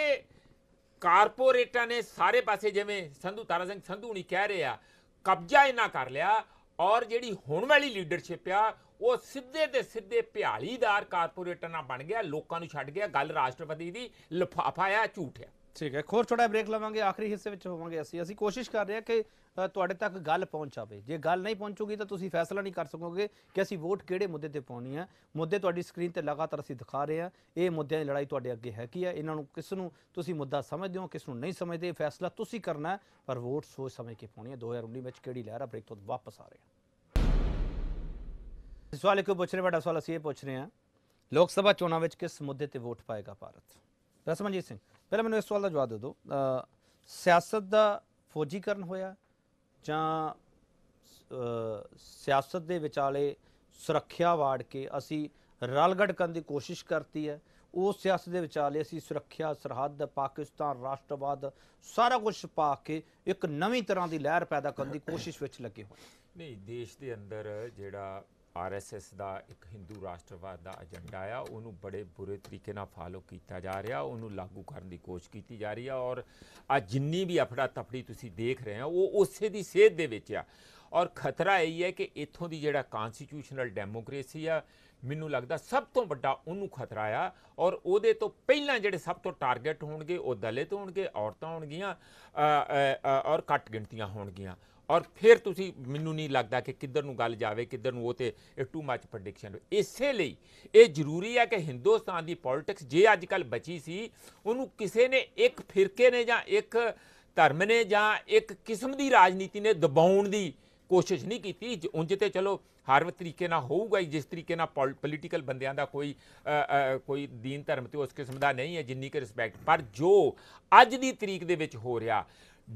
ਕਾਰਪੋਰੇਟਾਂ ਨੇ ਸਾਰੇ ਪਾਸੇ ਜਿਵੇਂ ਸੰਧੂ ਤਾਰਾ ਸਿੰਘ ਸੰਧੂ ਨਹੀਂ ਕਹਿ ਰਿਹਾ ਕਬਜ਼ਾ ਇਹਨਾਂ ਕਰ ਲਿਆ ਔਰ ਜਿਹੜੀ ਹੁਣ ਵਾਲੀ ਲੀਡਰਸ਼ਿਪ ਆ ਉਹ ਸਿੱਧੇ ਤੇ ਸਿੱਧੇ ਭਿਆਲੀਦਾਰ ਕਾਰਪੋਰੇਟਰ ਨਾਲ ਬਣ ਗਿਆ ਲੋਕਾਂ ਨੂੰ ਛੱਡ ਗਿਆ ਗੱਲ ਰਾਸ਼ਟਰਪਤੀ ਦੀ ਲਫਾਫਾ ਆ ਝੂਠ ਆ ਠੀਕ ਹੈ ਖੋਰ ਛੋਟਾ ਬ੍ਰੇਕ ਲਵਾਂਗੇ ਆਖਰੀ ਹਿੱਸੇ ਵਿੱਚ ਹੋਵਾਂਗੇ ਅਸੀਂ ਅਸੀਂ ਕੋਸ਼ਿਸ਼ ਕਰ ਰਹੇ ਹਾਂ ਕਿ ਤੁਹਾਡੇ ਤੱਕ ਗੱਲ ਪਹੁੰਚਾਵੇ ਜੇ ਗੱਲ ਨਹੀਂ ਪਹੁੰਚੂਗੀ ਤਾਂ ਤੁਸੀਂ ਫੈਸਲਾ ਨਹੀਂ ਕਰ ਸਕੋਗੇ ਕਿ ਅਸੀਂ ਵੋਟ ਕਿਹੜੇ ਮੁੱਦੇ ਤੇ ਪਾਉਣੀ ਹੈ ਮੁੱਦੇ ਤੁਹਾਡੀ ਸਕਰੀਨ ਤੇ ਲਗਾਤਾਰ ਅਸੀਂ ਦਿਖਾ ਰਹੇ ਹਾਂ ਇਹ ਮੁੱਦਿਆਂ ਦੀ ਲੜਾਈ ਤੁਹਾਡੇ ਅੱਗੇ ਹੈ ਕੀ ਹੈ ਇਹਨਾਂ ਨੂੰ ਕਿਸ ਨੂੰ ਤੁਸੀਂ ਮੁੱਦਾ ਸਮਝਦੇ ਹੋ ਕਿਸ ਨੂੰ ਨਹੀਂ ਸਮਝਦੇ ਫੈਸਲਾ ਤੁਸੀਂ ਕਰਨਾ ਪਰ ਵੋਟ ਸੋਚ ਸਮਝ ਕੇ ਪਾਉਣੀ ਹੈ 2019 ਵਿੱਚ ਕਿਹੜੀ ਲਹਿਰ ਆ ਬ੍ਰੇਕ ਤੋਂ ਵਾਪਸ ਆ ਰਹੇ ਹਾਂ ਸਵਾਲ ਕਿਉਂ ਪੁੱਛ ਰਹੇ ਬੜਾ ਸਵਾਲ ਅਸੀਂ ਇਹ ਪੁੱਛ ਰਹੇ ਹਾਂ ਲੋਕ ਸਭਾ ਚੋਣਾਂ ਵਿੱਚ ਕਿਸ ਮੁੱਦੇ ਤੇ ਵੋਟ ਪਾਏਗਾ ਭਾਰਤ ਰਸਮਨਜੀਤ ਸਿੰਘ ਪਹਿਲਾਂ ਮੈਨੂੰ ਇਸ ਸਵਾਲ ਦਾ ਜਵਾਬ ਦੇ ਦਿਓ ਸਿਆਸਤ ਦਾ ਫੌਜੀਕਰਨ ਹੋਇਆ ਜਾਂ ਸਿਆਸਤ ਦੇ ਵਿਚਾਲੇ ਸੁਰੱਖਿਆ ਵਾੜ ਕੇ ਅਸੀਂ ਰਲਗੜ ਕਰਨ ਦੀ ਕੋਸ਼ਿਸ਼ ਕਰਤੀ ਹੈ ਉਹ ਸਿਆਸਤ ਦੇ ਵਿਚਾਲੇ ਅਸੀਂ ਸੁਰੱਖਿਆ ਸਰਹੱਦ ਪਾਕਿਸਤਾਨ ਰਾਸ਼ਟਰਵਾਦ ਸਾਰਾ ਕੁਝ ਪਾ ਕੇ ਇੱਕ ਨਵੀਂ ਤਰ੍ਹਾਂ ਦੀ ਲਹਿਰ ਪੈਦਾ ਕਰਨ ਦੀ ਕੋਸ਼ਿਸ਼ ਵਿੱਚ ਲੱਗੇ ਹੋਏ ਨਹੀਂ ਦੇਸ਼ ਦੇ ਅੰਦਰ ਜਿਹੜਾ ਆਰਐਸਐਸ ਦਾ ਇੱਕ ਹਿੰਦੂ ਰਾਸ਼ਟਰਵਾਦ ਦਾ ਏਜੰਡਾ ਆ ਉਹਨੂੰ ਬੜੇ ਬੁਰੇ ਤਰੀਕੇ ਨਾਲ ਫਾਲੋ ਕੀਤਾ ਜਾ ਰਿਹਾ ਉਹਨੂੰ ਲਾਗੂ ਕਰਨ ਦੀ ਕੋਸ਼ਿਸ਼ ਕੀਤੀ ਜਾ ਰਹੀ ਆ ਔਰ ਆ ਜਿੰਨੀ ਵੀ ਅਫੜਾ ਤਫੜੀ ਤੁਸੀਂ ਦੇਖ ਰਹੇ ਹੋ ਉਹ ਉਸੇ ਦੀ ਸੇਧ ਦੇ ਵਿੱਚ ਆ ਔਰ ਖਤਰਾ ਇਹ ਹੈ ਕਿ ਇੱਥੋਂ ਦੀ ਜਿਹੜਾ ਕਨਸਟੀਟਿਊਸ਼ਨਲ ਡੈਮੋਕ੍ਰੇਸੀ ਆ ਮੈਨੂੰ ਲੱਗਦਾ ਸਭ ਤੋਂ ਵੱਡਾ ਉਹਨੂੰ ਖਤਰਾ ਆ ਔਰ ਉਹਦੇ ਤੋਂ ਪਹਿਲਾਂ ਜਿਹੜੇ ਸਭ ਤੋਂ ਟਾਰਗੇਟ ਹੋਣਗੇ ਉਹ ਦਲਿਤ ਹੋਣਗੇ ਔਰਤਾਂ ਹੋਣਗੀਆਂ ਔਰ ਘੱਟ ਗਿਣਤੀਆਂ ਹੋਣਗੀਆਂ ਔਰ ਫਿਰ ਤੁਸੀਂ ਮੈਨੂੰ ਨਹੀਂ ਲੱਗਦਾ ਕਿ ਕਿੱਧਰ ਨੂੰ ਗੱਲ ਜਾਵੇ ਕਿੱਧਰ ਨੂੰ ਉਹ ਤੇ ਟੂ ਮੱਚ ਪ੍ਰੈਡਿਕਸ਼ਨ ਇਸੇ ਲਈ ਇਹ ਜ਼ਰੂਰੀ ਹੈ ਕਿ ਹਿੰਦੁਸਤਾਨ ਦੀ ਪੋਲਿਟਿਕਸ ਜੇ ਅੱਜ ਕੱਲ ਬਚੀ ਸੀ ਉਹਨੂੰ ਕਿਸੇ ਨੇ ਇੱਕ ਫਿਰਕੇ ਨੇ ਜਾਂ ਇੱਕ ਧਰਮ ਨੇ ਜਾਂ ਇੱਕ ਕਿਸਮ ਦੀ ਰਾਜਨੀਤੀ ਨੇ ਦਬਾਉਣ ਦੀ ਕੋਸ਼ਿਸ਼ ਨਹੀਂ ਕੀਤੀ ਉਂਝ ਤੇ ਚਲੋ ਹਰ ਤਰੀਕੇ ਨਾਲ ਹੋਊਗਾ ਜਿਸ ਤਰੀਕੇ ਨਾਲ ਪੋਲਿਟੀਕਲ ਬੰਦਿਆਂ ਦਾ ਕੋਈ ਕੋਈ ਦੀਨ ਧਰਮ ਤੇ ਉਸ ਕਿਸਮ ਦਾ ਨਹੀਂ ਹੈ ਜਿੰਨੀ ਕਿ ਰਿਸਪੈਕਟ ਪਰ ਜੋ ਅੱਜ ਦੀ ਤਰੀਕ ਦੇ ਵਿੱਚ ਹੋ ਰਿਹਾ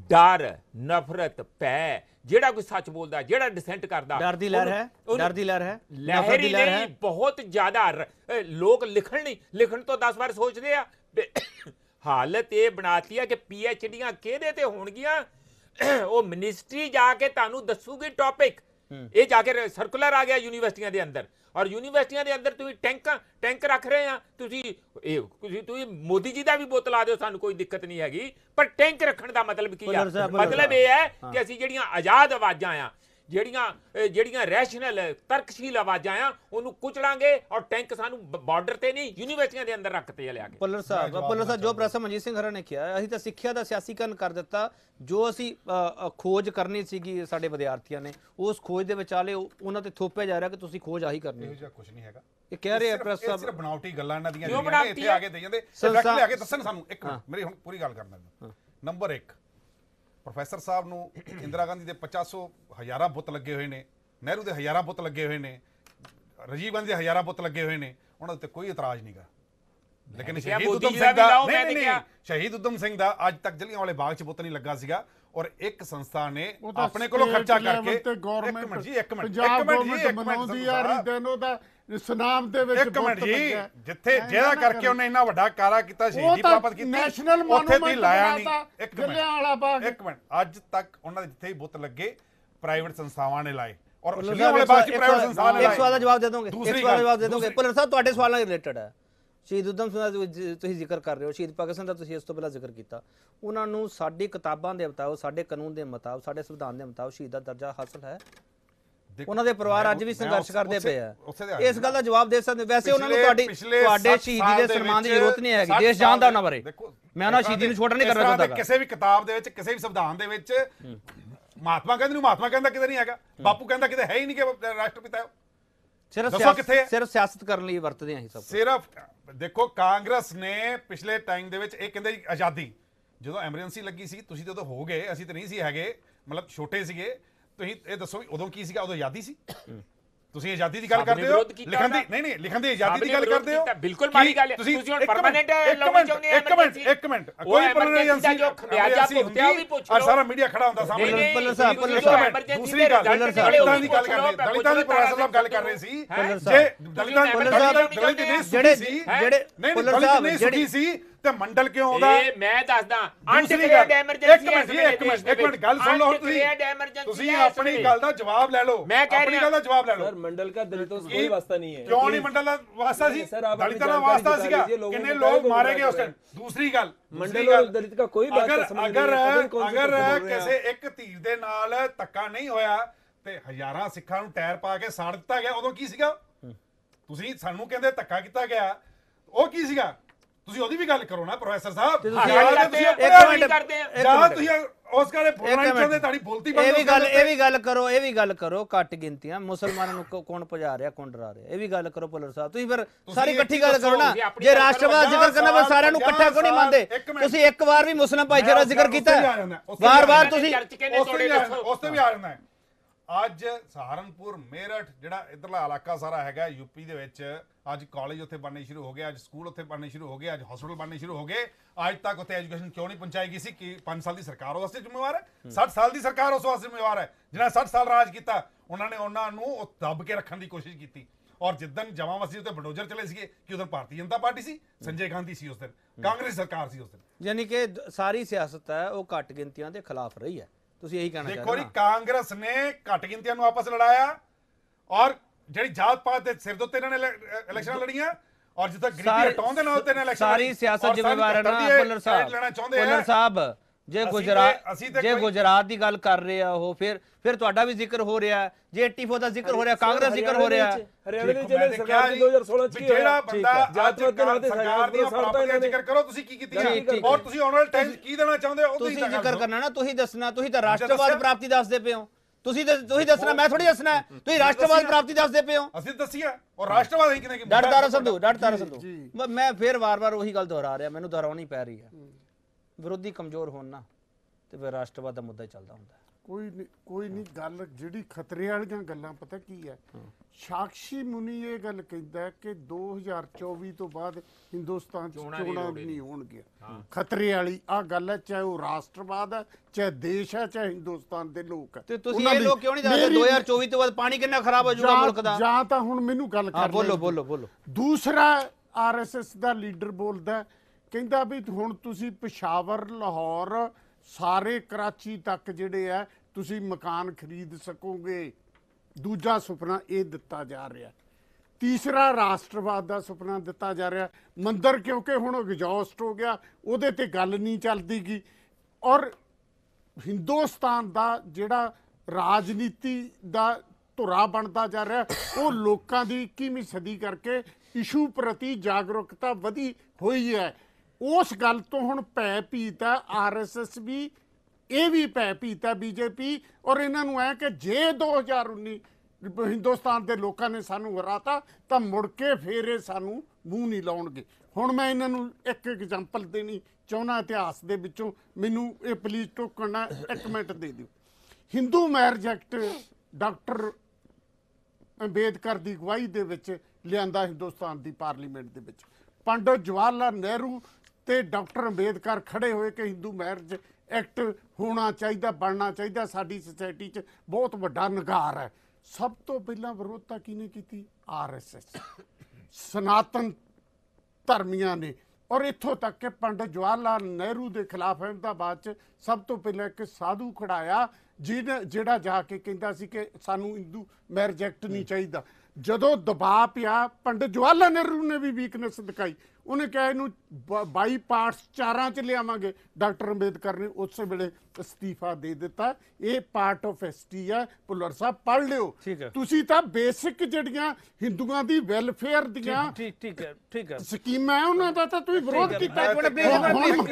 ਡਰ ਨਫ਼ਰਤ ਭੈ ਜਿਹੜਾ ਕੋਈ ਸੱਚ ਬੋਲਦਾ ਜਿਹੜਾ ਡਿਸੈਂਟ ਕਰਦਾ ਡਰ ਦੀ ਲਹਿਰ ਹੈ ਡਰ ਦੀ ਲਹਿਰ ਹੈ ਲਹਿਰ ਦੀ ਲਹਿਰ ਹੈ ਬਹੁਤ ਜ਼ਿਆਦਾ ਲੋਕ ਲਿਖਣ ਨਹੀਂ ਲਿਖਣ ਤੋਂ 10 ਵਾਰ ਸੋਚਦੇ ਆ ਹਾਲਤ ਇਹ ਬਣਾਤੀ ਆ ਕਿ ਪੀ ਐਚ ਡੀਆਂ ਕਿਹਦੇ ਤੇ ਹੋਣਗੀਆਂ ਉਹ ਮਿਨਿਸਟਰੀ ਜਾ ਕੇ ਤੁਹਾਨੂੰ ਦੱਸੂਗੀ ਟੌਪਿਕ ਇਹ ਜਾ ਕੇ ਸਰਕੂਲਰ ਆ ਗਿਆ ਯੂਨੀਵਰਸਿਟੀਆਂ ਦੇ ਅੰਦਰ ਔਰ ਯੂਨੀਵਰਸਿਟੀਆਂ ਦੇ ਅੰਦਰ ਤੁਸੀਂ ਟੈਂਕਾਂ ਟੈਂਕ ਰੱਖ ਰਹੇ ਆ ਤੁਸੀਂ ਇਹ ਤੁਸੀਂ ਤੁਸੀਂ ਮੋਦੀ ਜੀ ਦਾ ਵੀ ਬੋਤਲ ਆ ਦਿਓ ਸਾਨੂੰ ਕੋਈ ਦਿੱਕਤ ਨਹੀਂ ਹੈਗੀ ਪਰ ਟੈਂਕ ਰੱਖਣ ਦਾ ਮਤਲਬ ਕੀ ਆ ਮਤਲਬ ਇਹ ਹੈ ਕਿ ਅਸੀਂ ਜਿਹੜੀਆਂ ਆਜ਼ਾਦ ਆਵਾਜ਼ਾਂ ਆ ਜਿਹੜੀਆਂ ਜਿਹੜੀਆਂ ਰੈਸ਼ਨਲ ਤਰਕਸ਼ੀਲ ਆਵਾਜ਼ਾਂ ਆ ਉਹਨੂੰ ਕੁਚੜਾਂਗੇ ਔਰ ਟੈਂਕ ਸਾਨੂੰ ਬਾਰਡਰ ਤੇ ਨਹੀਂ ਯੂਨੀਵਰਸਿਟੀਆਂ ਦੇ ਅੰਦਰ ਰੱਖਤੇ ਆ ਲਿਆ ਕੇ ਪੁੱਲਰ ਸਾਹਿਬ ਪੁੱਲਰ ਸਾਹਿਬ ਜੋ ਪ੍ਰੈਸ ਮਨਜੀਤ ਸਿੰਘ ਹਰਾ ਨੇ ਕਿਹਾ ਅਸੀਂ ਤਾਂ ਸਿੱਖਿਆ ਦਾ ਸਿਆਸੀਕਰਨ ਕਰ ਦਿੱਤਾ ਜੋ ਅਸੀਂ ਖੋਜ ਕਰਨੀ ਸੀਗੀ ਸਾਡੇ ਵਿਦਿਆਰਥੀਆਂ ਨੇ ਉਸ ਖੋਜ ਦੇ ਵਿਚਾਲੇ ਉਹਨਾਂ ਤੇ ਥੋਪਿਆ ਜਾ ਰਿਹਾ ਕਿ ਤੁਸੀਂ ਖੋਜ ਆਹੀ ਕਰਨੀ ਹੈ ਕੁਝ ਨਹੀਂ ਹੈਗਾ ਇਹ ਕਹਿ ਰਹੇ ਆ ਪ੍ਰੈਸ ਸਾਹਿਬ ਸਿਰਫ ਬਣਾਉਟੀ ਗੱਲਾਂ ਇਹਨਾਂ ਦੀਆਂ ਜਿਹੜੀਆਂ ਇੱਥੇ ਆ ਕੇ ਦੇ ਜਾਂਦੇ ਰੱਖ ਲਿਆ ਕੇ ਦੱਸਣ ਸਾਨੂੰ ਇੱਕ ਮੇਰੀ ਹੁਣ ਪੂਰੀ ਗੱਲ ਕਰਨਾ ਨੰਬਰ 1 ਪ੍ਰੋਫੈਸਰ ਸਾਹਿਬ ਨੂੰ ਇੰਦਰਾ ਗਾਂਧੀ ਦੇ 500 ਹਜ਼ਾਰਾਂ ਬੁੱਤ ਲੱਗੇ ਹੋਏ ਨੇ ਨਹਿਰੂ ਦੇ ਹਜ਼ਾਰਾਂ ਬੁੱਤ ਲੱਗੇ ਹੋਏ ਨੇ ਰਜੀਵ ਗਾਂਧੀ ਦੇ ਹਜ਼ਾਰਾਂ ਬੁੱਤ ਲੱਗੇ ਹੋਏ ਨੇ ਉਹਨਾਂ ਉੱਤੇ ਕੋਈ ਇਤਰਾਜ਼ ਨਹੀਂਗਾ ਲੇਕਿਨ ਸ਼ਹੀਦ ਉਦਮ ਸਿੰਘ ਦਾ ਨਹੀਂ ਨਹੀਂ ਸ਼ਹੀਦ ਉਦਮ ਸਿੰਘ ਦਾ ਅੱਜ ਤੱਕ ਜਲੀਆਂ ਵਾਲੇ ਬਾਗ 'ਚ ਬੁੱਤ ਨਹੀਂ ਲੱਗਾ ਸੀਗਾ ਔਰ ਇੱਕ ਸੰਸਥਾ ਨੇ ਆਪਣੇ ਕੋਲੋਂ ਖਰਚਾ ਕਰਕੇ ਇੱਕ ਮਿੰਟ ਜੀ ਇੱਕ ਮਿੰਟ ਪੰਜਾਬ ਗਵਰਨਮੈਂਟ ਬਣਾਉਂਦੀ ਆ ਰਿਦਨ ਦਾ ਸੁਨਾਮ ਦੇ ਵਿੱਚ ਇੱਕ ਮਿੰਟ ਜੀ ਜਿੱਥੇ ਜਿਹੜਾ ਕਰਕੇ ਉਹਨੇ ਇੰਨਾ ਵੱਡਾ ਕਾਰਾ ਕੀਤਾ ਸ਼ਹੀਦੀ ਪ੍ਰਾਪਤ ਕੀਤੀ ਨੈਸ਼ਨਲ ਮੋਨੂਮੈਂਟ ਲਾਇਆ ਨਹੀਂ ਇੱਕ ਮਿੰਟ ਇੱਕ ਮਿੰਟ ਅੱਜ ਤੱਕ ਉਹਨਾਂ ਦੇ ਜਿੱਥੇ ਹੀ ਬੁੱਤ ਲੱਗੇ ਪ੍ਰਾਈਵੇਟ ਸੰਸਥਾਵਾਂ ਨੇ ਲਾਏ ਔਰ ਅਸ਼ਲੀਆਂ ਵਾਲੇ ਬਾਅਦ ਪ੍ਰਾਈਵੇਟ ਸੰਸਥਾਵਾਂ ਨੇ ਲਾਏ ਇੱਕ ਸਵਾਲ ਦਾ ਜਵਾਬ ਦੇ ਦੋਗੇ ਇੱਕ ਸਵਾਲ ਦਾ ਜਵਾਬ ਦੇ ਦੋਗੇ ਪੁਲਰ ਸਾਹਿਬ ਤੁਹਾਡੇ ਸਵਾਲ ਨਾਲ ਰਿਲੇਟਡ ਹੈ ਸ਼ਹੀਦ ਉਦਮ ਸਿੰਘ ਦਾ ਤੁਸੀਂ ਜ਼ਿਕਰ ਕਰ ਰਹੇ ਹੋ ਸ਼ਹੀਦ ਪਾਕਿਸਤਾਨ ਦਾ ਤੁਸੀਂ ਇਸ ਤੋਂ ਪਹਿਲਾਂ ਜ਼ਿਕਰ ਕੀਤਾ ਉਹਨਾਂ ਨੂੰ ਸਾਡੀ ਕਿਤਾਬਾਂ ਦੇ ਮੁਤਾਬਕ ਸਾਡੇ ਕਾਨੂੰਨ ਦੇ ਮੁਤਾਬਕ ਸਾਡੇ ਸੰਵਿਧਾਨ ਦੇ ਮੁਤਾਬਕ ਸ਼ਹੀਦ ਦਾ ਦਰਜਾ ਹਾਸਲ ਹੈ ਉਹਨਾਂ ਦੇ ਪਰਿਵਾਰ ਅੱਜ ਵੀ ਸੰਘਰਸ਼ ਕਰਦੇ ਪਏ ਆ ਇਸ ਗੱਲ ਦਾ ਜਵਾਬ ਦੇ ਸਕਦੇ ਵੈਸੇ ਉਹਨਾਂ ਨੂੰ ਤੁਹਾਡੀ ਤੁਹਾਡੇ ਸ਼ਹੀਦੀ ਦੇ ਸਨਮਾਨ ਦੀ ਜ਼ਰੂਰਤ ਨਹੀਂ ਹੈਗੀ ਦੇਸ਼ ਜਾਣਦਾ ਉਹਨਾਂ ਬਾਰੇ ਮੈਂ ਉਹਨਾਂ ਸ਼ਹੀਦੀ ਨੂੰ ਛੋਟਾ ਨਹੀਂ ਕਰਨਾ ਚਾਹੁੰਦਾ ਕਿਸੇ ਵੀ ਕਿਤਾਬ ਦੇ ਵਿੱਚ ਕਿਸੇ ਵੀ ਸੰਵਿਧਾਨ ਦੇ ਵਿੱਚ ਮਹਾਤਮਾ ਗਾਂਧੀ ਨੂੰ ਮਹਾਤਮਾ ਕਹਿੰਦਾ ਕਿਤੇ ਨਹੀਂ ਹੈਗਾ ਬਾਪੂ ਕਹਿੰਦਾ ਕਿਤੇ ਹੈ ਹੀ ਨਹੀਂ ਕਿ ਰਾਸ਼ਟਰਪਿਤਾ ਸਿਰਫ ਸਿਰਫ ਸਿਆਸਤ ਕਰਨ ਲਈ ਵਰਤਦੇ ਆਂ ਹੀ ਸਭ ਸਿਰਫ ਦੇਖੋ ਕਾਂਗਰਸ ਨੇ ਪਿਛਲੇ ਟਾਈਮ ਦੇ ਵਿੱਚ ਇਹ ਕਹਿੰਦੇ ਆਜ਼ਾਦੀ ਜਦੋਂ ਐਮਰਜੈਂਸੀ ਲੱਗੀ ਸੀ ਤੁਸੀਂ ਤਾਂ ਉਦੋਂ ਹੋ ਗਏ ਅਸੀਂ ਤਾਂ ਨਹੀਂ ਸੀ ਹੈਗੇ ਮਤਲਬ ਛੋਟੇ ਸੀਗੇ ਤੁਸੀਂ ਇਹ ਦੱਸੋ ਵੀ ਉਦੋਂ ਕੀ ਸੀਗਾ ਉਦੋਂ ਆਜ਼ਾਦੀ ਸੀ ਤੁਸੀਂ ਆਜ਼ਾਦੀ ਦੀ ਗੱਲ ਕਰਦੇ ਹੋ ਲਿਖਣ ਦੀ ਨਹੀਂ ਨਹੀਂ ਲਿਖਣ ਦੀ ਆਜ਼ਾਦੀ ਦੀ ਗੱਲ ਕਰਦੇ ਹੋ ਬਿਲਕੁਲ ਮਾੜੀ ਗੱਲ ਹੈ ਤੁਸੀਂ ਹੁਣ ਪਰਮਨੈਂਟ ਲਾਉਣਾ ਚਾਹੁੰਦੇ ਆ ਇੱਕ ਮਿੰਟ ਇੱਕ ਮਿੰਟ ਕੋਈ ਪਰਮਨੈਂਟ ਜੋ ਖਮਿਆਜਾ ਹੁੰਦੀ ਆ ਵੀ ਪੁੱਛੋ ਆ ਸਾਰਾ ਮੀਡੀਆ ਖੜਾ ਹੁੰਦਾ ਸਾਹਮਣੇ ਪੱਲਰ ਸਾਹਿਬ ਪੱਲਰ ਸਾਹਿਬ ਦੂਸਰੀ ਗੱਲ ਦਲਿਤਾਂ ਦੀ ਗੱਲ ਕਰਦੇ ਦਲਿਤਾਂ ਦੀ ਪ੍ਰੋਫੈਸਰ ਸਾਹਿਬ ਗੱਲ ਕਰ ਰਹੇ ਸੀ ਜੇ ਦਲਿਤਾਂ ਦਲਿਤ ਨਹੀਂ ਜਿਹੜੇ ਜਿਹੜੇ ਪੱਲਰ ਸਾਹਿਬ ਜਿਹੜੀ ਸੀ ਤੇ ਮੰਡਲ ਕਿਉਂ ਆਉਂਦਾ ਇਹ ਮੈਂ ਦੱਸਦਾ ਅਨਡਿਕਲੇਅਰਡ ਐਮਰਜੈਂਸੀ ਇੱਕ ਮਿੰਟ ਇੱਕ ਮਿੰਟ ਇੱਕ ਮਿੰਟ ਗੱਲ ਸੁਣ ਲਓ ਤੁਸੀਂ ਤੁਸੀਂ ਆਪਣੀ ਗੱਲ ਦਾ ਜਵਾਬ ਲੈ ਲਓ ਮੈਂ ਕਹਿ ਰਿਹਾ ਆਪਣੀ ਗੱਲ ਦਾ ਜਵਾਬ ਲੈ ਲਓ ਸਰ ਮੰਡਲ ਦਾ ਦਲਿਤੋਂ ਕੋਈ ਵਾਸਤਾ ਨਹੀਂ ਹੈ ਕਿਉਂ ਨਹੀਂ ਮੰਡਲ ਦਾ ਵਾਸਤਾ ਸੀ ਦਲਿਤਾਂ ਦਾ ਵਾਸਤਾ ਸੀਗਾ ਕਿੰਨੇ ਲੋਕ ਮਾਰੇ ਗਏ ਉਸ ਟਾਈਮ ਦੂਸਰੀ ਗੱਲ ਮੰਡਲ ਦਾ ਦਲਿਤ ਦਾ ਕੋਈ ਵਾਸਤਾ ਸਮਝ ਅਗਰ ਅਗਰ ਕਿਸੇ ਇੱਕ ਧੀਰ ਦੇ ਨਾਲ ਤੱਕਾ ਨਹੀਂ ਹੋਇਆ ਤੇ ਹਜ਼ਾਰਾਂ ਸਿੱਖਾਂ ਨੂੰ ਟਾਇਰ ਪਾ ਕੇ ਸਾੜ ਦਿੱਤਾ ਗਿਆ ਉਦੋਂ ਕੀ ਸੀਗਾ ਤੁਸੀਂ ਸਾਨੂੰ ਕਹਿੰਦੇ ਧੱਕਾ ਕੀਤਾ ਗਿਆ ਉਹ ਕੀ ਸੀਗਾ ਤੁਸੀਂ ਉਹਦੀ ਵੀ ਗੱਲ ਕਰੋ ਨਾ ਪ੍ਰੋਫੈਸਰ ਸਾਹਿਬ ਤੇ ਤੁਸੀਂ ਇੱਕ ਮਿੰਟ ਕਰਦੇ ਆ ਜਾਂ ਤੁਸੀਂ ਉਸ ਕਾਲੇ ਚੋਂ ਦੇ ਤੁਹਾਡੀ ਬੋਲਤੀ ਬੰਦ ਇਹ ਵੀ ਗੱਲ ਇਹ ਵੀ ਗੱਲ ਕਰੋ ਇਹ ਵੀ ਗੱਲ ਕਰੋ ਘੱਟ ਗਿਣਤੀਆਂ ਮੁਸਲਮਾਨਾਂ ਨੂੰ ਕੌਣ ਪੁਜਾ ਰਿਹਾ ਕੌਣ ਡਰਾ ਰਿਹਾ ਇਹ ਵੀ ਗੱਲ ਕਰੋ ਪੁਲਰ ਸਾਹਿਬ ਤੁਸੀਂ ਫਿਰ ਸਾਰੀ ਇਕੱਠੀ ਗੱਲ ਕਰੋ ਨਾ ਜੇ ਰਾਸ਼ਟਰਵਾਦ ਜ਼ਿਕਰ ਕਰਨਾ ਪਰ ਸਾਰਿਆਂ ਨੂੰ ਇਕੱਠਾ ਕਿਉਂ ਨਹੀਂ ਮੰਨਦੇ ਤੁਸੀਂ ਇੱਕ ਵਾਰ ਵੀ ਮੁਸਲਮਾਨ ਭਾਈਚਾਰਾ ਜ਼ਿਕਰ ਕੀਤਾ ਵਾਰ-ਵਾਰ ਤੁਸੀਂ ਉਸ ਤੇ ਵੀ ਆ ਜਾਣਾ ਹੈ ਅੱਜ ਸਹਾਰਨਪੁਰ ਮੇਰਠ ਜਿਹੜਾ ਇਧਰਲਾ ਇਲਾਕਾ ਸਾਰਾ ਹੈਗਾ ਯੂਪੀ ਦੇ ਵਿੱਚ ਅੱਜ ਕਾਲਜ ਉੱਥੇ ਬਣਨੇ ਸ਼ੁਰੂ ਹੋ ਗਏ ਅੱਜ ਸਕੂਲ ਉੱਥੇ ਬਣਨੇ ਸ਼ੁਰੂ ਹੋ ਗਏ ਅੱਜ ਹਸਪੀਟਲ ਬਣਨੇ ਸ਼ੁਰੂ ਹੋ ਗਏ ਅੱਜ ਤੱਕ ਉੱਥੇ ਐਜੂਕੇਸ਼ਨ ਕਿਉਂ ਨਹੀਂ ਪਹੁੰਚਾਈ ਗਈ ਸੀ ਕਿ 5 ਸਾਲ ਦੀ ਸਰਕਾਰ ਉਸ ਵਾਸਤੇ ਜ਼ਿੰਮੇਵਾਰ ਹੈ 60 ਸਾਲ ਦੀ ਸਰਕਾਰ ਉਸ ਵਾਸਤੇ ਜ਼ਿੰਮੇਵਾਰ ਹੈ ਜਿਹੜਾ 60 ਸਾਲ ਰਾਜ ਕੀਤਾ ਉਹਨਾਂ ਨੇ ਉਹਨਾਂ ਨੂੰ ਉਹ ਦੱਬ ਕੇ ਰੱਖਣ ਦੀ ਕੋਸ਼ਿਸ਼ ਕੀਤੀ ਔਰ ਜਿੱਦਨ ਜਮਾ ਮਸਜਿਦ ਉੱਤੇ ਬਡੋਜਰ ਚਲੇ ਸੀਗੇ ਕਿ ਉਦੋਂ ਭਾਰਤੀ ਜਨਤਾ ਪਾਰਟੀ ਸੀ ਸੰਜੇ ਗਾਂਧੀ ਸੀ ਉਸ ਦਿਨ ਕਾਂਗਰਸ ਸਰਕਾਰ ਸੀ ਉਸ ਦਿਨ ਯਾਨੀ ਕਿ ਸਾਰੀ ਸਿਆਸਤ ਹੈ ਉਹ ਘੱਟ ਗਿਣਤੀਆਂ ਦੇ ਖਿਲਾਫ ਰਹੀ ਹੈ ਤੁਸੀਂ ਇਹੀ ਕਹਿਣਾ ਹੋ ਦੇਖੋ ਜੀ ਕਾਂਗਰਸ ਨੇ ਘੱਟ ਗਿਣਤੀਆਂ ਨੂੰ ਆਪਸ ਲੜਾਇਆ ਔਰ ਜਿਹੜੀ ਜਾਤ ਪਾਤ ਦੇ ਸਿਰ ਦੇ ਉੱਤੇ ਇਹਨਾਂ ਨੇ ਇਲੈਕਸ਼ਨ ਲੜੀਆਂ ਔਰ ਜਿੱਦਾਂ ਗਰੀਬੀ ਹਟਾਉਣ ਦੇ ਨਾਲ ਤੇ ਇਹਨਾਂ ਇਲੈਕਸ਼ਨ ਸਾਰੀ ਸਿਆਸਤ ਜ਼ਿੰਮੇਵਾਰ ਹੈ ਨਾ ਪੁੱਲਰ ਸਾਹਿਬ ਪੁੱਲਰ ਸਾਹਿਬ ਜੇ ਗੁਜਰਾਤ ਜੇ ਗੁਜਰਾਤ ਦੀ ਗੱਲ ਕਰ ਰਹੇ ਆ ਉਹ ਫਿਰ ਫਿਰ ਤੁਹਾਡਾ ਵੀ ਜ਼ਿਕਰ ਹੋ ਰਿਹਾ ਜੇ 84 ਦਾ ਜ਼ਿਕਰ ਹੋ ਰਿਹਾ ਕਾਂਗਰਸ ਜ਼ਿਕਰ ਹੋ ਰਿਹਾ ਹਰਿਆਣੇ ਦੇ ਜਿਹੜੇ ਸਰਕਾਰ 2016 ਚ ਕੀ ਹੋਇਆ ਜਿਹੜਾ ਬੰਦਾ ਜਾਤੀਵਾਦ ਦੇ ਨਾਲ ਸਰਕਾਰ ਦੀਆਂ ਜ਼ਿਕਰ ਕਰੋ ਤੁਸੀਂ ਕੀ ਤੁਸੀਂ ਕੀ ਦੇਣਾ ਚਾਹੁੰਦੇ ਤੁਸੀਂ ਜ਼ਿਕਰ ਕਰਨਾ ਨਾ ਤੁਸੀਂ ਦੱਸਣਾ ਤੁਸੀਂ ਤਾਂ ਰਾਸ਼ਟਰਵਾਦ ਪ੍ਰਾਪਤੀ ਦੱਸਦੇ ਪਿਓ ਤੁਸੀਂ ਤੁਸੀਂ ਦੱਸਣਾ ਮੈਂ ਥੋੜੀ ਦੱਸਣਾ ਤੁਸੀਂ ਰਾਸ਼ਟਰਵਾਦ ਪ੍ਰਾਪਤੀ ਦੱਸਦੇ ਪਿਓ ਅਸੀਂ ਦੱਸਿਆ ਔਰ ਰਾਸ਼ਟਰਵਾਦ ਹੀ ਕਿਨੇ ਕਿ ਡਟ ਤਾਰਾ ਸੰਧੂ ਡਟ ਤਾਰਾ ਸੰਧੂ ਮੈਂ ਫੇਰ ਵਾਰ-ਵਾਰ ਉਹੀ ਗੱਲ ਦੁਹਰਾ ਰਿਹਾ ਮੈਨੂੰ ਦੁਹਰਾਉਣੀ ਪੈ ਰਹੀ ਹੈ ਵਿਰੋਧੀ ਕਮਜ਼ੋਰ ਹੋਣ ਨਾ ਤੇ ਫਿਰ ਰਾਸ਼ਟਰਵਾਦ ਦਾ ਮੁੱਦਾ ਚੱਲਦਾ ਹੁੰਦਾ ਕੋਈ ਨਹੀਂ- ਕੋਈ ਨਹੀਂ ਗੱਲ ਜਿਹੜੀ ਖਤਰੇ ਵਾਲੀਆਂ ਗੱਲਾਂ ਪਤਾ ਕੀ ਹੈ ਸਾਕਸ਼ੀ ਮੁਨੀ ਇਹ ਗੱਲ ਕਹਿੰਦਾ ਕਿ 2024 ਤੋਂ ਬਾਅਦ ਹਿੰਦੁਸਤਾਨ ਚ ਚੋਣਾਂ ਨਹੀਂ ਹੋਣਗੀਆਂ ਖਤਰੇ ਵਾਲੀ ਆ ਗੱਲ ਹੈ ਚਾਹੇ ਉਹ ਰਾਸ਼ਟਰਵਾਦ ਹੈ ਚਾਹੇ ਦੇਸ਼ ਹੈ ਚਾਹੇ ਹਿੰਦੁਸਤਾਨ ਦੇ ਲੋਕ ਹੈ ਤੇ ਤੁਸੀਂ ਇਹ ਲੋਕ ਕਿਉਂ ਨਹੀਂ ਦੱਸਦੇ 2024 ਤੋਂ ਬਾਅਦ ਪਾਣੀ ਕਿੰਨਾ ਖਰਾਬ ਹੋ ਜਾਊਗਾ ਮੁਲਕ ਦਾ ਜਾਂ ਤਾਂ ਹੁਣ ਮੈਨੂੰ ਗੱਲ ਕਰ ਬੋਲੋ ਬੋਲੋ ਬੋਲੋ ਦੂਸਰਾ ਆਰਐਸਐਸ ਦਾ ਲੀਡਰ ਬੋਲਦਾ ਕਹਿੰਦਾ ਵੀ ਹੁਣ ਤੁਸੀਂ ਪਸ਼ਾਵਰ ਲਾਹੌਰ ਸਾਰੇ ਕਰਾਚੀ ਤੱਕ ਜਿਹੜੇ ਆ ਤੁਸੀਂ ਮਕਾਨ ਖਰੀਦ ਸਕੋਗੇ ਦੂਜਾ ਸੁਪਨਾ ਇਹ ਦਿੱਤਾ ਜਾ ਰਿਹਾ ਤੀਸਰਾ ਰਾਸ਼ਟਰਵਾਦ ਦਾ ਸੁਪਨਾ ਦਿੱਤਾ ਜਾ ਰਿਹਾ ਮੰਦਰ ਕਿਉਂਕਿ ਹੁਣ ਐਗਜ਼ੌਸਟ ਹੋ ਗਿਆ ਉਹਦੇ ਤੇ ਗੱਲ ਨਹੀਂ ਚੱਲਦੀਗੀ ਔਰ ਹਿੰਦੁਸਤਾਨ ਦਾ ਜਿਹੜਾ ਰਾਜਨੀਤੀ ਦਾ ਧੁਰਾ ਬਣਦਾ ਜਾ ਰਿਹਾ ਉਹ ਲੋਕਾਂ ਦੀ 21ਵੀਂ ਸਦੀ ਕਰਕੇ ਇਸ਼ੂ ਪ੍ਰਤੀ ਜਾਗਰੂਕਤਾ ਵਧੀ ਹੋਈ ਹੈ ਉਸ ਗੱਲ ਤੋਂ ਹੁਣ ਪੈ ਪੀਤਾ ਆਰਐਸਐਸ ਵੀ ਇਹ ਵੀ ਪੈ ਪੀਤਾ ਬੀਜੇਪੀ ਔਰ ਇਹਨਾਂ ਨੂੰ ਐ ਕਿ ਜੇ 2019 ਹਿੰਦੁਸਤਾਨ ਦੇ ਲੋਕਾਂ ਨੇ ਸਾਨੂੰ ਹਰਾਤਾ ਤਾਂ ਮੁੜ ਕੇ ਫੇਰੇ ਸਾਨੂੰ ਮੂੰਹ ਨਹੀਂ ਲਾਉਣਗੇ ਹੁਣ ਮੈਂ ਇਹਨਾਂ ਨੂੰ ਇੱਕ ਐਗਜ਼ਾਮਪਲ ਦੇਣੀ ਚਾਹੁੰਦਾ ਇਤਿਹਾਸ ਦੇ ਵਿੱਚੋਂ ਮੈਨੂੰ ਇਹ ਪਲੀਜ਼ ਟੋਕਣਾ ਇੱਕ ਮਿੰਟ ਦੇ ਦਿਓ Hindu marriage act doctor Ambedkar ਦੀ ਗਵਾਹੀ ਦੇ ਵਿੱਚ ਲਿਆਂਦਾ ਹਿੰਦੁਸਤਾਨ ਦੀ ਪਾਰਲੀਮੈਂਟ ਦੇ ਵਿੱਚ ਪੰਡਤ ਜਵਾਹਰ ਲਾਲ ਨਹਿਰੂ ਤੇ ਡਾਕਟਰ ਅੰਬੇਦਕਰ ਖੜੇ ਹੋਏ ਕਿ ਹਿੰਦੂ ਮੈਰਿਜ ਐਕਟ ਹੋਣਾ ਚਾਹੀਦਾ ਬਣਨਾ ਚਾਹੀਦਾ ਸਾਡੀ ਸੋਸਾਇਟੀ 'ਚ ਬਹੁਤ ਵੱਡਾ ਨਗਾਰ ਹੈ ਸਭ ਤੋਂ ਪਹਿਲਾਂ ਵਿਰੋਧਤਾ ਕਿਨੇ ਕੀਤੀ ਆਰਐਸਐਸ ਸਨਾਤਨ ਧਰਮੀਆਂ ਨੇ ਔਰ ਇੱਥੋਂ ਤੱਕ ਕਿ ਪੰਡਤ ਜਵਾਹਰ ਲਾਲ ਨਹਿਰੂ ਦੇ ਖਿਲਾਫ ਅਹਿਮਦਾਬਾਦ 'ਚ ਸਭ ਤੋਂ ਪਹਿਲਾਂ ਇੱਕ ਸਾਧੂ ਖੜਾਇਆ ਜਿਹਨੇ ਜਿਹੜਾ ਜਾ ਕੇ ਕਹਿੰਦਾ ਸੀ ਕਿ ਸਾਨੂੰ ਹਿੰਦੂ ਮੈਰਿਜ ਐਕਟ ਨਹੀਂ ਚਾਹੀਦਾ ਜਦੋਂ ਦਬਾਅ ਪਿਆ ਪੰਡਤ ਜਵਾਹਰ ਲਾਲ ਨਹਿਰੂ ਨੇ ਵੀ ਵੀਕਨੈਸ ਦਿਖਾਈ ਉਹਨੇ ਕਿਹਾ ਇਹਨੂੰ 22 ਪਾਰਟਸ ਚਾਰਾਂ ਚ ਲਿਆਵਾਂਗੇ ਡਾਕਟਰ ਅੰਬੇਦਕਰ ਨੇ ਉਸ ਵੇਲੇ ਅਸਤੀਫਾ ਦੇ ਦਿੱਤਾ ਇਹ ਪਾਰਟ ਆਫ ਐਸਟੀ ਆ ਪੁੱਲਰ ਸਾਹਿਬ ਪੜ ਲਿਓ ਤੁਸੀਂ ਤਾਂ ਬੇਸਿਕ ਜਿਹੜੀਆਂ ਹਿੰਦੂਆਂ ਦੀ ਵੈਲਫੇਅਰ ਦੀਆਂ ਠੀਕ ਠੀਕ ਹੈ ਠੀਕ ਹੈ ਸਕੀਮਾਂ ਹੈ ਉਹਨਾਂ ਦਾ ਤਾਂ ਤੁਸੀਂ ਵਿਰੋਧ ਕੀਤਾ ਆਖਰੀ ਸਾਹਿਬ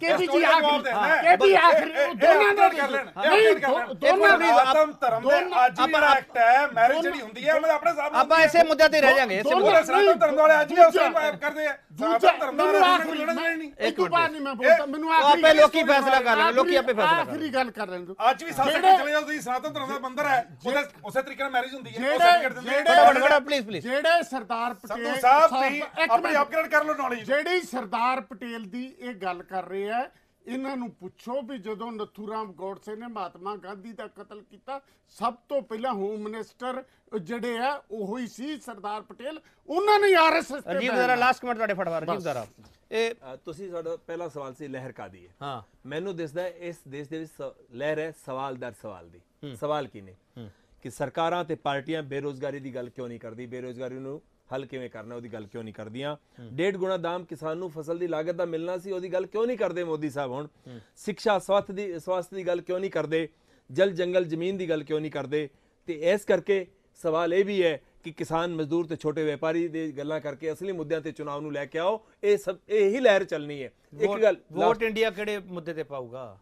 ਕੇਪੀ ਜੀ ਆਖਰੀ ਕੇਪੀ ਆਖਰੀ ਦੋਨਾਂ ਦੇ ਨਹੀਂ ਦੋਨਾਂ ਦੇ ਆਤਮ ਧਰਮ ਦੇ ਅੱਜ ਐਕਟ ਹੈ ਮੈਰਿਜ ਜਿਹੜੀ ਹੁੰਦੀ ਹੈ ਉਹਨਾਂ ਆਪਣੇ ਸਾਹਮਣੇ ਆਪਾਂ ਇਸੇ ਮੁੱਦੇ ਤੇ ਰਹਿ ਜਾਾਂਗੇ ਇਸੇ ਬੋਲੇ ਸਨਾਤਨ ਧਰਮ ਵਾਲੇ ਅੱਜ ਵੀ ਉਸੇ ਮਾਇਬ ਕਰਦੇ ਆ ਦੂਜਾ ਧਰਮ ਵਾਲੇ ਨਹੀਂ ਇੱਕ ਵਾਰ ਨਹੀਂ ਮੈਂ ਬੋਲਦਾ ਮੈਨੂੰ ਆਖਰੀ ਆਪੇ ਲੋਕੀ ਫੈਸਲਾ ਕਰ ਲੈਣ ਲੋਕੀ ਆਪੇ ਫੈਸਲਾ ਕਰ ਆਖਰੀ ਗੱਲ ਕਰ ਲੈਣ ਤੂੰ ਅੱਜ ਵੀ ਸਾਥ ਕੇ ਚਲੇ ਜਾਓ ਤੁਸੀਂ ਸਨਾਤਨ ਧਰਮ ਦਾ ਬੰਦਰ ਹੈ ਉਹਦੇ ਉਸੇ ਤਰੀਕੇ ਨਾਲ ਮੈਰਿਜ ਹੁੰਦੀ ਹੈ ਉਸੇ ਟਿਕਟ ਦਿੰਦੇ ਜਿਹੜੇ ਬੜਾ ਪਲੀਜ਼ ਪਲੀਜ਼ ਜਿਹੜੇ ਸਰਦਾਰ ਪਟੇਲ ਸਾਹਿਬ ਦੀ ਆਪਣੀ ਅਪਗ੍ਰੇਡ ਕਰ ਲਓ ਨੌਲੇਜ ਜਿਹੜੀ ਸਰਦਾਰ ਪਟੇਲ ਦੀ ਇਹ ਗੱਲ ਕਰ ਰਹੇ ਹੈ ਇਹਨਾਂ ਨੂੰ ਪੁੱਛੋ ਵੀ ਜਦੋਂ ਨਥੂਰਾਮ ਗੋਡਸੇ ਨੇ ਮਹਾਤਮਾ ਗਾਂਧੀ ਦਾ ਕਤਲ ਕੀਤਾ ਸਭ ਤੋਂ ਪਹਿਲਾਂ ਹੋਮ ਮਿਨਿਸਟਰ ਜਿਹੜੇ ਆ ਉਹ ਹੀ ਸੀ ਸਰਦਾਰ ਪਟੇਲ ਉਹਨਾਂ ਨੇ ਆਰਐਸਐਸ ਤੇ ਜੀ ਜ਼ਰਾ ਲਾਸਟ ਕਮੈਂਟ ਤੁਹਾਡੇ ਫਟਵਾ ਰਜੀਵ ਜ਼ਰਾ ਇਹ ਤੁਸੀਂ ਸਾਡਾ ਪਹਿਲਾ ਸਵਾਲ ਸੀ ਲਹਿਰ ਕਾਦੀ ਹੈ ਹਾਂ ਮੈਨੂੰ ਦਿਸਦਾ ਇਸ ਦੇਸ਼ ਦੇ ਵਿੱਚ ਲਹਿਰ ਹੈ ਸਵਾਲ ਦਰ ਸਵਾਲ ਦੀ ਸਵਾਲ ਕੀ ਨੇ ਕਿ ਸਰਕਾਰਾਂ ਤੇ ਪਾਰਟੀਆਂ ਬੇਰੋਜ਼ਗਾਰੀ ਦੀ ਗੱਲ ਕਿਉਂ ਨਹੀਂ ਕਰਦੀ ਬੇਰੋਜ਼ਗਾਰੀ ਨੂੰ ਹੱਲ ਕਿਵੇਂ ਕਰਨਾ ਉਹਦੀ ਗੱਲ ਕਿਉਂ ਨਹੀਂ ਕਰਦੀਆਂ ਡੇਢ ਗੁਣਾ ਦਾਮ ਕਿਸਾਨ ਨੂੰ ਫਸਲ ਦੀ ਲਾਗਤ ਦਾ ਮਿਲਣਾ ਸੀ ਉਹਦੀ ਗੱਲ ਕਿਉਂ ਨਹੀਂ ਕਰਦੇ ਮੋਦੀ ਸਾਹਿਬ ਹੁਣ ਸਿੱਖਿਆ ਸਵਾਸਥ ਦੀ ਸਵਾਸਥ ਦੀ ਗੱਲ ਕਿਉਂ ਨਹੀਂ ਕਰਦੇ ਜਲ ਜੰਗਲ ਜ਼ਮੀਨ ਦੀ ਗੱਲ ਕਿਉਂ ਨਹੀਂ ਕਰਦੇ ਤੇ ਇਸ ਕਰਕੇ ਸਵਾਲ ਇਹ ਵੀ ਹੈ ਕਿ ਕਿਸਾਨ ਮਜ਼ਦੂਰ ਤੇ ਛੋਟੇ ਵਪਾਰੀ ਦੇ ਗੱਲਾਂ ਕਰਕੇ ਅਸਲੀ ਮੁੱਦਿਆਂ ਤੇ ਚੋਣਾਂ ਨੂੰ ਲੈ ਕੇ ਆਓ ਇਹ ਸਭ ਇਹੀ ਲਹਿਰ ਚੱਲਣੀ ਹੈ ਇੱਕ ਗੱਲ ਵੋਟ ਇੰਡੀਆ ਕਿਹੜੇ ਮੁੱਦੇ ਤੇ ਪਾਊਗਾ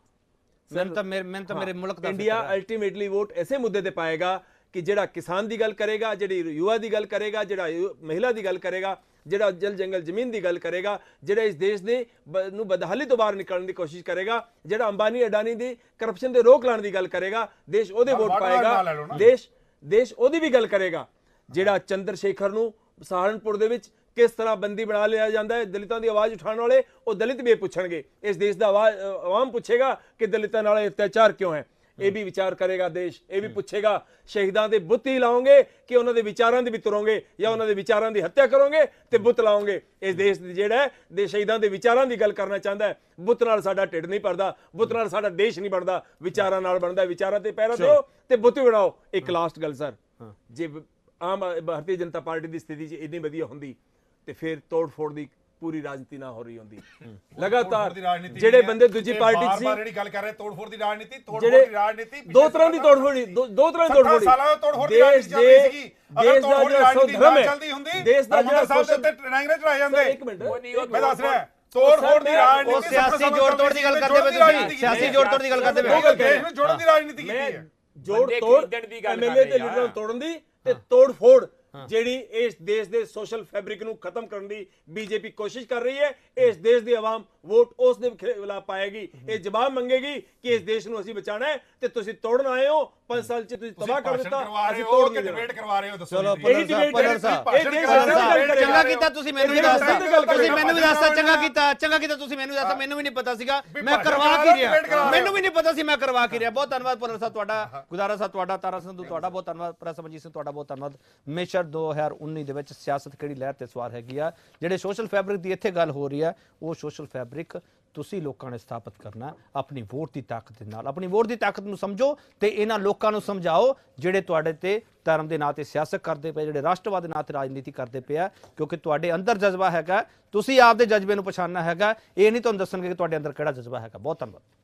ਮੈਂ ਤਾਂ ਮੈਂ ਤਾਂ ਮੇਰੇ ਮੁਲਕ ਦਾ ਇੰਡੀਆ ਅਲਟੀਮੇਟਲੀ ਵੋਟ ਐਸੇ ਮੁੱਦੇ ਤੇ ਪਾਏਗਾ ਕਿ ਜਿਹੜਾ ਕਿਸਾਨ ਦੀ ਗੱਲ ਕਰੇਗਾ ਜਿਹੜੀ ਯੁਵਾ ਦੀ ਗੱਲ ਕਰੇਗਾ ਜਿਹੜਾ ਮਹਿਲਾ ਦੀ ਗੱਲ ਕਰੇਗਾ ਜਿਹੜਾ ਜਲ ਜੰਗਲ ਜ਼ਮੀਨ ਦੀ ਗੱਲ ਕਰੇਗਾ ਜਿਹੜਾ ਇਸ ਦੇਸ਼ ਦੇ ਨੂੰ ਬਦਹਾਲੀ ਤੋਂ ਬਾਹਰ ਨਿਕਲਣ ਦੀ ਕੋਸ਼ਿਸ਼ ਕਰੇਗਾ ਜਿਹੜਾ ਅੰਬਾਨੀ ਅਡਾਨੀ ਦੀ ਕਰਪਸ਼ਨ ਦੇ ਰੋਕ ਲਾਣ ਦੀ ਗੱਲ ਕਰੇਗਾ ਦੇਸ਼ ਉਹਦੇ ਵੋਟ ਪਾਏਗਾ ਦੇਸ਼ ਦੇਸ਼ ਉਹਦੀ ਵੀ ਗੱਲ ਕਰੇਗਾ ਜਿਹੜਾ ਚੰਦਰ ਸ਼ੇਖਰ ਨੂੰ ਸਹਾਰਨਪੁਰ ਦੇ ਵਿੱਚ ਕਿਸ ਤਰ੍ਹਾਂ ਬੰਦੀ ਬਣਾ ਲਿਆ ਜਾਂਦਾ ਹੈ ਦਲਿਤਾਂ ਦੀ ਆਵਾਜ਼ ਉਠਾਉਣ ਵਾਲੇ ਉਹ ਦਲਿਤ ਵੀ ਪੁੱਛਣਗੇ ਇਸ ਦੇਸ਼ ਦਾ ਆਵਾਮ ਪੁੱਛੇਗਾ ਕਿ ਦਲਿਤਾਂ ਨਾਲ ਅਤਿਆਚਾਰ ਕਿਉਂ ਹੈ ਇਹ ਵੀ ਵਿਚਾਰ ਕਰੇਗਾ ਦੇਸ਼ ਇਹ ਵੀ ਪੁੱਛੇਗਾ ਸ਼ਹੀਦਾਂ ਦੇ ਬੁੱਤ ਹੀ ਕਿ ਉਹਨਾਂ ਦੇ ਵਿਚਾਰਾਂ ਦੇ ਵੀ ਤੁਰੋਂਗੇ ਜਾਂ ਉਹਨਾਂ ਦੇ ਵਿਚਾਰਾਂ ਦੀ ਹੱਤਿਆ ਕਰੋਗੇ ਤੇ ਬੁੱਤ ਲਾਉਂਗੇ ਇਸ ਦੇਸ਼ ਦੇ ਜਿਹੜਾ ਦੇ ਸ਼ਹੀਦਾਂ ਦੇ ਵਿਚਾਰਾਂ ਦੀ ਗੱਲ ਕਰਨਾ ਚਾਹੁੰਦਾ ਹੈ ਬੁੱਤ ਨਾਲ ਸਾਡਾ ਢਿੱਡ ਨਹੀਂ ਪੜਦਾ ਬੁੱਤ ਨਾਲ ਸਾਡਾ ਦੇਸ਼ ਨਹੀਂ ਬਣਦਾ ਵਿਚਾਰਾਂ ਨਾਲ ਬਣਦਾ ਵਿਚਾਰਾਂ ਤੇ ਪੈਰਾ ਦਿਓ ਤੇ ਬੁੱਤ ਵੀ ਬਣਾਓ ਇੱਕ ਲਾਸਟ ਗੱਲ ਸਰ ਜੇ ਆਮ ਭਾਰਤੀ ਜਨਤਾ ਪਾਰਟੀ ਦੀ ਸਥਿਤੀ ਜੇ ਇੰਨੀ ਵਧੀਆ ਹੁੰਦੀ ਤੇ ਫਿਰ ਤੋੜ ਫੋੜ ਦੀ ਪੂਰੀ ਰਾਜਨੀਤੀ ਨਾ ਹੋ ਰਹੀ ਹੁੰਦੀ ਲਗਾਤਾਰ ਜਿਹੜੇ ਬੰਦੇ ਦੂਜੀ ਪਾਰਟੀ 'ਚ ਸੀ ਬਾਰ ਜਿਹੜੀ ਗੱਲ ਕਰ ਰਹੇ ਤੋੜਫੋੜ ਦੀ ਰਾਜਨੀਤੀ ਤੋੜਫੋੜ ਦੀ ਰਾਜਨੀਤੀ ਦੋ ਤਰ੍ਹਾਂ ਦੀ ਤੋੜਫੋੜ ਦੋ ਤਰ੍ਹਾਂ ਦੀ ਤੋੜਫੋੜ ਸਾਲਾਂ ਤੋਂ ਤੋੜਫੋੜ ਦੀ ਰਾਜਨੀਤੀ ਚੱਲ ਰਹੀ ਸੀਗੀ ਦੇਸ਼ ਦਾ ਜਿਹੜਾ ਸੋਧਰਮ ਹੈ ਦੇਸ਼ ਦਾ ਜਿਹੜਾ ਸਾਹਿਬ ਦੇ ਉੱਤੇ ਟਰਾਂਗਰੇ ਚੜਾਏ ਜਾਂਦੇ ਇੱਕ ਮਿੰਟ ਮੈਂ ਦੱਸ ਰਿਹਾ ਤੋੜ ਫੋੜ ਦੀ ਰਾਜਨੀਤੀ ਸਿਆਸੀ ਜੋੜ ਤੋੜ ਦੀ ਗੱਲ ਕਰਦੇ ਪਏ ਤੁਸੀਂ ਸਿਆਸੀ ਜੋੜ ਤੋੜ ਦੀ ਗੱਲ ਕਰਦੇ ਪਏ ਦੇਸ਼ ਨੂੰ ਜੋੜਨ ਦੀ ਰਾਜਨੀਤੀ ਕੀਤੀ ਹੈ ਜੋੜ ਤੋੜ ਐਮਐਲਏ ਦੇ ਲੀਡਰਾਂ ਨੂੰ ਤੋੜਨ ਦੀ ਤੇ ਤੋੜ ਫੋੜ ਜਿਹੜੀ ਇਸ ਦੇਸ਼ ਦੇ ਸੋਸ਼ਲ ਫੈਬਰਿਕ ਨੂੰ ਖਤਮ ਕਰਨ ਦੀ ਬੀਜੇਪੀ ਕੋਸ਼ਿਸ਼ ਕਰ ਰਹੀ ਹੈ ਇਸ ਦੇਸ਼ ਦੀ ਆਵਾਮ ਵੋਟ ਉਸ ਦੇ ਖਿਲਾਫ ਪਾਏਗੀ ਇਹ ਜਵਾਬ ਮੰਗੇਗੀ ਕਿ ਇਸ ਦੇਸ਼ ਨੂੰ ਅਸੀਂ ਬਚਾਣਾ ਹੈ ਤੇ ਤੁਸੀਂ ਤੋੜਨ ਆਏ ਹੋ 5 ਸਾਲ ਚ ਤੁਸੀਂ ਤਬਾਹ ਕਰ ਦਿੱਤਾ ਅਸੀਂ ਤੋੜ ਕੇ ਡਿਬੇਟ ਕਰਵਾ ਰਹੇ ਹੋ ਦੱਸੋ ਇਹ ਚਲੋ ਇਹ ਡਿਬੇਟ ਚੰਗਾ ਕੀਤਾ ਤੁਸੀਂ ਮੈਨੂੰ ਵੀ ਦੱਸਤਾ ਤੁਸੀਂ ਮੈਨੂੰ ਵੀ ਦੱਸਤਾ ਚੰਗਾ ਕੀਤਾ ਚੰਗਾ ਕੀਤਾ ਤੁਸੀਂ ਮੈਨੂੰ ਦੱਸਤਾ ਮੈਨੂੰ ਵੀ ਨਹੀਂ ਪਤਾ ਸੀਗਾ ਮੈਂ ਕਰਵਾ ਕੀ ਰਿਹਾ ਮੈਨੂੰ ਵੀ ਨਹੀਂ ਪਤਾ ਸੀ ਮੈਂ ਕਰਵਾ ਕੀ ਰਿਹਾ ਬਹੁਤ ਧੰਨਵਾਦ ਪੁਨਰ ਸਾਹਿਬ ਤੁਹਾਡਾ ਗੁਜ਼ਾਰਾ ਸਾਹਿਬ ਤੁਹਾਡਾ ਤਾਰਾ ਸੰਧੂ ਤੁਹਾਡਾ ਬਹੁਤ ਧੰਨਵਾਦ ਪ੍ਰਸਮਜੀਤ ਸਿੰਘ ਤੁਹਾਡਾ ਬਹੁਤ ਧੰਨਵਾਦ ਮੇਸ਼ਰ 2019 ਦੇ ਵਿੱਚ ਸਿਆਸਤ ਕਿਹੜੀ ਲਹਿਰ ਤੇ ਸਵਾਰ ਹੈਗੀ ਆ ਜਿਹੜੇ ਸੋਸ਼ਲ ਫੈਬਰਿਕ ਦੀ ਇੱਥੇ ਗੱਲ ਹੋ ਰਹੀ ਆ ਉਹ ਸੋਸ਼ਲ ਫੈਬਰਿਕ ਫੈਬਰਿਕ ਤੁਸੀਂ ਲੋਕਾਂ ਨੇ ਸਥਾਪਿਤ ਕਰਨਾ ਆਪਣੀ ਵੋਟ ਦੀ ਤਾਕਤ ਦੇ ਨਾਲ ਆਪਣੀ ਵੋਟ ਦੀ ਤਾਕਤ ਨੂੰ ਸਮਝੋ ਤੇ ਇਹਨਾਂ ਲੋਕਾਂ ਨੂੰ ਸਮਝਾਓ ਜਿਹੜੇ ਤੁਹਾਡੇ ਤੇ ਧਰਮ ਦੇ ਨਾਂ ਤੇ ਸਿਆਸਤ ਕਰਦੇ ਪਏ ਜਿਹੜੇ ਰਾਸ਼ਟਰਵਾਦ ਦੇ ਨਾਂ ਤੇ ਰਾਜਨੀਤੀ ਕਰਦੇ ਪਏ ਕਿਉਂਕਿ ਤੁਹਾਡੇ ਅੰਦਰ ਜਜ਼ਬਾ ਹੈਗਾ ਤੁਸੀਂ ਆਪਦੇ ਜਜ਼ਬੇ ਨੂੰ ਪਛਾਣਨਾ ਹੈਗਾ ਇਹ ਨਹੀਂ ਤੁਹਾਨੂੰ ਦੱਸਣਗੇ ਕਿ ਤੁਹਾਡੇ ਅੰਦਰ ਕਿਹੜਾ ਜਜ਼ਬਾ ਹੈਗਾ ਬਹੁਤ ਧੰਨਵਾਦ